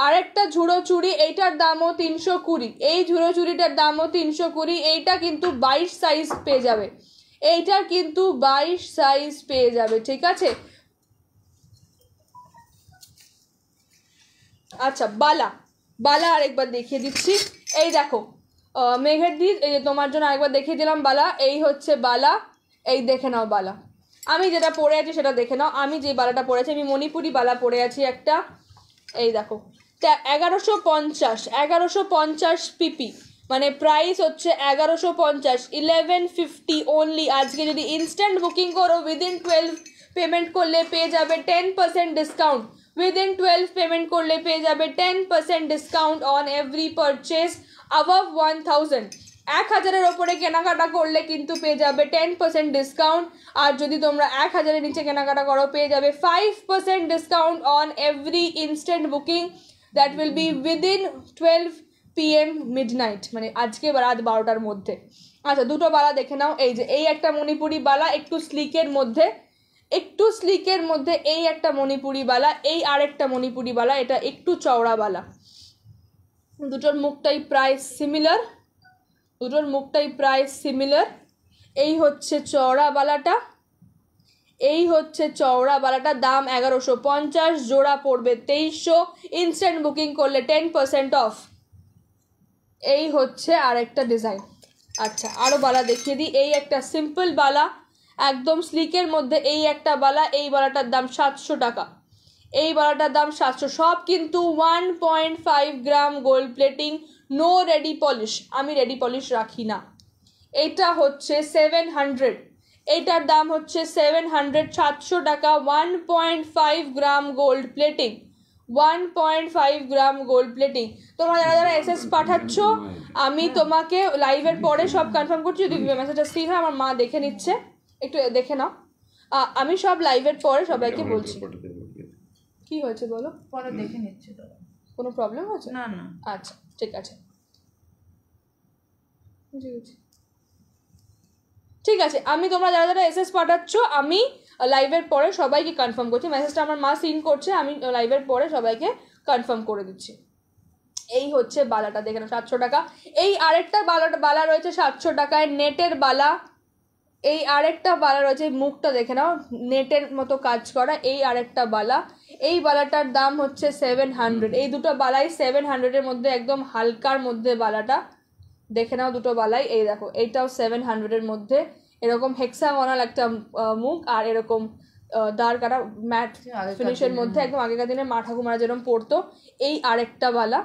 আরেকটা ঝুড়ো চুড়ি এইটার দামও তিনশো কুড়ি এই ঝুড়ো চুড়িটার দামও তিনশো কুড়ি এইটা কিন্তু বাইশ সাইজ পেয়ে যাবে এইটার কিন্তু বাইশ সাইজ পেয়ে যাবে ঠিক আছে আচ্ছা বালা বালা আরেকবার দেখিয়ে দিচ্ছি এই দেখো মেঘের দিদ এই যে তোমার জন্য আরেকবার দেখিয়ে দিলাম বালা এই হচ্ছে বালা এই দেখে নাও বালা আমি যেটা পরে আছি সেটা দেখে নাও আমি যে বালাটা পরে আছি আমি মণিপুরি বালা পরে আছি একটা এই দেখো এগারোশো পঞ্চাশ এগারোশো পঞ্চাশ পিপি মানে প্রাইস হচ্ছে এগারোশো পঞ্চাশ ইলেভেন ফিফটি ওনলি আজকে যদি ইনস্ট্যান্ট বুকিং করো উইদিন টুয়েলভ পেমেন্ট করলে পেয়ে যাবে ten percent discount within twelve payment করলে পেয়ে যাবে ten percent discount on every purchase above one thousand এক হাজারের ওপরে কেনাকাটা করলে কিন্তু পেয়ে যাবে টেন পার্সেন্ট ডিসকাউন্ট আর যদি তোমরা এক হাজারের নিচে কেনাকাটা করো পেয়ে যাবে five percent discount on every instant booking that will be within twelve PM night মানে আজকে রাত বারোটার মধ্যে আচ্ছা দুটো বালা দেখে নাও এই যে এই একটা মণিপুরি বালা একটু স্লিকের মধ্যে একটু স্লিকের মধ্যে এই একটা মণিপুরি বালা এই আরেকটা মণিপুরি বালা এটা একটু চওড়া বালা দুটোর মুখটাই প্রায় সিমিলার দুটোর মুখটাই প্রায় সিমিলার এই হচ্ছে চওড়া বালাটা এই হচ্ছে চওড়া বালাটার দাম এগারোশো পঞ্চাশ জোড়া পড়বে তেইশশো ইনস্ট্যান্ট বুকিং করলে টেন পার্সেন্ট অফ এই হচ্ছে আরেকটা ডিজাইন আচ্ছা আরও বালা দেখিয়ে দিই এই একটা সিম্পল বালা একদম স্লিকের মধ্যে এই একটা বালা এই বালাটার দাম সাতশো টাকা এই বালাটার দাম সাতশো সব কিন্তু one point five gram gold plating no ready polish আমি রেডি পলিশ রাখি না এটা হচ্ছে সেভেন হান্ড্রেড এটার দাম হচ্ছে সেভেন হান্ড্রেড সাতশো টাকা one point five gram gold plating one point five gram gold plating তোমরা যারা যারা এসএস পাঠাচ্ছ আমি তোমাকে লাইভের পরে সব কনফার্ম করছি যদি মেসেজটা সিন হয় আমার মা দেখে নিচ্ছে একটু দেখে নাও আমি সব লাইভের পরে সবাইকে বলছি কি হয়েছে বলো পরে দেখে নিচ্ছে কোনো প্রবলেম হয়েছে না না আচ্ছা ঠিক আছে বুঝে গেছি ঠিক আছে আমি তোমরা যারা যারা এসএস পাঠাচ্ছ আমি লাইভের পরে সবাইকে কনফার্ম করছি মেসেজটা আমার মা সিন করছে আমি লাইভের পরে সবাইকে কনফার্ম করে দিচ্ছি এই হচ্ছে বালাটা দেখে না সাতশো টাকা এই আরেকটা বালা বালা রয়েছে সাতশো টাকায় নেটের বালা এই আরেকটা বালা রয়েছে মুখটা দেখে নাও নেটের মতো কাজ করা এই আরেকটা বালা এই বালাটার দাম হচ্ছে সেভেন হান্ড্রেড এই দুটো বালাই সেভেন হান্ড্রেডের মধ্যে একদম হালকার মধ্যে বালাটা দেখে নাও দুটো বালাই এই দেখো এইটাও সেভেন হান্ড্রেডের মধ্যে এরকম হেক্সাগোনাল একটা মুখ আর এরকম দাঁড় কাটা ম্যাট ফিনিশের মধ্যে একদম আগেকার দিনে মা ঠাকুমারা যেরকম পরতো এই আরেকটা বালা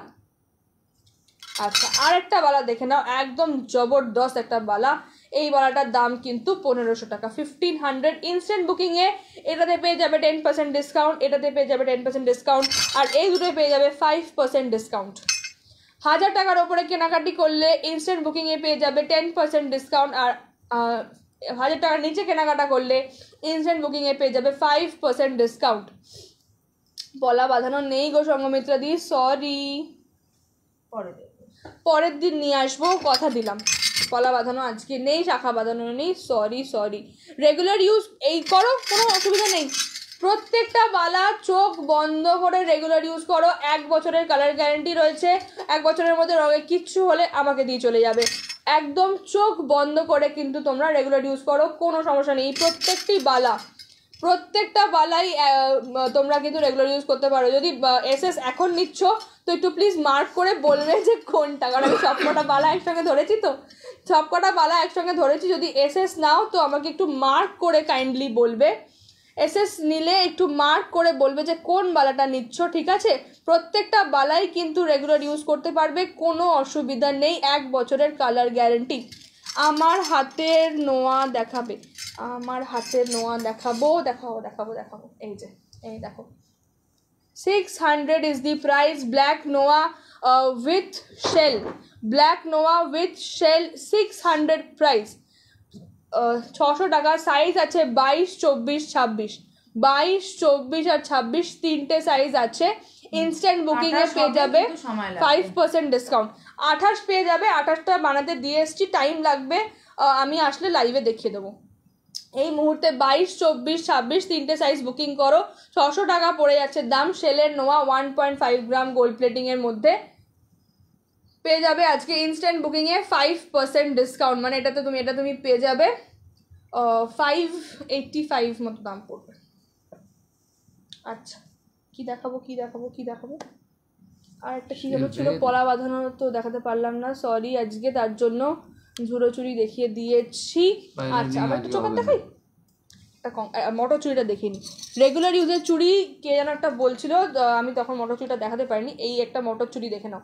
আচ্ছা আরেকটা বালা দেখে নাও একদম জবরদস্ত একটা বালা এই বালাটার দাম কিন্তু পনেরোশো টাকা ফিফটিন হান্ড্রেড ইনস্ট্যান্ট বুকিংয়ে এটাতে পেয়ে যাবে টেন পার্সেন্ট ডিসকাউন্ট এটাতে পেয়ে যাবে টেন পার্সেন্ট ডিসকাউন্ট আর এই দুটোই পেয়ে যাবে ফাইভ পার্সেন্ট ডিসকাউন্ট হাজার টাকার ওপরে কেনাকাটি করলে ইনস্ট্যান্ট বুকিংয়ে পেয়ে যাবে টেন পার্সেন্ট ডিসকাউন্ট আর হাজার টাকার নিচে কেনাকাটা করলে ইনস্ট্যান্ট বুকিংয়ে পেয়ে যাবে ফাইভ পার্সেন্ট ডিসকাউন্ট বলা বাঁধানো নেই গো সঙ্গমিত্রা সরি পরের দিন নিয়ে আসবো কথা দিলাম পলা বাঁধানো আজকে নেই শাখা বাঁধানো নেই সরি সরি রেগুলার ইউজ এই করো কোনো অসুবিধা নেই প্রত্যেকটা বালা চোখ বন্ধ করে রেগুলার ইউজ করো এক বছরের কালার গ্যারেন্টি রয়েছে এক বছরের মধ্যে রঙে কিচ্ছু হলে আমাকে দিয়ে চলে যাবে একদম চোখ বন্ধ করে কিন্তু তোমরা রেগুলার ইউজ করো কোনো সমস্যা নেই প্রত্যেকটি বালা প্রত্যেকটা বালাই তোমরা কিন্তু রেগুলার ইউজ করতে পারো যদি এসএস এখন নিচ্ছ তো একটু প্লিজ মার্ক করে বলবে যে কোনটা কারণ আমি সবকটা বালা একসঙ্গে ধরেছি তো সবকটা বালা একসঙ্গে ধরেছি যদি এসএস নাও তো আমাকে একটু মার্ক করে কাইন্ডলি বলবে এসএস নিলে একটু মার্ক করে বলবে যে কোন বালাটা নিচ্ছ ঠিক আছে প্রত্যেকটা বালাই কিন্তু রেগুলার ইউজ করতে পারবে কোনো অসুবিধা নেই এক বছরের কালার গ্যারেন্টি আমার হাতের নোয়া দেখাবে আমার হাতের নোয়া দেখাবো দেখাবো দেখাবো দেখাবো এই যে এই দেখো six hundred is the price black নোয়া উইথ শেল ব্ল্যাক নোয়া with shell six hundred price ছশো টাকা সাইজ আছে বাইশ চব্বিশ ছাব্বিশ বাইশ চব্বিশ আর ছাব্বিশ তিনটে সাইজ আছে ইনস্ট্যান্ট বুকিং এ পেয়ে যাবে ফাইভ পার্সেন্ট ডিসকাউন্ট আঠাশ পেয়ে যাবে আঠাশটা বানাতে দিয়ে এসছি টাইম লাগবে আমি আসলে লাইভে দেখিয়ে দেবো এই মুহূর্তে বাইশ চব্বিশ ছাব্বিশ তিনটে সাইজ বুকিং করো ছশো টাকা পড়ে যাচ্ছে দাম সেলের নোয়া one point five gram gold প্লেটিংয়ের মধ্যে পেয়ে যাবে আজকে ইনস্ট্যান্ট বুকিংয়ে ফাইভ পার্সেন্ট ডিসকাউন্ট মানে এটাতে তুমি এটা তুমি পেয়ে যাবে ফাইভ এইটটি ফাইভ মতো দাম পড়বে আচ্ছা কি দেখাবো কি দেখাবো কি দেখাবো আর একটা কী যেন ছিল পলা বাঁধানো তো দেখাতে পারলাম না সরি আজকে তার জন্য ঝুড়ো চুরি দেখিয়ে দিয়েছি আচ্ছা আবার একটু চোখের দেখাই মটর চুরিটা দেখিনি রেগুলার ইউজের চুরি কে যেন একটা বলছিল আমি তখন মটর চুরিটা দেখাতে পারিনি এই একটা মটর চুরি দেখে নাও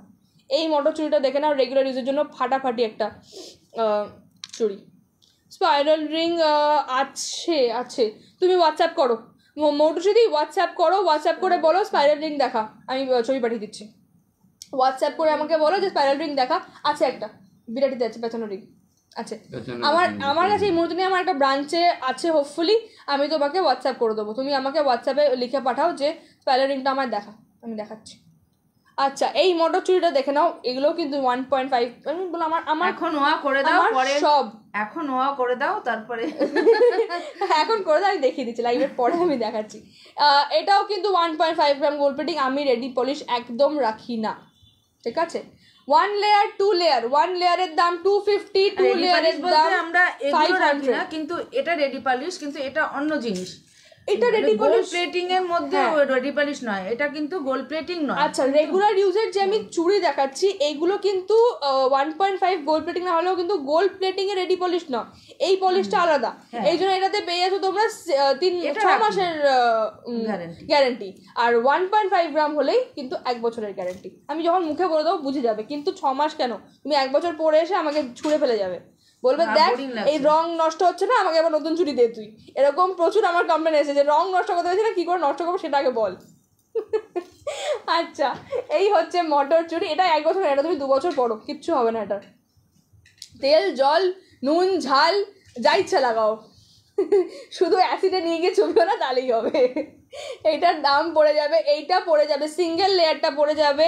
এই মোটর চুরিটা দেখে নাও রেগুলার ইউজের জন্য ফাটাফাটি একটা চুরি স্পাইরাল রিং আছে আছে তুমি হোয়াটসঅ্যাপ করো মোটর যদি হোয়াটসঅ্যাপ করো হোয়াটসঅ্যাপ করে বলো স্পাইরাল রিং দেখা আমি ছবি পাঠিয়ে দিচ্ছি হোয়াটসঅ্যাপ করে আমাকে বলো যে স্পাইরাল রিং দেখা আছে একটা বিরাটিতে আছে পেছানো রিং আছে আমার আমার কাছে এই মুহূর্তে আমার একটা ব্রাঞ্চে আছে হোপফুলি আমি তোমাকে হোয়াটসঅ্যাপ করে দেবো তুমি আমাকে হোয়াটসঅ্যাপে লিখে পাঠাও যে স্পাইরাল রিংটা আমার দেখা আমি দেখাচ্ছি আচ্ছা এই মোটর চুরিটা দেখে নাও এগুলো কিন্তু ওয়ান পয়েন্ট ফাইভ আমি বললাম আমার আমার এখন ওয়া করে দাও পরে সব এখন ওয়া করে দাও তারপরে এখন করে দাও আমি দেখিয়ে দিচ্ছি লাইভের পরে আমি দেখাচ্ছি এটাও কিন্তু one point five gram gold plating আমি রেডি পলিশ একদম রাখি না ঠিক আছে one layer two layer one লেয়ারের দাম টু ফিফটি টু লেয়ারের দাম আমরা ফাইভ না কিন্তু এটা রেডি পলিশ কিন্তু এটা অন্য জিনিস এটা রেডি পলিশ প্লেটিং এর মধ্যে রেডি পলিশ নয় এটা কিন্তু গোল্ড প্লেটিং নয় আচ্ছা রেগুলার ইউজের যে আমি চুড়ি দেখাচ্ছি এইগুলো কিন্তু one point five gold plating না হলেও কিন্তু গোল্ড প্লেটিং এর রেডি পলিশ নয় এই পলিশটা আলাদা হ্যাঁ। এই জন্য এটাতে পেয়ে যাচ্ছ তোমরা তিন ছ মাসের গ্যারেন্টি আর ওয়ান পয়েন্ট ফাইভ গ্রাম হলেই কিন্তু এক বছরের গ্যারেন্টি আমি যখন মুখে বলে দেবো বুঝে যাবে কিন্তু ছ মাস কেন তুমি এক বছর পরে এসে আমাকে ছুঁড়ে ফেলে যাবে বলবে হ্যাঁ, দেখ এই রং নষ্ট হচ্ছে না আমাকে আবার নতুন ছুটি দে তুই এরকম প্রচুর আমার কমপ্লেন এসেছে যে রং নষ্ট করতে হয়েছে না কী করে নষ্ট করবো সেটা আগে বল আচ্ছা এই হচ্ছে মটর চুরি এটা এক বছর এটা তুমি দু বছর পড়ো কিচ্ছু হবে না এটা তেল জল নুন ঝাল যা ইচ্ছা লাগাও শুধু অ্যাসিডে নিয়ে গিয়ে চুপিও না তাহলেই হবে এইটার দাম পড়ে যাবে এইটা পড়ে যাবে সিঙ্গেল লেয়ারটা পড়ে যাবে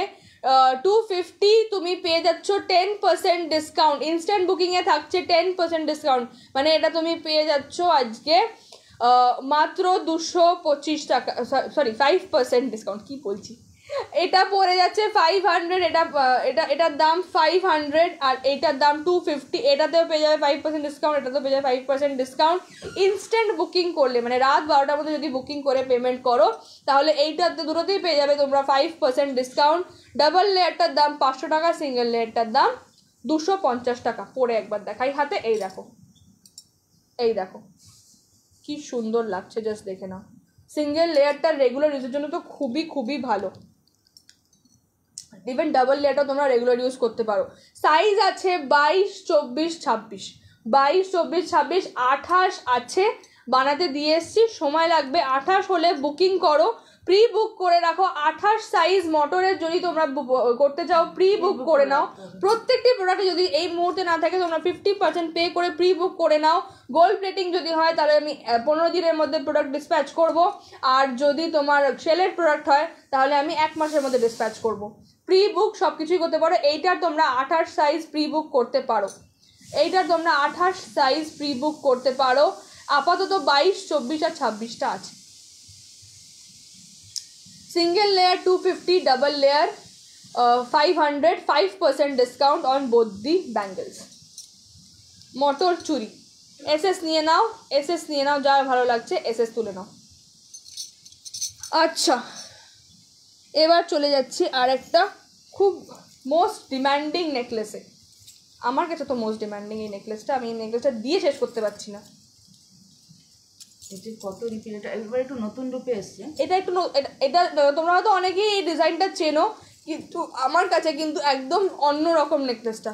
250 তুমি পে যাচ্ছো 10% ডিসকাউন্ট ইনস্ট্যান্ট বুকিং এ থাকছে 10% ডিসকাউন্ট মানে এটা তুমি পে যাচ্ছো আজকে মাত্র 225 টাকা সরি 5% ডিসকাউন্ট কি বলছি এটা পড়ে যাচ্ছে ফাইভ হান্ড্রেড এটা এটা এটার দাম ফাইভ হান্ড্রেড আর এটার দাম টু ফিফটি এটাতেও পেয়ে যাবে ফাইভ পার্সেন্ট ডিসকাউন্ট এটাতেও পেয়ে যাবে five percent discount instant booking করলে মানে রাত বারোটার মধ্যে যদি বুকিং করে পেমেন্ট করো তাহলে এইটাতে দুটোতেই পেয়ে যাবে তোমরা ফাইভ পার্সেন্ট ডিসকাউন্ট ডাবল লেয়ারটার দাম পাঁচশো টাকা সিঙ্গেল লেয়ারটার দাম দুশো পঞ্চাশ টাকা পরে একবার দেখাই হাতে এই দেখো এই দেখো কি সুন্দর লাগছে জাস্ট দেখে নাও সিঙ্গেল লেয়ারটা রেগুলার ইউজের জন্য তো খুবই খুবই ভালো ইভেন ডাবল লেয়ারটা তোমরা রেগুলার ইউজ করতে পারো সাইজ আছে বাইশ চব্বিশ ছাব্বিশ বাইশ চব্বিশ ছাব্বিশ আঠাশ আছে বানাতে দিয়ে এসছি সময় লাগবে আঠাশ হলে বুকিং করো প্রি বুক করে রাখো আঠাশ সাইজ মটরের যদি তোমরা করতে চাও প্রি বুক করে নাও প্রত্যেকটি প্রোডাক্টে যদি এই মুহূর্তে না থাকে তোমরা ফিফটি পার্সেন্ট পে করে প্রি বুক করে নাও গোল্ড প্লেটিং যদি হয় তাহলে আমি পনেরো দিনের মধ্যে প্রোডাক্ট ডিসপ্যাচ করব আর যদি তোমার সেলের প্রোডাক্ট হয় তাহলে আমি এক মাসের মধ্যে ডিসপ্যাচ করবো প্রি বুক সব কিছুই করতে পারো এইটার তোমরা আঠাশ সাইজ প্রি বুক করতে পারো এইটার তোমরা আঠাশ সাইজ প্রি বুক করতে পারো আপাতত বাইশ চব্বিশ আর ছাব্বিশটা আছে single layer two fifty double layer five hundred five percent discount on both the bangles মটর চুরি এস এস নিয়ে নাও এস এস নিয়ে নাও যার ভালো লাগছে এস এস তুলে নাও আচ্ছা এবার চলে যাচ্ছি আর একটা খুব মোস্ট ডিম্যান্ডিং নেকলেসে আমার কাছে তো মোস্ট ডিম্যান্ডিং এই নেকলেসটা আমি এই নেকলেসটা দিয়ে শেষ করতে পারছি না কত একটু নতুন রূপে এটা একটু এটা তোমরা হয়তো অনেকেই এই ডিজাইনটা চেনো কিন্তু আমার কাছে কিন্তু একদম অন্য রকম নেকলেসটা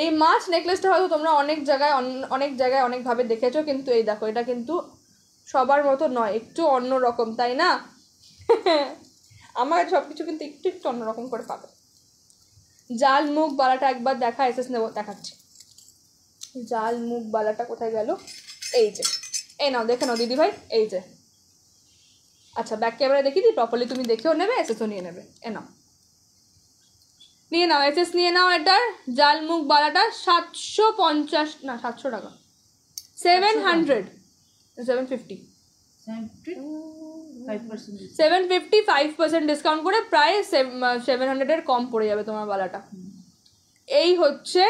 এই মাছ নেকলেসটা হয়তো তোমরা অনেক জায়গায় অনেক জায়গায় অনেকভাবে দেখেছো কিন্তু এই দেখো এটা কিন্তু সবার মতো নয় একটু অন্য রকম তাই না আমার সব কিছু কিন্তু একটু একটু অন্যরকম করে পাবে জাল মুখ বালাটা একবার দেখা এসেস নেব দেখাচ্ছি জাল মুখ বালাটা কোথায় গেল এই যে এই নাও দেখে নাও দিদি ভাই এই যে আচ্ছা ব্যাক ক্যামেরা দেখি দিই প্রপারলি তুমি দেখেও নেবে এসেসও নিয়ে নেবে এ নাও নিয়ে নাও এসএস নিয়ে নাও এটার জাল মুখ বালাটা সাতশো পঞ্চাশ না সাতশো টাকা seven hundred seven fifty seven fifty five percent discount করে প্রায় সেভেন হান্ড্রেডের কম পড়ে যাবে তোমার বালাটা এই হচ্ছে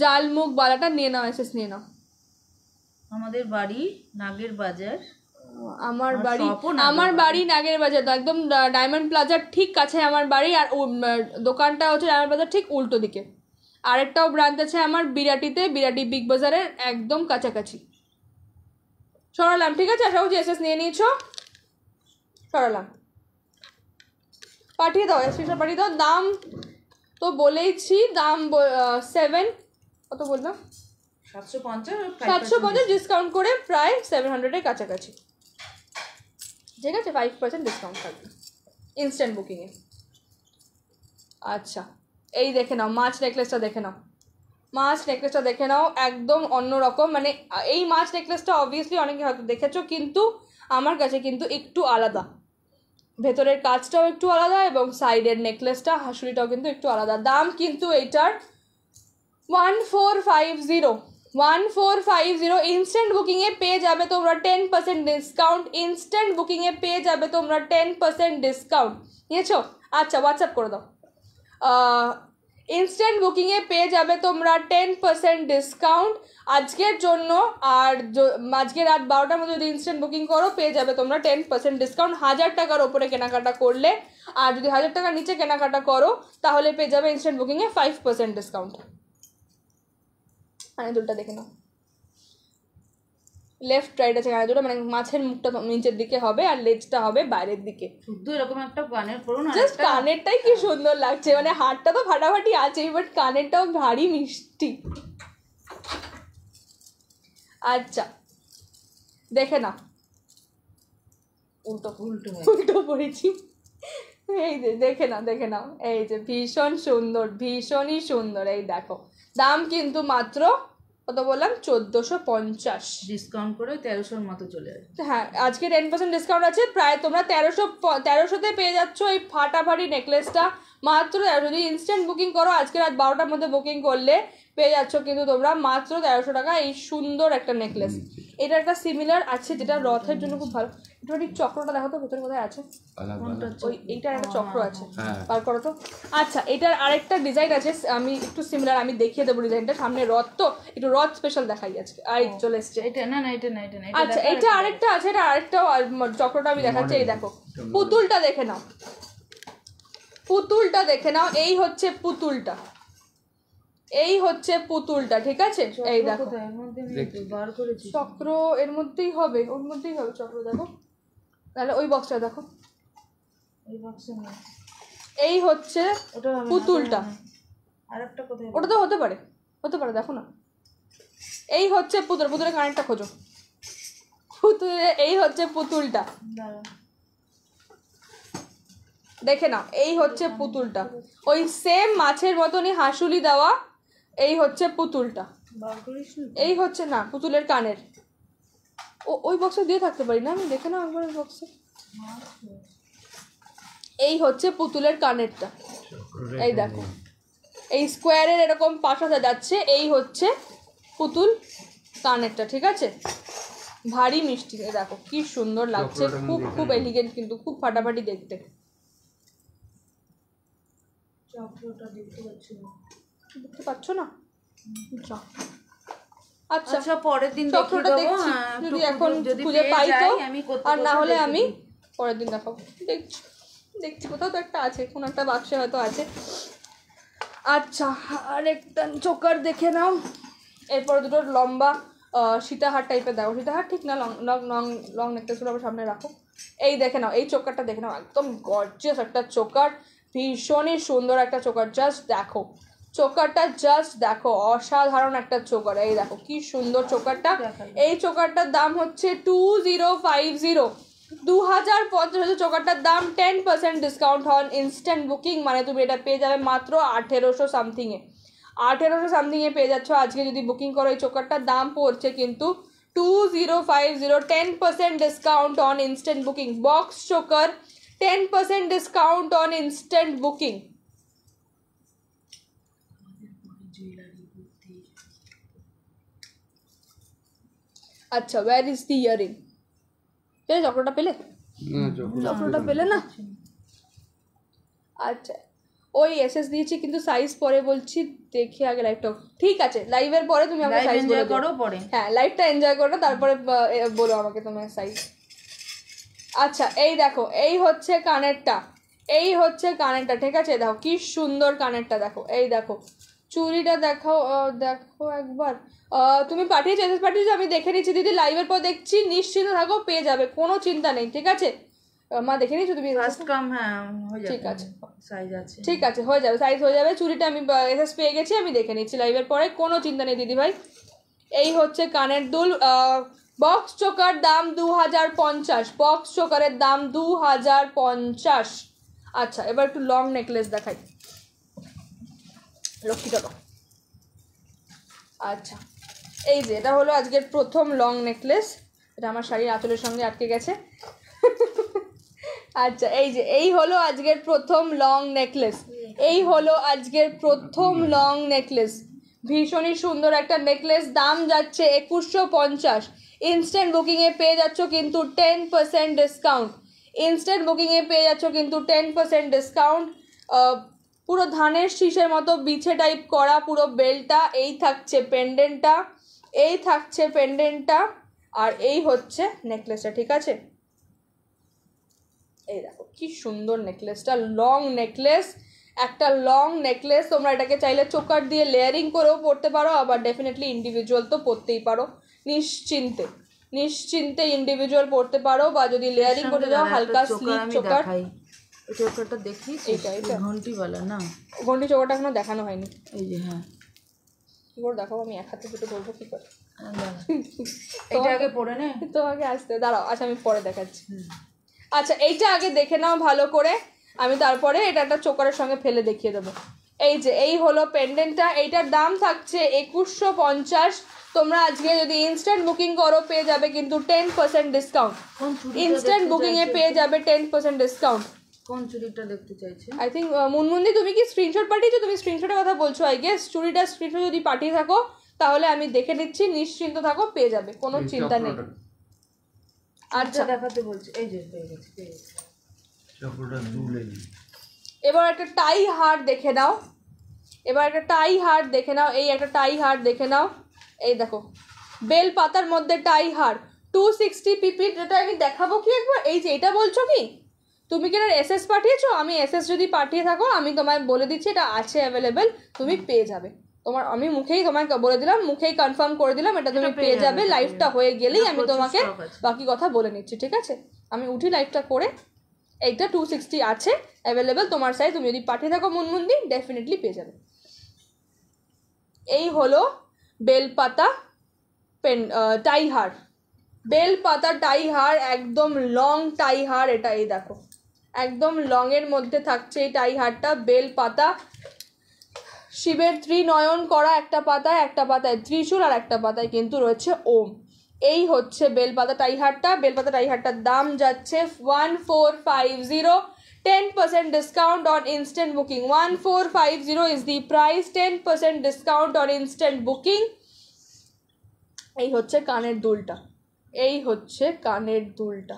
জালমুখ বালাটা নিয়ে নাও এসেস নিয়ে নাও আমাদের বাড়ি নাগের বাজার আমার বাড়ি আমার বাড়ি নাগের বাজার একদম ডায়মন্ড প্লাজার ঠিক কাছে আমার বাড়ি আর দোকানটা হচ্ছে ডায়মন্ড প্লাজার ঠিক উল্টো দিকে আরেকটাও ব্রাঞ্চ আছে আমার বিরাটিতে বিরাটি বিগ বাজারের একদম কাছাকাছি সরালাম ঠিক আছে আশা করছি এসএস নিয়ে নিয়েছো সরালাম পাঠিয়ে দাও স্ক্রিনশট পাঠিয়ে দাও দাম তো বলেইছি দাম সেভেন কত বললাম সাতশো পঞ্চাশ ডিসকাউন্ট করে প্রায় সেভেন হান্ড্রেডের কাছাকাছি ঠিক আছে ফাইভ পার্সেন্ট ডিসকাউন্ট থাকবে ইনস্ট্যান্ট বুকিংয়ে আচ্ছা এই দেখে নাও মাছ নেকলেসটা দেখে নাও মাছ নেকলেসটা দেখে নাও একদম অন্যরকম মানে এই মাছ নেকলেসটা অবভিয়াসলি অনেকে হয়তো দেখেছো কিন্তু আমার কাছে কিন্তু একটু আলাদা ভেতরের কাজটাও একটু আলাদা এবং সাইডের নেকলেসটা হাসুরিটাও কিন্তু একটু আলাদা দাম কিন্তু এইটার one four five zero one four five zero instant বুকিংয়ে পেয়ে যাবে তোমরা টেন পার্সেন্ট ডিসকাউন্ট ইনস্ট্যান্ট বুকিংয়ে পেয়ে যাবে তোমরা টেন পার্সেন্ট ডিসকাউন্ট নিয়েছো আচ্ছা হোয়াটসঅ্যাপ করে দাও ইনস্ট্যান্ট বুকিংয়ে পেয়ে যাবে তোমরা টেন পার্সেন্ট ডিসকাউন্ট আজকের জন্য আর আজকে রাত বারোটার মধ্যে যদি ইনস্ট্যান্ট বুকিং করো পেয়ে যাবে তোমরা টেন পার্সেন্ট ডিসকাউন্ট হাজার টাকার ওপরে কেনাকাটা করলে আর যদি হাজার টাকার নিচে কেনাকাটা করো তাহলে পেয়ে যাবে ইনস্ট্যান্ট বুকিংয়ে ফাইভ পার্সেন্ট ডিসকাউন্ট আমি দুটা দেখে নাও লেফট রাইট আছে কানা দুটো মানে মাছের মুখটা নিচের দিকে হবে আর লেজটা হবে বাইরের দিকে শুধু এরকম একটা কানের করুন জাস্ট কানেরটাই কি হ্যাঁ। সুন্দর লাগছে মানে হাড়টা তো ফাটাফাটি আছেই বাট কানেরটাও ভারী মিষ্টি আচ্ছা দেখে না উল্টো উল্টো উল্টো পড়েছি এই যে দেখে না দেখে নাও এই যে ভীষণ সুন্দর ভীষণই সুন্দর এই দেখো দাম কিন্তু মাত্র কত বললাম চোদ্দোশো পঞ্চাশ ডিসকাউন্ট করে তেরোশোর মতো চলে আসবে হ্যাঁ আজকে টেন পার্সেন্ট ডিসকাউন্ট আছে প্রায় তোমরা তেরোশো তেরোশোতে পেয়ে যাচ্ছ ওই ফাটাফাটি নেকলেসটা মাত্র যদি ইনস্ট্যান্ট বুকিং করো আজকে রাত বারোটার মধ্যে বুকিং করলে পেয়ে যাচ্ছ কিন্তু তোমরা মাত্র তেরোশো টাকা এই সুন্দর একটা নেকলেস এটা একটা সিমিলার আছে যেটা রথের জন্য খুব ভালো একটুখানি চক্রটা দেখো তো ভেতরে কোথায় আছে ওই এইটার একটা চক্র হ্যাঁ, আছে হ্যাঁ। বার করো তো আচ্ছা এটার আরেকটা ডিজাইন আছে আমি একটু সিমিলার আমি দেখিয়ে দেবো ডিজাইনটা সামনে রথ তো একটু রথ স্পেশাল দেখাই আজকে আর চলে এসছে এটা না না এটা না এটা না আচ্ছা এটা আরেকটা আছে এটা আরেকটা চক্রটা আমি দেখাচ্ছি এই দেখো পুতুলটা দেখে নাও পুতুলটা দেখে নাও এই হচ্ছে পুতুলটা এই হচ্ছে পুতুলটা ঠিক আছে এই দেখো চক্র এর মধ্যেই হবে ওর মধ্যেই হবে চক্র দেখো তাহলে ওই বক্সটা দেখো এই হচ্ছে পুতুলটা ওটা তো হতে পারে হতে পারে দেখো না এই হচ্ছে পুতুল পুতুলের কানেরটা খোঁজো পুতুলে এই হচ্ছে পুতুলটা দেখে নাও এই হচ্ছে পুতুলটা ওই সেম মাছের মতনই হাঁসুলি দেওয়া এই হচ্ছে পুতুলটা এই হচ্ছে না পুতুলের কানের ও ওই বক্সে দিয়ে থাকতে পারি না আমি দেখে নাও একবার ওই বক্সে এই হচ্ছে পুতুলের কানেরটা এই দেখো এই স্কোয়ারের এরকম পাশাতে যাচ্ছে এই হচ্ছে পুতুল কানেরটা ঠিক আছে ভারী মিষ্টি দেখো কি সুন্দর লাগছে খুব খুব এলিগেন্ট কিন্তু খুব ফাটাফাটি দেখতে দেখতে পাচ্ছ না আচ্ছা, আচ্ছা পরের দিন দেখছি হ্যাঁ, যদি এখন খুঁজে পাই তো আর না হলে আমি পরের দিন দেখাবো দেখছি দেখছি কোথাও তো একটা আছে কোনো একটা বাক্সে হয়তো আছে আচ্ছা চোকার দেখে নাও এরপর দুটো লম্বা সীতাহার টাইপের দেখো সীতাহার ঠিক না লং লং লং লং সামনে রাখো এই দেখে নাও এই চোকারটা দেখে নাও একদম গর্জিয়াস একটা চোকার ভীষণই সুন্দর একটা চোকার জাস্ট দেখো চোকারটা জাস্ট দেখো অসাধারণ একটা চোকার এই দেখো কি সুন্দর চোকারটা এই চোকারটার দাম হচ্ছে টু জিরো ফাইভ জিরো দু হাজার পঞ্চাশ হাজার চোকারটার দাম ten percent discount on instant booking মানে তুমি এটা পেয়ে যাবে মাত্র আঠেরোশো সামথিংয়ে আঠেরোশো সামথিংয়ে পেয়ে যাচ্ছ আজকে যদি বুকিং করো এই চোকারটার দাম পড়ছে কিন্তু two zero five zero ten percent discount on instant booking box choker 10% discount on instant booking আচ্ছা ওয়্যার ইজ দি ইয়ারিং পেলে চক্রটা পেলে চক্রটা পেলে না আচ্ছা ওই এসএস দিয়েছি কিন্তু সাইজ পরে বলছি দেখি আগে লাইভটা ঠিক আছে লাইভের পরে তুমি আমাকে সাইজ বলে করো পরে হ্যাঁ লাইভটা এনজয় করো তারপরে বলো আমাকে তোমার সাইজ আচ্ছা এই দেখো এই হচ্ছে কানেরটা এই হচ্ছে কানেরটা ঠিক আছে দেখো কি সুন্দর কানেরটা দেখো এই দেখো চুরিটা দেখো দেখো একবার তুমি পাঠিয়েছো এসএস পাঠিয়েছো আমি দেখে নিচ্ছি দিদি লাইভের পর দেখছি নিশ্চিন্ত থাকো পেয়ে যাবে কোনো চিন্তা নেই ঠিক আছে মা দেখে নিচ্ছ তুমি হ্যাঁ ঠিক আছে সাইজ ঠিক আছে হয়ে যাবে সাইজ হয়ে যাবে চুরিটা আমি এসএস পেয়ে গেছি আমি দেখে নিচ্ছি লাইভের পরে কোনো চিন্তা নেই দিদি ভাই এই হচ্ছে কানের দুল বক্স চোকার দাম দু হাজার পঞ্চাশ বক্স চোকারের দাম দু হাজার পঞ্চাশ আচ্ছা এবার একটু লং নেকলেস দেখাই লক্ষ্মী টাকা আচ্ছা এই যে এটা হলো আজকের প্রথম লং নেকলেস এটা আমার শাড়ির আঁচলের সঙ্গে আটকে গেছে আচ্ছা এই যে এই হলো আজকের প্রথম লং নেকলেস এই হলো আজকের প্রথম লং নেকলেস ভীষণই সুন্দর একটা নেকলেস দাম যাচ্ছে একুশশো পঞ্চাশ ইনস্ট্যান্ট বুকিংয়ে পেয়ে যাচ্ছ কিন্তু টেন পার্সেন্ট ডিসকাউন্ট ইনস্ট্যান্ট বুকিংয়ে পেয়ে যাচ্ছ কিন্তু টেন পার্সেন্ট ডিসকাউন্ট পুরো ধানের শীষের মতো বিছে টাইপ করা পুরো বেলটা এই থাকছে পেন্ডেন্টটা এই থাকছে পেন্ডেন্টটা আর এই হচ্ছে নেকলেসটা ঠিক আছে এই দেখো কি সুন্দর নেকলেসটা লং নেকলেস একটা লং নেকলেস তোমরা এটাকে চাইলে চোকার দিয়ে লেয়ারিং করেও পরতে পারো আবার ডেফিনেটলি ইন্ডিভিজুয়াল তো পরতেই পারো নিশ্চিন্তে নিশ্চিন্তে ইন্ডিভিজুয়াল পড়তে পারো বা যদি লেয়ারিং করতে যাও হালকা স্লিপ চোকার চোকারটা দেখি এটা এটা না ঘন্টি চোকারটা এখনো দেখানো হয়নি এই যে হ্যাঁ কি করে দেখাবো আমি এক হাতে দুটো কি করে এটা আগে পড়ে নে তো আগে আসতে দাঁড়াও আচ্ছা আমি পরে দেখাচ্ছি আচ্ছা এইটা আগে দেখে নাও ভালো করে আমি তারপরে এটা একটা চোকারের সঙ্গে ফেলে দেখিয়ে দেবো এই যে এই হলো পেন্ডেন্টটা এইটার দাম থাকছে একুশশো পঞ্চাশ তোমরা আজকে যদি ইনস্ট্যান্ট বুকিং করো পেয়ে যাবে কিন্তু টেন পার্সেন্ট ডিসকাউন্ট ইনস্ট্যান্ট বুকিংয়ে পেয়ে যাবে টেন পার্সেন্ট ডিসকাউন্ট কোন চুরিটা দেখতে চাইছে আই থিঙ্ক uh, মুনমুন্দি তুমি কি স্ক্রিনশট পাঠিয়েছো তুমি স্ক্রিনশটের কথা বলছো আই গেস চুরিটা স্ক্রিনশট যদি পাঠিয়ে থাকো তাহলে আমি দেখে নিচ্ছি নিশ্চিন্ত থাকো পেয়ে যাবে কোনো চিন্তা নেই আচ্ছা দেখাতে বলছি এই যে এবার একটা টাই হার দেখে নাও এবার একটা টাই হার দেখে নাও এই একটা টাই হার দেখে নাও এই দেখো বেল পাতার মধ্যে টাই হার টু সিক্সটি পিপির যেটা আমি দেখাবো কি একবার এই যে এটা বলছো কি তুমি কি এস এস পাঠিয়েছো আমি এস যদি পাঠিয়ে থাকো আমি তোমায় বলে দিচ্ছি এটা আছে অ্যাভেলেবেল তুমি পেয়ে যাবে তোমার আমি মুখেই তোমায় বলে দিলাম মুখেই কনফার্ম করে দিলাম এটা তুমি পেয়ে যাবে লাইফটা হয়ে গেলেই আমি তোমাকে বাকি কথা বলে নিচ্ছি ঠিক আছে আমি উঠি লাইফটা করে এইটা টু সিক্সটি আছে অ্যাভেলেবেল তোমার সাইজ তুমি যদি পাঠিয়ে থাকো মুনমুন্দি ডেফিনেটলি পেয়ে যাবে এই হলো বেলপাতা পেন টাই পাতা বেলপাতা হার একদম লং টাই হার এটা এই দেখো একদম লংয়ের মধ্যে থাকছে এই টাই বেল বেলপাতা শিবের ত্রিনয়ন করা একটা পাতায় একটা পাতায় ত্রিশূল আর একটা পাতায় কিন্তু রয়েছে ওম এই হচ্ছে বেলপাতা টাইহারটা বেলপাতা টাইহারটার দাম যাচ্ছে one four five zero 10% discount on instant booking 1450 is the price 10% discount on instant booking এই হচ্ছে কানের দুলটা এই হচ্ছে কানের দুলটা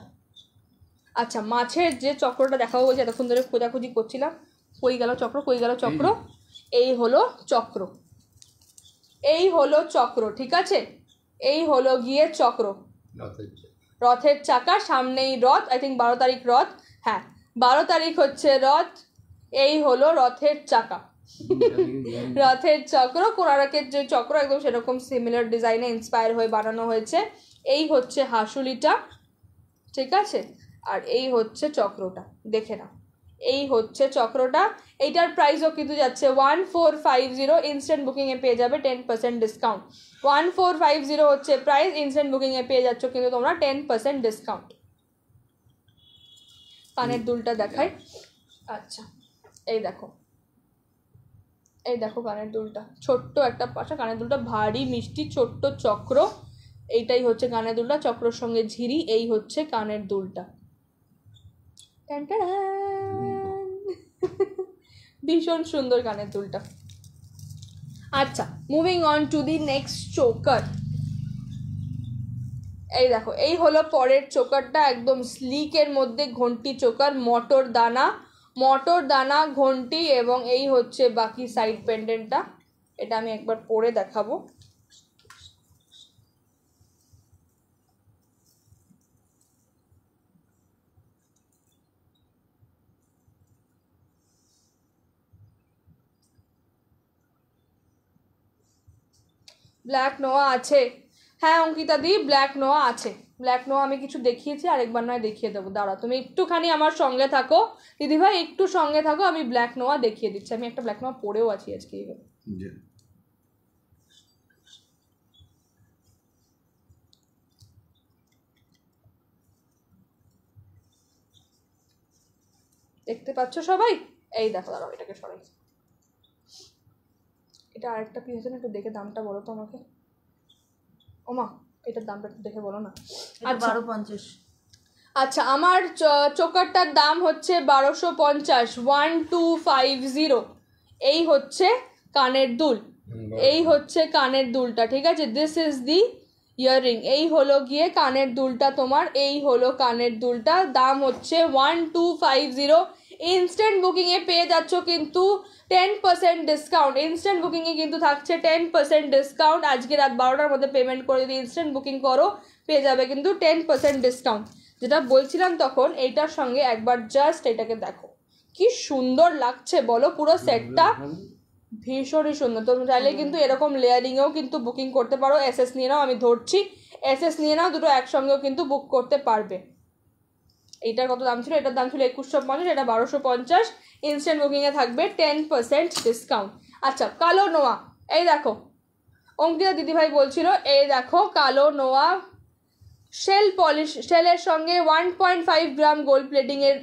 আচ্ছা মাছের যে চক্রটা দেখাবো বলছে এতক্ষণ ধরে খোঁজাখুঁজি করছিলাম কই গেল চক্র কই গেল চক্র এই হলো চক্র এই হলো চক্র ঠিক আছে এই হলো গিয়ে চক্র রথের চাকা সামনেই রথ আই থিঙ্ক বারো তারিখ রথ হ্যাঁ বারো তারিখ হচ্ছে রথ এই হলো রথের চাকা রথের চক্র কোনারকের যে চক্র একদম সেরকম সিমিলার ডিজাইনে ইন্সপায়ার হয়ে বানানো হয়েছে এই হচ্ছে হাসুলিটা ঠিক আছে আর এই হচ্ছে চক্রটা দেখে নাও এই হচ্ছে চক্রটা এইটার প্রাইসও কিন্তু যাচ্ছে one four five zero instant বুকিংয়ে পেয়ে যাবে ten percent discount one four five zero হচ্ছে প্রাইস ইনস্ট্যান্ট বুকিংয়ে পেয়ে যাচ্ছ কিন্তু তোমরা টেন পার্সেন্ট ডিসকাউন্ট কানের দুলটা দেখাই আচ্ছা এই দেখো এই দেখো কানের দুলটা ছোট্ট একটা পাশা কানের দুলটা ভারী মিষ্টি ছোট্ট চক্র এইটাই হচ্ছে কানের দুলটা চক্রর সঙ্গে ঝিরি এই হচ্ছে কানের দুলটা ভীষণ সুন্দর কানের দুলটা আচ্ছা moving on to the next choker এই দেখো এই হলো পরের চোকারটা একদম স্লিকের মধ্যে ঘন্টি চোকার মটর দানা মটর দানা ঘন্টি এবং এই হচ্ছে বাকি সাইড পেন্ডেন্টটা এটা আমি একবার পরে দেখাবো ব্ল্যাক নোয়া আছে হ্যাঁ অঙ্কিতা দি ব্ল্যাক নোয়া আছে ব্ল্যাক নোয়া আমি কিছু দেখিয়েছি আরেকবার নয় দেখিয়ে দেবো দাঁড়া তুমি একটুখানি আমার সঙ্গে থাকো দিদিভাই একটু সঙ্গে থাকো আমি ব্ল্যাক নোয়া দেখিয়ে দিচ্ছি আমি একটা ব্ল্যাক নোয়া পরেও আছি আজকে দেখতে পাচ্ছ সবাই এই দেখো দাঁড়াও এটাকে সরাই এটা আরেকটা পিস একটু দেখে দামটা বলো তো আমাকে ওমা এটার দামটা দেখে বলো না আচ্ছা। বারো পঞ্চাশ আচ্ছা আমার চোকারটার দাম হচ্ছে বারোশো পঞ্চাশ ওয়ান টু ফাইভ জিরো এই হচ্ছে কানের দুল এই হচ্ছে কানের দুলটা ঠিক আছে দিস ইজ দি ইয়াররিং এই হলো গিয়ে কানের দুলটা তোমার এই হলো কানের দুলটা দাম হচ্ছে one two five zero instant বুকিংয়ে পেয়ে যাচ্ছ কিন্তু টেন পার্সেন্ট ডিসকাউন্ট ইনস্ট্যান্ট বুকিংয়ে কিন্তু থাকছে টেন পার্সেন্ট ডিসকাউন্ট আজকে রাত বারোটার মধ্যে পেমেন্ট করে যদি ইনস্ট্যান্ট বুকিং করো পেয়ে যাবে কিন্তু টেন পার্সেন্ট ডিসকাউন্ট যেটা বলছিলাম তখন এইটার সঙ্গে একবার জাস্ট এটাকে দেখো কি সুন্দর লাগছে বলো পুরো সেটটা ভীষণই সুন্দর তুমি চাইলে কিন্তু এরকম লেয়ারিংয়েও কিন্তু বুকিং করতে পারো এস নিয়ে নাও আমি ধরছি এস নিয়ে নাও দুটো একসঙ্গেও কিন্তু বুক করতে পারবে এটার কত দাম ছিল এটার দাম ছিল একুশশো পঞ্চাশ এটা বারোশো পঞ্চাশ ইনস্ট্যান্ট বুকিংয়ে থাকবে টেন পার্সেন্ট ডিসকাউন্ট আচ্ছা কালো নোয়া এই দেখো অঙ্কিতা দিদিভাই বলছিল এই দেখো কালো নোয়া শেল পলিশ শেলের সঙ্গে one point five gram gold প্লেটিংয়ের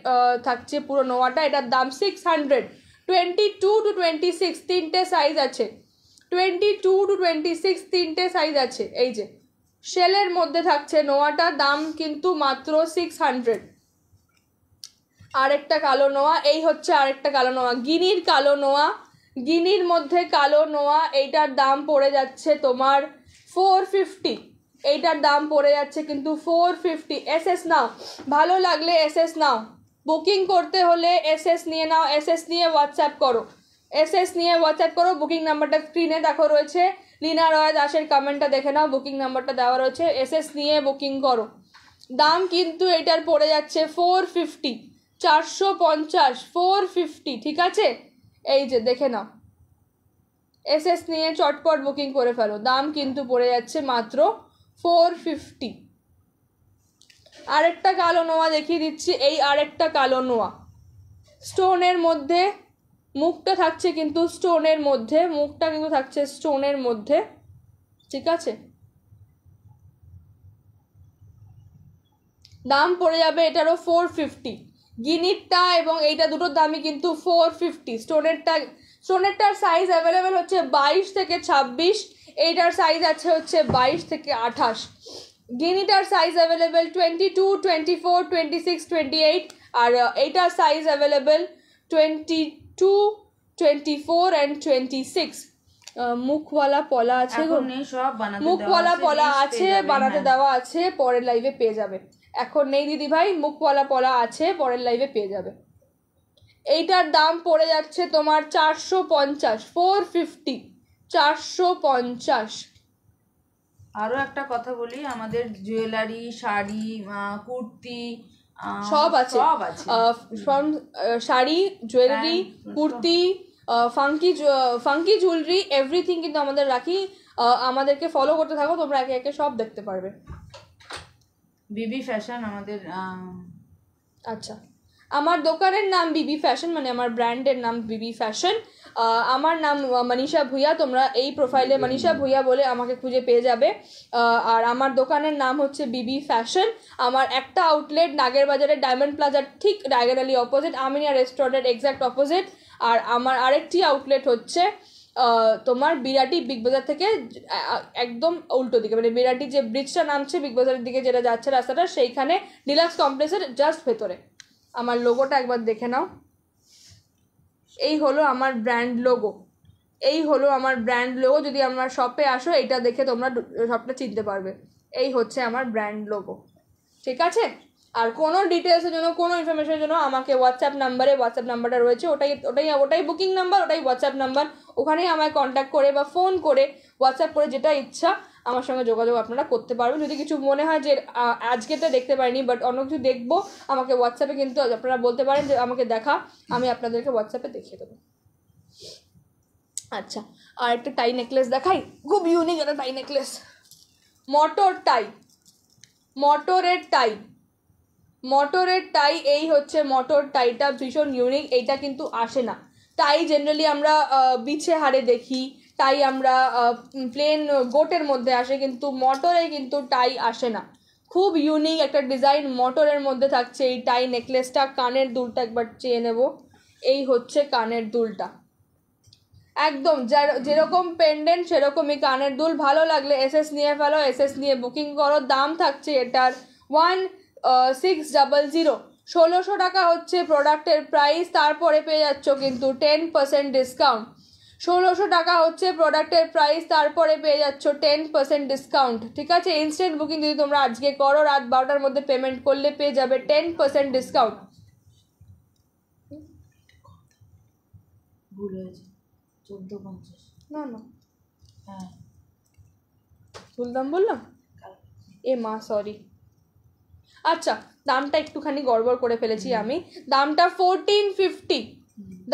থাকছে পুরো নোয়াটা এটার দাম six hundred twenty two two twenty six তিনটে সাইজ আছে twenty two two twenty six তিনটে সাইজ আছে এই যে শেলের মধ্যে থাকছে নোয়াটা দাম কিন্তু মাত্র সিক্স হান্ড্রেড আরেকটা কালো নোয়া এই হচ্ছে আরেকটা কালো নোয়া গিনির কালো নোয়া গিনির মধ্যে কালো নোয়া এইটার দাম পড়ে যাচ্ছে তোমার ফোর ফিফটি এইটার দাম পড়ে যাচ্ছে কিন্তু ফোর ফিফটি এস এস নাও ভালো লাগলে এস এস নাও বুকিং করতে হলে এস এস নিয়ে নাও এস এস নিয়ে হোয়াটসঅ্যাপ করো এস এস নিয়ে হোয়াটসঅ্যাপ করো বুকিং নাম্বারটা স্ক্রিনে দেখো রয়েছে লীনা রয় দাসের কমেন্টটা দেখে নাও বুকিং নাম্বারটা দেওয়া রয়েছে এস এস নিয়ে বুকিং করো দাম কিন্তু এটার পড়ে যাচ্ছে ফোর ফিফটি চারশো পঞ্চাশ ফোর ফিফটি ঠিক আছে এই যে দেখে নাও এস এস নিয়ে চটপট বুকিং করে ফেলো দাম কিন্তু পড়ে যাচ্ছে মাত্র ফোর ফিফটি আরেকটা কালো নোয়া দেখিয়ে দিচ্ছি এই আরেকটা কালো নোয়া স্টোনের মধ্যে মুখটা থাকছে কিন্তু স্টোনের মধ্যে মুখটা কিন্তু থাকছে স্টোনের মধ্যে ঠিক আছে দাম পড়ে যাবে এটারও ফোর ফিফটি গিনিরটা এবং এইটা দুটোর দামই কিন্তু ফোর ফিফটি স্টোনেরটা স্টোনেরটার সাইজ অ্যাভেলেবেল হচ্ছে বাইশ থেকে ছাব্বিশ এইটার সাইজ আছে হচ্ছে বাইশ থেকে আঠাশ গিনিটার size available twenty two twenty four twenty six twenty eight আর এইটার size available twenty two twenty four and twenty six মুখওয়ালা পলা আছে মুখওয়ালা পলা আছে বানাতে হ্যাঁ। দেওয়া আছে পরের লাইভে পেয়ে যাবে এখন নেই দিদিভাই মুখওয়ালা পলা আছে পরের লাইভে পেয়ে যাবে এইটার দাম পড়ে যাচ্ছে তোমার চারশো পঞ্চাশ ফোর ফিফটি চারশো পঞ্চাশ আরও একটা কথা বলি আমাদের জুয়েলারি শাড়ি কুর্তি সব আছে সব sari jewellery kurti funky funky jewellery everything কিন্তু আমাদের রাখি আমাদেরকে ফলো করতে থাকো তোমরা একে একে সব দেখতে পারবে বিবি ফ্যাশন আমাদের আচ্ছা আমার দোকানের নাম বিবি ফ্যাশন মানে আমার ব্র্যান্ডের নাম বিবি ফ্যাশন আমার নাম মনীষা ভুইয়া তোমরা এই প্রোফাইলে মনীষা ভুইয়া বলে আমাকে খুঁজে পেয়ে যাবে আর আমার দোকানের নাম হচ্ছে বিবি ফ্যাশন আমার একটা আউটলেট নাগের ডায়মন্ড প্লাজার ঠিক ডায়গের অপোজিট আমিনিয়া রেস্টুরেন্টের এক্স্যাক্ট অপোজিট আর আমার আরেকটি আউটলেট হচ্ছে তোমার বিরাটি বিগ বাজার থেকে একদম উল্টো দিকে মানে বিরাটি যে ব্রিজটা নামছে বিগ বাজারের দিকে যেটা যাচ্ছে রাস্তাটা সেইখানে ডিলাক্স কমপ্লেক্সের জাস্ট ভেতরে আমার লোগোটা একবার দেখে নাও এই হলো আমার ব্র্যান্ড লোগো এই হলো আমার ব্র্যান্ড লোগো যদি আমার শপে আসো এটা দেখে তোমরা সবটা চিনতে পারবে এই হচ্ছে আমার ব্র্যান্ড লোগো ঠিক আছে আর কোনো ডিটেলসের জন্য কোনো ইনফরমেশনের জন্য আমাকে হোয়াটসঅ্যাপ নাম্বারে হোয়াটসঅ্যাপ নাম্বারটা রয়েছে ওটাই ওটাই ওটাই বুকিং নাম্বার ওটাই হোয়াটসঅ্যাপ নাম্বার ওখানেই আমায় কন্ট্যাক্ট করে বা ফোন করে হোয়াটসঅ্যাপ করে যেটা ইচ্ছা আমার সঙ্গে যোগাযোগ আপনারা করতে পারবেন যদি কিছু মনে হয় যে আজকেটা দেখতে পারিনি বাট অন্য কিছু দেখবো আমাকে হোয়াটসঅ্যাপে কিন্তু আপনারা বলতে পারেন যে আমাকে দেখা আমি আপনাদেরকে হোয়াটসঅ্যাপে দেখিয়ে দেবো আচ্ছা আর একটা টাই নেকলেস দেখাই খুব ইউনিক একটা টাই নেকলেস মটর টাই মটরের টাই মটরের টাই এই হচ্ছে মটর টাইটা ভীষণ ইউনিক এইটা কিন্তু আসে না টাই জেনারেলি আমরা বিছে হারে দেখি টাই আমরা প্লেন গোটের মধ্যে আসে কিন্তু মটরে কিন্তু টাই আসে না খুব ইউনিক একটা ডিজাইন মটরের মধ্যে থাকছে এই টাই নেকলেসটা কানের দুলটা একবার চেয়ে নেব এই হচ্ছে কানের দুলটা একদম যার যেরকম পেন্ডেন্ট সেরকমই কানের দুল ভালো লাগলে এসএস নিয়ে ফেলো এসএস নিয়ে বুকিং করো দাম থাকছে এটার ওয়ান সিক্স ডাবল জিরো ষোলোশো টাকা হচ্ছে প্রোডাক্টের প্রাইস তারপরে পেয়ে যাচ্ছ কিন্তু টেন পার্সেন্ট ডিসকাউন্ট ষোলোশো টাকা হচ্ছে প্রোডাক্টের প্রাইস তারপরে পেয়ে যাচ্ছ টেন পার্সেন্ট ডিসকাউন্ট ঠিক আছে ইনস্ট্যান্ট বুকিং যদি তোমরা আজকে করো রাত বারোটার মধ্যে পেমেন্ট করলে পেয়ে যাবে টেন পার্সেন্ট ডিসকাউন্ট না না হ্যাঁ ভুল বললাম এ মা সরি আচ্ছা দামটা একটুখানি গড়বড় করে ফেলেছি আমি দামটা ফোরটিন ফিফটি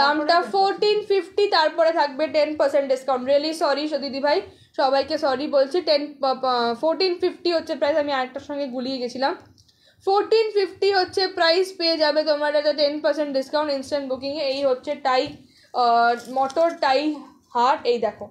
দামটা ফোরটিন ফিফটি তারপরে থাকবে ten percent discount really sorry সদিদি ভাই সবাইকে সরি বলছি টেন ফোরটিন ফিফটি হচ্ছে প্রাইস আমি আরেকটার সঙ্গে গুলিয়ে গেছিলাম ফোরটিন ফিফটি হচ্ছে প্রাইস পেয়ে যাবে তোমার এটা টেন পার্সেন্ট ডিসকাউন্ট ইনস্ট্যান্ট বুকিংয়ে এই হচ্ছে টাই মটর টাই হার্ট এই দেখো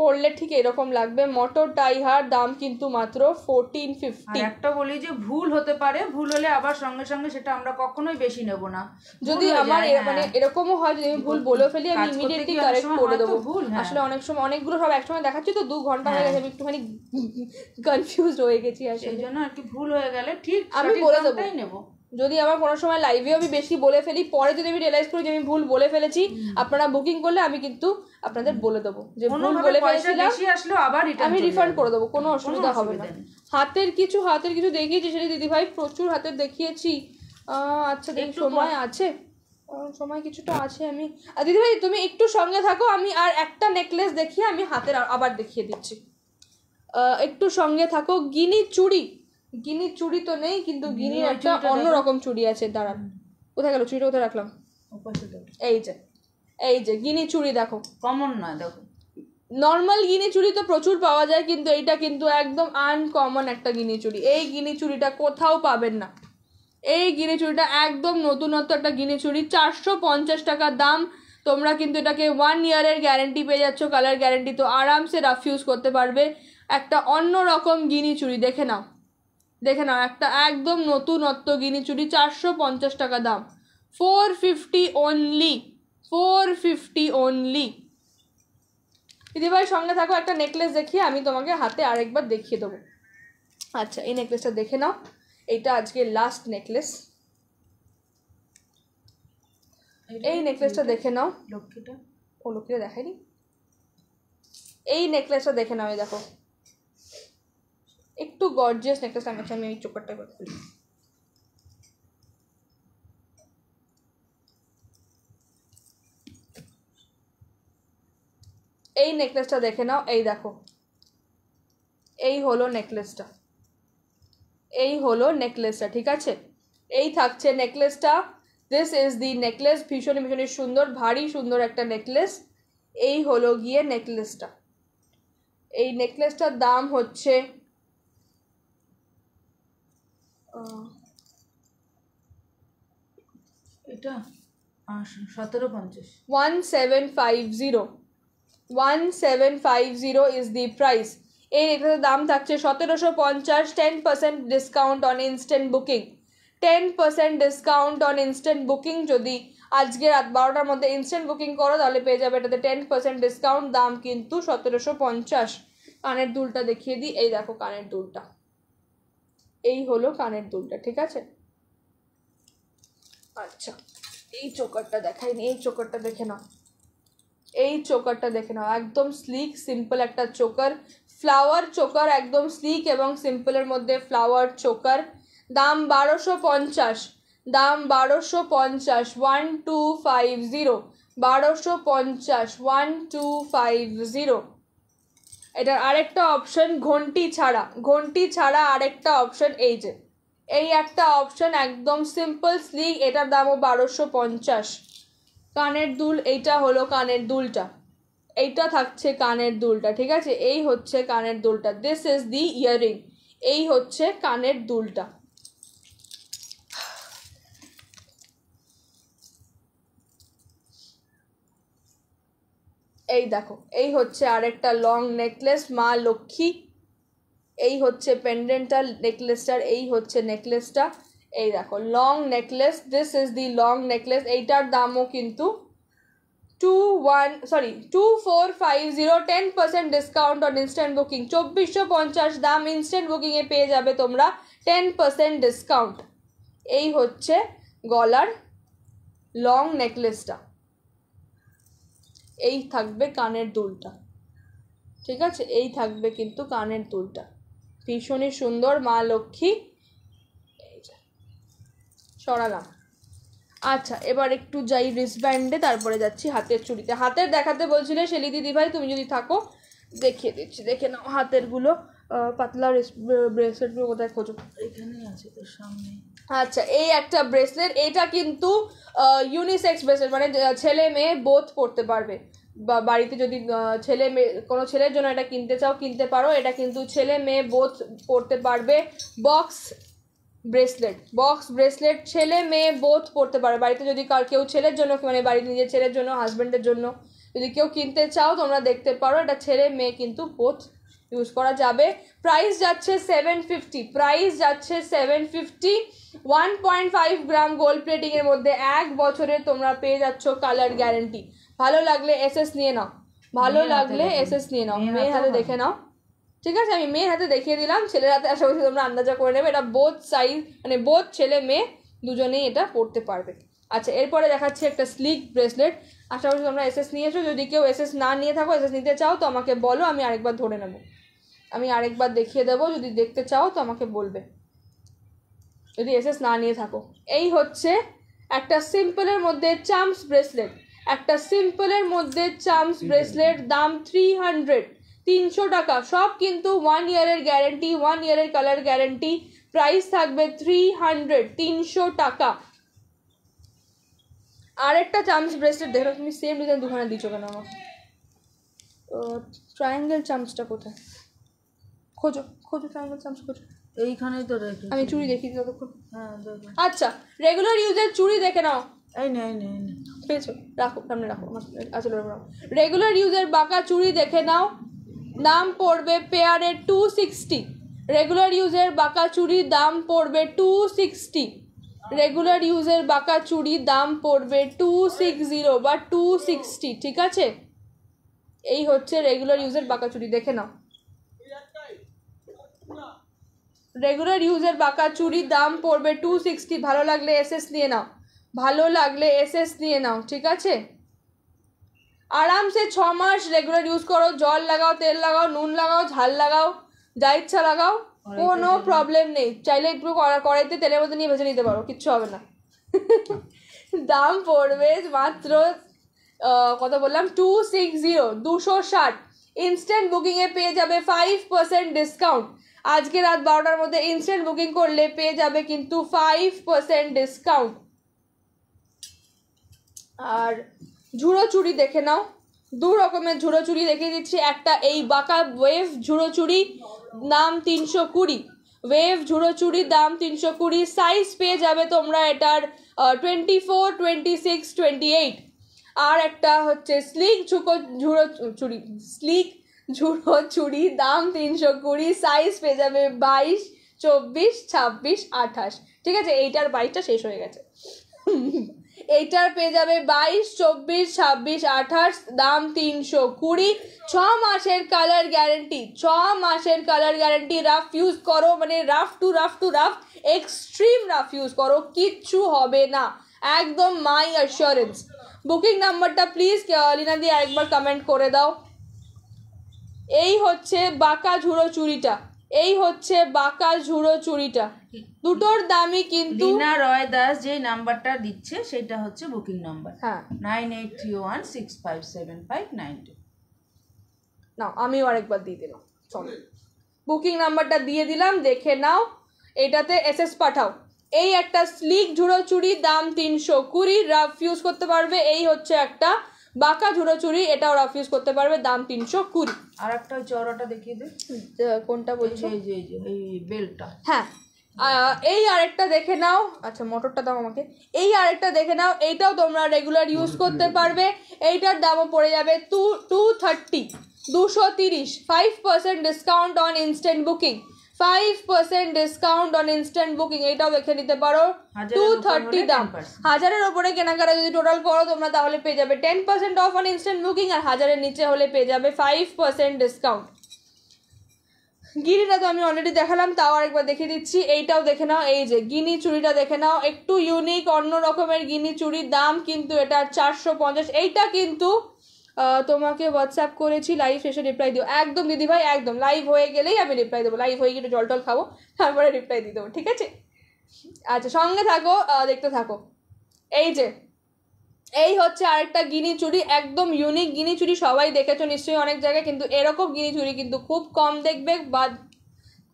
পড়লে ঠিক এরকম লাগবে মটর টাইহার দাম কিন্তু মাত্র ফোরটিন ফিফটি একটা বলি যে ভুল হতে পারে ভুল হলে আবার সঙ্গে সঙ্গে সেটা আমরা কখনোই বেশি নেব না যদি আমার হ্যাঁ। মানে এরকমও হয় যদি আমি ভুল বলে ফেলি আমি ইমিডিয়েটলি কারেক্ট করে দেবো ভুল হ্যাঁ। আসলে অনেক সময় অনেকগুলো সব একসময় দেখাচ্ছি তো দু ঘন্টা হয়ে হ্যাঁ। গেছে আমি একটুখানি কনফিউজ হয়ে গেছি আর সেই জন্য আর কি ভুল হয়ে গেলে ঠিক আমি বলে দেবো নেবো যদি আমার কোনো সময় লাইভেও আমি বেশি বলে ফেলি পরে যদি আমি রিয়েলাইজ করি যে আমি ভুল বলে ফেলেছি আপনারা বুকিং করলে আমি কিন্তু আপনাদের বলে দেবো যে ভুল বলে ফেলেছিলাম আবার আমি রিফান্ড করে দেবো কোনো অসুবিধা হবে না হাতের কিছু হাতের কিছু দেখিয়েছি সেটা দিদিভাই প্রচুর হাতের দেখিয়েছি আচ্ছা দেখি সময় আছে সময় কিছুটা আছে আমি দিদিভাই তুমি একটু সঙ্গে থাকো আমি আর একটা নেকলেস দেখিয়ে আমি হাতের আবার দেখিয়ে দিচ্ছি একটু সঙ্গে থাকো গিনি চুড়ি গিনির চুড়ি তো নেই কিন্তু গিনির একটা অন্যরকম চুড়ি আছে দাঁড়ান কোথায় গেল চুড়িটা কোথায় রাখলাম এই যে এই যে গিনি চুড়ি দেখো কমন নয় দেখো নর্মাল গিনি চুড়ি তো প্রচুর পাওয়া যায় কিন্তু এইটা কিন্তু একদম আনকমন একটা গিনি চুড়ি এই গিনি চুড়িটা কোথাও পাবেন না এই গিনি চুড়িটা একদম নতুনত্ব একটা গিনি চুড়ি চারশো পঞ্চাশ টাকা দাম তোমরা কিন্তু এটাকে ওয়ান ইয়ারের গ্যারেন্টি পেয়ে যাচ্ছ কালার গ্যারেন্টি তো আরামসে রাফ ইউজ করতে পারবে একটা অন্য রকম গিনি চুড়ি দেখে নাও দেখে নাও একটা একদম নতুনত্ব গিনি চুড়ি চারশো পঞ্চাশ টাকা দাম four fifty only four fifty only দিদিভাই সঙ্গে থাকো একটা নেকলেস দেখিয়ে আমি তোমাকে হাতে আরেকবার দেখিয়ে দেবো আচ্ছা এই নেকলেসটা দেখে নাও এটা আজকে লাস্ট নেকলেস এই নেকলেসটা দেখে নাও লক্ষ্মীটা ও লক্ষ্মীটা দেখায়নি এই নেকলেসটা দেখে নাও এই দেখো একটু গর্জিয়াস নেকলেস আছে আমি এই চোপারটা করে এই নেকলেসটা দেখে নাও এই দেখো এই হলো নেকলেসটা এই হলো নেকলেসটা ঠিক আছে এই থাকছে নেকলেসটা দিস ইজ দি নেকলেস ভীষণ ভীষণই সুন্দর ভারী সুন্দর একটা নেকলেস এই হলো গিয়ে নেকলেসটা এই নেকলেসটার দাম হচ্ছে এটা সতেরো পঞ্চাশ one seven five zero one seven five zero is the price এই এটার দাম থাকছে সতেরোশো পঞ্চাশ ten percent discount on instant booking ten percent discount on instant booking যদি আজকে রাত বারোটার মধ্যে ইনস্ট্যান্ট বুকিং করো তাহলে পেয়ে যাবে এটাতে টেন পার্সেন্ট ডিসকাউন্ট দাম কিন্তু সতেরোশো পঞ্চাশ কানের দুলটা দেখিয়ে দিই এই দেখো কানের দুলটা এই হলো কানের দুলটা ঠিক আছে আচ্ছা এই চোকারটা দেখাইনি এই চোকারটা দেখে নাও এই চোকারটা দেখে নাও একদম স্লিক সিম্পল একটা চোকার ফ্লাওয়ার চোকার একদম স্লিক এবং সিম্পলের মধ্যে ফ্লাওয়ার চোকার দাম বারোশো পঞ্চাশ দাম বারোশো পঞ্চাশ ওয়ান টু ফাইভ জিরো বারোশো পঞ্চাশ ওয়ান টু ফাইভ জিরো এটার আরেকটা অপশন ঘন্টি ছাড়া ঘন্টি ছাড়া আরেকটা অপশন এই যে এই একটা অপশন একদম সিম্পল স্লিক এটার দামও বারোশো পঞ্চাশ কানের দুল এইটা হলো কানের দুলটা এইটা থাকছে কানের দুলটা ঠিক আছে এই হচ্ছে কানের দুলটা দিস ইজ দি ইয়াররিং এই হচ্ছে কানের দুলটা এই দেখো এই হচ্ছে আরেকটা লং নেকলেস মা লক্ষ্মী এই হচ্ছে পেনডেন্টাল নেকলেসটা এই হচ্ছে নেকলেসটা এই দেখো long necklace this is the long necklace এটির দামও কিন্তু 21 sorry 2450 10% discount on instant booking 2450 দাম ইনস্ট্যান্ট বুকিং এ পেয়ে যাবে তোমরা 10% ডিসকাউন্ট এই হচ্ছে গোলার লং নেকলেসটা এই থাকবে কানের দুলটা ঠিক আছে এই থাকবে কিন্তু কানের দুলটা ভীষণই সুন্দর মা লক্ষ্মী সরালাম আচ্ছা এবার একটু যাই রিসব্যান্ডে তারপরে যাচ্ছি হাতের চুড়িতে হাতের দেখাতে বলছিলে শেলি দিদি ভাই তুমি যদি থাকো দেখিয়ে দিচ্ছি দেখে নাও হাতেরগুলো পাতলা ব্রেসলেটগুলো কোথায় খোঁজো এখানে আছে তোর সামনে আচ্ছা এই একটা ব্রেসলেট এটা কিন্তু ইউনিসেক্স ব্রেসলেট মানে ছেলে মেয়ে বোধ পড়তে পারবে বা বাড়িতে যদি ছেলে মেয়ে কোনো ছেলের জন্য এটা কিনতে চাও কিনতে পারো এটা কিন্তু ছেলে মেয়ে বোধ পড়তে পারবে বক্স ব্রেসলেট বক্স ব্রেসলেট ছেলে মেয়ে বোধ পড়তে পারবে বাড়িতে যদি কার কেউ ছেলের জন্য মানে বাড়ির নিজের ছেলের জন্য হাজব্যান্ডের জন্য যদি কেউ কিনতে চাও তোমরা দেখতে পারো এটা ছেলে মেয়ে কিন্তু বোধ ইউজ করা যাবে প্রাইস যাচ্ছে সেভেন ফিফটি প্রাইস যাচ্ছে seven fifty one point five gram gold প্লেটিংয়ের মধ্যে এক বছরে তোমরা পেয়ে যাচ্ছ কালার গ্যারেন্টি ভালো লাগলে এস নিয়ে নাও ভালো লাগলে এস নিয়ে নাও মেয়ের হাতে দেখে নাও ঠিক আছে আমি মেয়ের হাতে দেখিয়ে দিলাম ছেলের হাতে আশা করছি তোমরা আন্দাজা করে নেবে এটা বোধ সাইজ মানে বোধ ছেলে মেয়ে দুজনেই এটা পড়তে পারবে আচ্ছা এরপরে দেখাচ্ছি একটা স্লিক ব্রেসলেট আশা করছি তোমরা এস নিয়েছো যদি কেউ এস না নিয়ে থাকো এস নিতে চাও তো আমাকে বলো আমি আরেকবার ধরে নেবো আমি আরেকবার দেখিয়ে দেবো যদি দেখতে চাও তো আমাকে বলবে যদি এসএস না নিয়ে থাকো এই হচ্ছে একটা সিম্পলের মধ্যে চামস ব্রেসলেট একটা সিম্পলের মধ্যে চামস ব্রেসলেট দাম থ্রি হান্ড্রেড তিনশো টাকা সব কিন্তু ওয়ান ইয়ারের গ্যারেন্টি ওয়ান ইয়ারের কালার গ্যারেন্টি প্রাইস থাকবে থ্রি হান্ড্রেড তিনশো টাকা আর একটা চামচ ব্রেসলেট দেখো তুমি সেম ডিজাইন দুখানে দিচ্ছ কেন আমাকে ট্রায়াঙ্গেল চামচটা কোথায় খোঁজো খোঁজো ট্রায়াঙ্গেল চামচ খোঁজো এইখানেই তো আমি চুড়ি দেখি যতক্ষণ হ্যাঁ আচ্ছা রেগুলার ইউজের চুড়ি দেখে নাও এই নে এই পেয়েছো রাখো সামনে রাখো আচল রাখো রেগুলার ইউজের বাঁকা চুড়ি দেখে নাও দাম পড়বে পেয়ারে টু সিক্সটি রেগুলার ইউজের বাঁকা চুড়ির দাম পড়বে টু সিক্সটি রেগুলার ইউজের বাঁকা চুড়ির দাম পড়বে টু সিক্স জিরো বা টু সিক্সটি ঠিক আছে এই হচ্ছে রেগুলার ইউজের বাঁকা চুড়ি দেখে নাও রেগুলার ইউজের বাঁকা চুরির দাম পড়বে টু সিক্সটি ভালো লাগলে এসএস নিয়ে নাও ভালো লাগলে এসএস নিয়ে নাও ঠিক আছে আরামসে ছ মাস রেগুলার ইউজ করো জল লাগাও তেল লাগাও নুন লাগাও ঝাল লাগাও যা ইচ্ছা লাগাও কোনো প্রবলেম নেই চাইলে একটু কড়াইতে তেলের মধ্যে নিয়ে ভেজে নিতে পারো কিচ্ছু হবে না দাম পড়বে মাত্র কত বললাম টু সিক্স জিরো দুশো ষাট ইনস্ট্যান্ট বুকিংয়ে পেয়ে যাবে ফাইভ পার্সেন্ট ডিসকাউন্ট আজকে রাত বারোটার মধ্যে ইনস্ট্যান্ট বুকিং করলে পেয়ে যাবে কিন্তু ফাইভ পার্সেন্ট ডিসকাউন্ট আর ঝুড়ো চুড়ি দেখে নাও দু রকমের ঝুড়ো চুড়ি দেখে দিচ্ছি একটা এই বাঁকা ওয়েভ ঝুড়ো চুড়ি দাম তিনশো কুড়ি ওয়েভ ঝুড়ো চুড়ির দাম তিনশো কুড়ি সাইজ পেয়ে যাবে তোমরা এটার twenty four twenty six twenty eight আর একটা হচ্ছে স্লিক ঝুঁকো ঝুড়ো চুড়ি স্লিক ঝুড়ো চুড়ি দাম তিনশো কুড়ি সাইজ পেয়ে যাবে বাইশ চব্বিশ ছাব্বিশ আঠাশ ঠিক আছে এইটার বাইশটা শেষ হয়ে গেছে এইটার পেয়ে যাবে বাইশ চব্বিশ ছাব্বিশ আঠাশ দাম তিনশো কুড়ি ছ মাসের কালার গ্যারেন্টি ছ মাসের কালার গ্যারেন্টি রাফ ইউজ করো মানে rough to rough to rough extreme rough use করো কিচ্ছু হবে না একদম মাই অ্যাসিওরেন্স বুকিং নাম্বারটা প্লিজ লীনা দিয়ে একবার কমেন্ট করে দাও এই হচ্ছে বাঁকা ঝুড়ো চুরিটা এই হচ্ছে বাঁকা ঝুড়ো চুরিটা দুটোর দামই কিন্তু লিনা রয় দাস যে নাম্বারটা দিচ্ছে সেটা হচ্ছে বুকিং নাম্বার হ্যাঁ nine eight three one six five seven five nine two না আমিও আরেকবার দিয়ে দিলাম চলো বুকিং নাম্বারটা দিয়ে দিলাম দেখে নাও এটাতে এসএস পাঠাও এই একটা স্লিক ঝুড়ো চুড়ি দাম তিনশো কুড়ি রাফ ইউজ করতে পারবে এই হচ্ছে একটা বাঁকা ঝোড়াচুরি এটা ওরা ইউজ করতে পারবে দাম তিনশো কুড়ি আর একটা জড়াটা দেখিয়ে দে কোনটা বলছি এই যে এই বেলটা হ্যাঁ এই আরেকটা দেখে নাও আচ্ছা মোটরটা দাও আমাকে এই আরেকটা দেখে নাও এইটাও তোমরা রেগুলার ইউজ করতে পারবে এইটার দামও পড়ে যাবে টু টু থার্টি দুশো তিরিশ five percent discount on instant booking five percent discount on instant booking এটাও দেখে নিতে পারো টু থার্টি দাম হাজারের ওপরে কেনাকাটা যদি টোটাল করো তোমরা তাহলে পেয়ে যাবে ten percent off on instant booking আর হাজারের নিচে হলে পেয়ে যাবে ফাইভ পার্সেন্ট ডিসকাউন্ট গিরিটা তো আমি অলরেডি দেখালাম তাও আরেকবার দেখে দিচ্ছি এইটাও দেখে নাও এই যে গিনি চুড়িটা দেখে নাও একটু ইউনিক অন্য রকমের গিনি চুড়ির দাম কিন্তু এটা চারশো পঞ্চাশ এইটা কিন্তু তোমাকে হোয়াটসঅ্যাপ করেছি লাইভ শেষে রিপ্লাই দিও একদম দিদিভাই একদম লাইভ হয়ে গেলেই আমি রিপ্লাই দেবো লাইভ হয়ে গেলে জল টল খাবো তারপরে রিপ্লাই দিয়ে দেবো ঠিক আছে আচ্ছা সঙ্গে থাকো দেখতে থাকো এই যে এই হচ্ছে আরেকটা গিনি চুরি একদম ইউনিক গিনি চুরি সবাই দেখেছো নিশ্চয়ই অনেক জায়গায় কিন্তু এরকম গিনি চুরি কিন্তু খুব কম দেখবে বা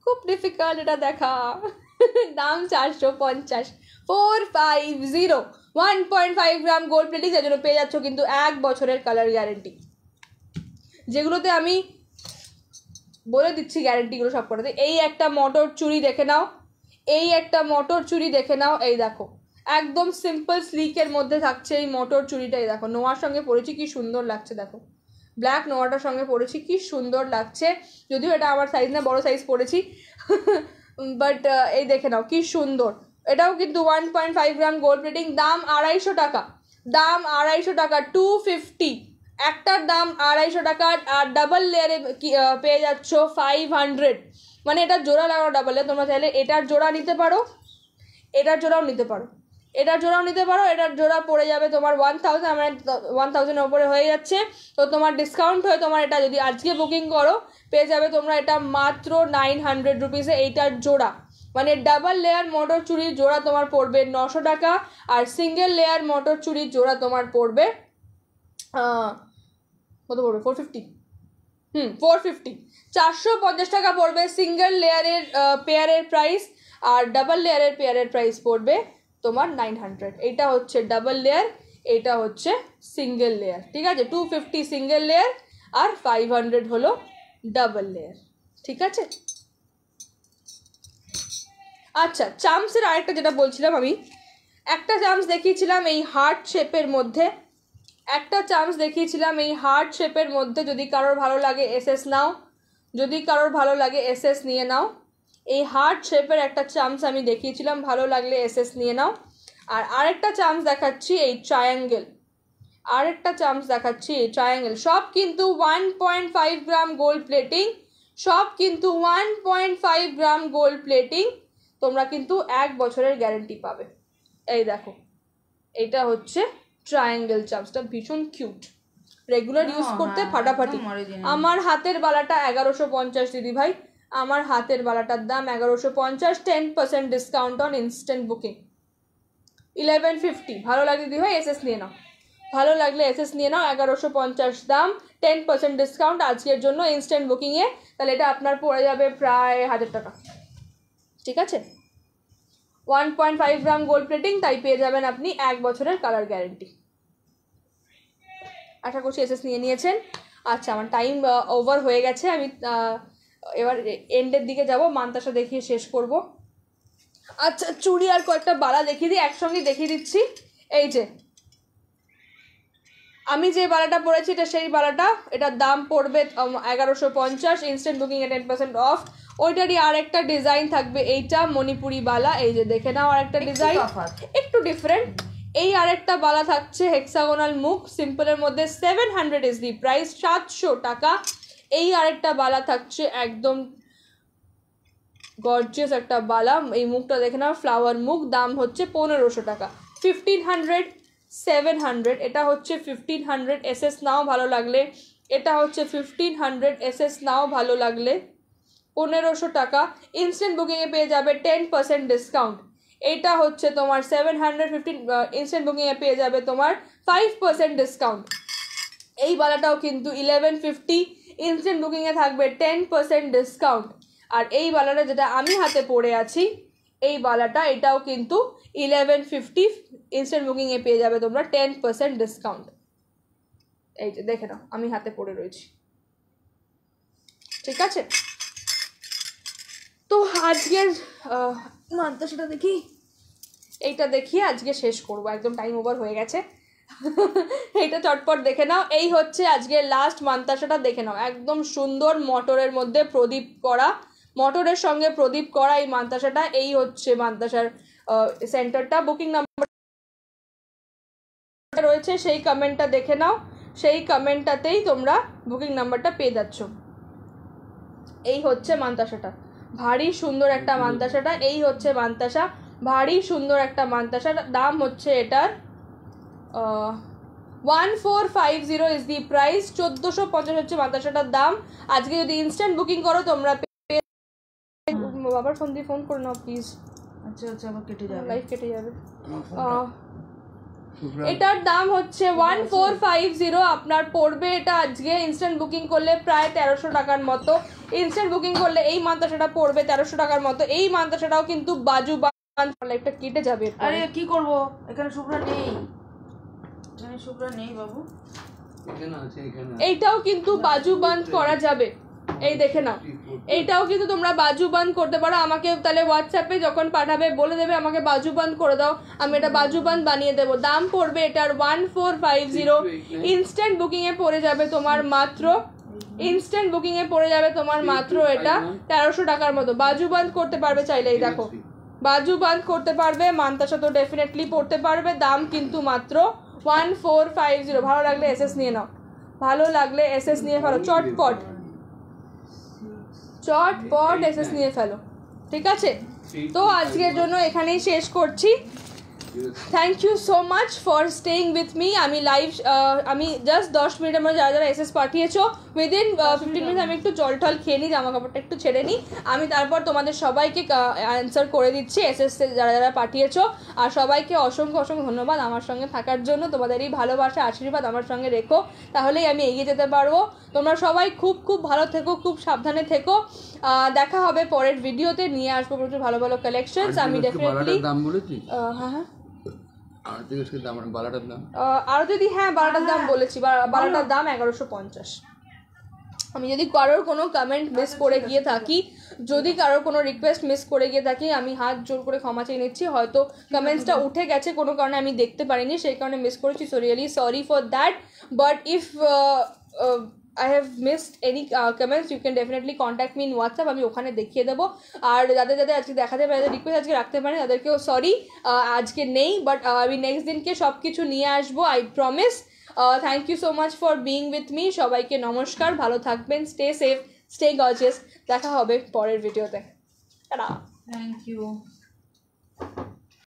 খুব ডিফিকাল্ট এটা দেখা দাম চারশো পঞ্চাশ four five zero one point five gram gold plating যার জন্য পেয়ে যাচ্ছ কিন্তু এক বছরের কালার গ্যারেন্টি যেগুলোতে আমি বলে দিচ্ছি গ্যারেন্টিগুলো সব কটাতে এই একটা মোটর চুরি দেখে নাও এই একটা মোটর চুরি দেখে নাও এই দেখো একদম সিম্পল স্লিকের মধ্যে থাকছে এই মোটর চুরিটা এই দেখো নোয়ার সঙ্গে পড়েছি কি সুন্দর লাগছে দেখো ব্ল্যাক নোয়াটার সঙ্গে পড়েছি কি সুন্দর লাগছে যদিও এটা আমার সাইজ না বড় সাইজ পড়েছি বাট এই দেখে নাও কি সুন্দর এটাও কিন্তু one point five gram gold plating দাম আড়াইশো টাকা দাম আড়াইশো টাকা টু ফিফটি একটার দাম আড়াইশো টাকা আর ডাবল লেয়ারে পেয়ে যাচ্ছ ফাইভ হান্ড্রেড মানে এটা জোড়া লাগানো ডাবল লেয়ার তোমরা চাইলে এটার জোড়া নিতে পারো এটার জোড়াও নিতে পারো এটার জোড়াও নিতে পারো এটার জোড়া পড়ে যাবে তোমার ওয়ান থাউজেন্ড মানে ওয়ান থাউজেন্ডের ওপরে হয়ে যাচ্ছে তো তোমার ডিসকাউন্ট হয়ে তোমার এটা যদি আজকে বুকিং করো পেয়ে যাবে তোমরা এটা মাত্র নাইন হান্ড্রেড রুপিসে এইটার জোড়া মানে ডাবল লেয়ার মোটর চুরির জোড়া তোমার পড়বে নশো টাকা আর সিঙ্গেল লেয়ার মোটর চুরির জোড়া তোমার পড়বে কত পড়বে four fifty hmm four fifty চারশো পঞ্চাশ টাকা পড়বে সিঙ্গেল লেয়ারের পেয়ারের প্রাইস আর ডাবল লেয়ারের পেয়ারের প্রাইস পড়বে তোমার নাইন হান্ড্রেড এটা হচ্ছে ডাবল লেয়ার এটা হচ্ছে সিঙ্গেল লেয়ার ঠিক আছে টু ফিফটি সিঙ্গেল লেয়ার আর ফাইভ হান্ড্রেড হলো ডাবল লেয়ার ঠিক আছে আচ্ছা চামসের আরেকটা যেটা বলছিলাম আমি একটা চামচ দেখিয়েছিলাম এই হার্ট শেপের মধ্যে একটা চামচ দেখিয়েছিলাম এই হার্ট শেপের মধ্যে যদি কারোর ভালো লাগে এসএস নাও যদি কারোর ভালো লাগে এসএস নিয়ে নাও এই হার্ট শেপের একটা চামচ আমি দেখিয়েছিলাম ভালো লাগলে এসএস নিয়ে নাও আর আরেকটা চামচ দেখাচ্ছি এই ট্রায়াঙ্গেল আরেকটা চামচ দেখাচ্ছি এই ট্রায়াঙ্গেল সব কিন্তু one point five gram gold plating সব কিন্তু one point five gram gold plating তোমরা কিন্তু এক বছরের গ্যারেন্টি পাবে এই দেখো এটা হচ্ছে ট্রায়াঙ্গেল চামচটা ভীষণ কিউট রেগুলার ইউজ করতে ফাটাফাটি আমার হাতের বালাটা এগারোশো পঞ্চাশ দিদি ভাই আমার হাতের বালাটার দাম এগারোশো পঞ্চাশ ten percent discount on instant booking eleven fifty ভালো লাগলে দিদি ভাই এসএস নিয়ে নাও ভালো লাগলে এসএস নিয়ে নাও এগারোশো পঞ্চাশ দাম টেন পার্সেন্ট ডিসকাউন্ট আজকের জন্য ইনস্ট্যান্ট বুকিংয়ে তাহলে এটা আপনার পড়ে যাবে প্রায় হাজার টাকা ঠিক আছে one point five gram gold plating তাই পেয়ে যাবেন আপনি এক বছরের কালার গ্যারেন্টি আশা করছি এসএস নিয়ে নিয়েছেন আচ্ছা আমার টাইম ওভার uh, হয়ে গেছে আমি uh, এবার এন্ডের দিকে যাব মান্তাসা দেখিয়ে শেষ করব আচ্ছা চুড়ি আর কয়েকটা বালা দেখিয়ে দিই একসঙ্গে দেখিয়ে দিচ্ছি এই যে আমি যে বালাটা পরেছি এটা সেই বালাটা এটার দাম পড়বে um, এগারোশো পঞ্চাশ ইনস্ট্যান্ট বুকিংয়ে টেন পার্সেন্ট অফ ওইটারই আর একটা ডিজাইন থাকবে এইটা মণিপুরি বালা এই যে দেখে নাও আর একটা ডিজাইন একটু ডিফারেন্ট এই আরেকটা বালা থাকছে হেক্সাগোনাল মুখ সিম্পলের মধ্যে seven hundred as the price সাতশো টাকা এই আরেকটা বালা থাকছে একদম গর্জিয়াস একটা বালা এই মুখটা দেখে নাও ফ্লাওয়ার মুখ দাম হচ্ছে পনেরোশো টাকা ফিফটিন হান্ড্রেড সেভেন হান্ড্রেড এটা হচ্ছে ফিফটিন হান্ড্রেড এস এস নাও ভালো লাগলে এটা হচ্ছে ফিফটিন হান্ড্রেড এস এস নাও ভালো লাগলে পনেরোশো টাকা ইনস্ট্যান্ট বুকিংয়ে পেয়ে যাবে টেন পার্সেন্ট ডিসকাউন্ট এটা হচ্ছে তোমার সেভেন হান্ড্রেড ফিফটিন ইনস্ট্যান্ট বুকিংয়ে পেয়ে যাবে তোমার ফাইভ পার্সেন্ট ডিসকাউন্ট এই বালাটাও কিন্তু ইলেভেন ফিফটি ইনস্ট্যান্ট বুকিংয়ে থাকবে টেন পার্সেন্ট ডিসকাউন্ট আর এই বালাটা যেটা আমি হাতে পড়ে আছি এই বালাটা এটাও কিন্তু ইলেভেন ফিফটি ইনস্ট্যান্ট বুকিংয়ে পেয়ে যাবে তোমরা টেন পার্সেন্ট ডিসকাউন্ট এই যে দেখে নাও আমি হাতে পড়ে রয়েছি ঠিক আছে তো আজকের মাত্রা সেটা দেখি এইটা দেখি আজকে শেষ করবো একদম টাইম ওভার হয়ে গেছে এইটা চটপট দেখে নাও এই হচ্ছে আজকে লাস্ট মান্তাসাটা দেখে নাও একদম সুন্দর মটরের মধ্যে প্রদীপ করা মটরের সঙ্গে প্রদীপ করা এই মান্তাসাটা এই হচ্ছে মান্তাসার সেন্টারটা বুকিং নাম্বার রয়েছে সেই কমেন্টটা দেখে নাও সেই কমেন্টটাতেই তোমরা বুকিং নাম্বারটা পেয়ে যাচ্ছ এই হচ্ছে মান্তাসাটা ভারী সুন্দর একটা মান্তাসাটা এই হচ্ছে মান্তাসা ভারী সুন্দর একটা মান্তাসার দাম হচ্ছে এটার one four five zero is the price চোদ্দোশো পঞ্চাশ হচ্ছে মান্তাসাটার দাম আজকে যদি ইনস্ট্যান্ট বুকিং করো তোমরা বাবার ফোন দিয়ে ফোন করে নাও প্লিজ আচ্ছা আচ্ছা আমার কেটে যাবে লাইফ কেটে যাবে এটার দাম হচ্ছে ওয়ান ফোর ফাইভ জিরো আপনার পড়বে এটা আজকে ইনস্ট্যান্ট বুকিং করলে প্রায় তেরোশো টাকার মতো ইনস্ট্যান্ট বুকিং করলে এই মাদ্রাসাটা পড়বে তেরোশো টাকার মতো এই মান্তাসাটাও কিন্তু বাজু একটা কেটে যাবে আরে কি করব এখানে শুভ্রা নেই এখানে শুভ্রা নেই বাবু এইটাও কিন্তু বাজু বান্ধ করা যাবে এই দেখে নাও এইটাও কিন্তু তোমরা বাজু বন্ধ করতে পারো আমাকে তাহলে হোয়াটসঅ্যাপে যখন পাঠাবে বলে দেবে আমাকে বাজু বন্ধ করে দাও আমি এটা বাজু বন্ধ বানিয়ে দেবো দাম পড়বে এটার one four five zero instant বুকিংয়ে পড়ে যাবে তোমার মাত্র ইনস্ট্যান্ট বুকিংয়ে পড়ে যাবে তোমার মাত্র এটা তেরোশো টাকার মতো বাজু বন্ধ করতে পারবে চাইলেই দেখো বাজু বন্ধ করতে পারবে মান্তাসা তো ডেফিনেটলি পড়তে পারবে দাম কিন্তু মাত্র ওয়ান ফোর ফাইভ জিরো ভালো লাগলে এসএস নিয়ে নাও ভালো লাগলে এসএস নিয়ে ফেলো চটপট চটপট এসএস হ্যাঁ। নিয়ে ফেলো ঠিক আছে তো আজকের জন্য এখানেই শেষ করছি thank you so much for staying with me আমি লাইভ আমি জাস্ট দশ মিনিটের মধ্যে যারা যারা এসএস পাঠিয়েছো উইদিন ফিফটিন মিনিট আমি একটু জল টল খেয়ে নিই জামা কাপড়টা একটু ছেড়ে নিই আমি তারপর তোমাদের সবাইকে অ্যান্সার করে দিচ্ছি এস এস যারা যারা পাঠিয়েছো আর সবাইকে অসংখ্য অসংখ্য ধন্যবাদ আমার সঙ্গে থাকার জন্য তোমাদের এই ভালোবাসা আশীর্বাদ আমার সঙ্গে রেখো তাহলেই আমি এগিয়ে যেতে পারবো তোমরা সবাই খুব খুব ভালো থেকো খুব সাবধানে থেকো দেখা হবে পরের ভিডিওতে নিয়ে আসবো প্রচুর ভালো ভালো কালেকশনস আমি ডেফিনেটলি হ্যাঁ, হ্যাঁ। হ্যাঁ, দাম বলেছি হ্যাঁ হ্যাঁ আরতি হ্যাঁ বারোটার দাম বলেছি বারোটার দাম এগারোশো পঞ্চাশ আমি যদি কারোর কোনো কমেন্ট মিস করে গিয়ে থাকি যদি কারোর কোনো রিকোয়েস্ট মিস করে গিয়ে থাকি আমি হাত জোর করে ক্ষমা চেয়ে নিচ্ছি হয়তো কমেন্টসটা উঠে গেছে কোনো কারণে আমি দেখতে পারিনি সেই কারণে মিস করেছি so really sorry for that but if I have missed any comments you can definitely contact me in WhatsApp আমি ওখানে দেখিয়ে দেবো আর যাদের যাদের আজকে দেখাতে পারে রিকোয়েস্ট আজকে রাখতে পারে তাদেরকেও সরি uh, আজকে নেই বাট uh, আমি নেক্সট দিনকে সব কিছু নিয়ে আসবো I promise thank you so much for being with me সবাইকে নমস্কার ভালো থাকবেন স্টে সেফ স্টে গজেস দেখা হবে পরের ভিডিওতে থ্যাংক ইউ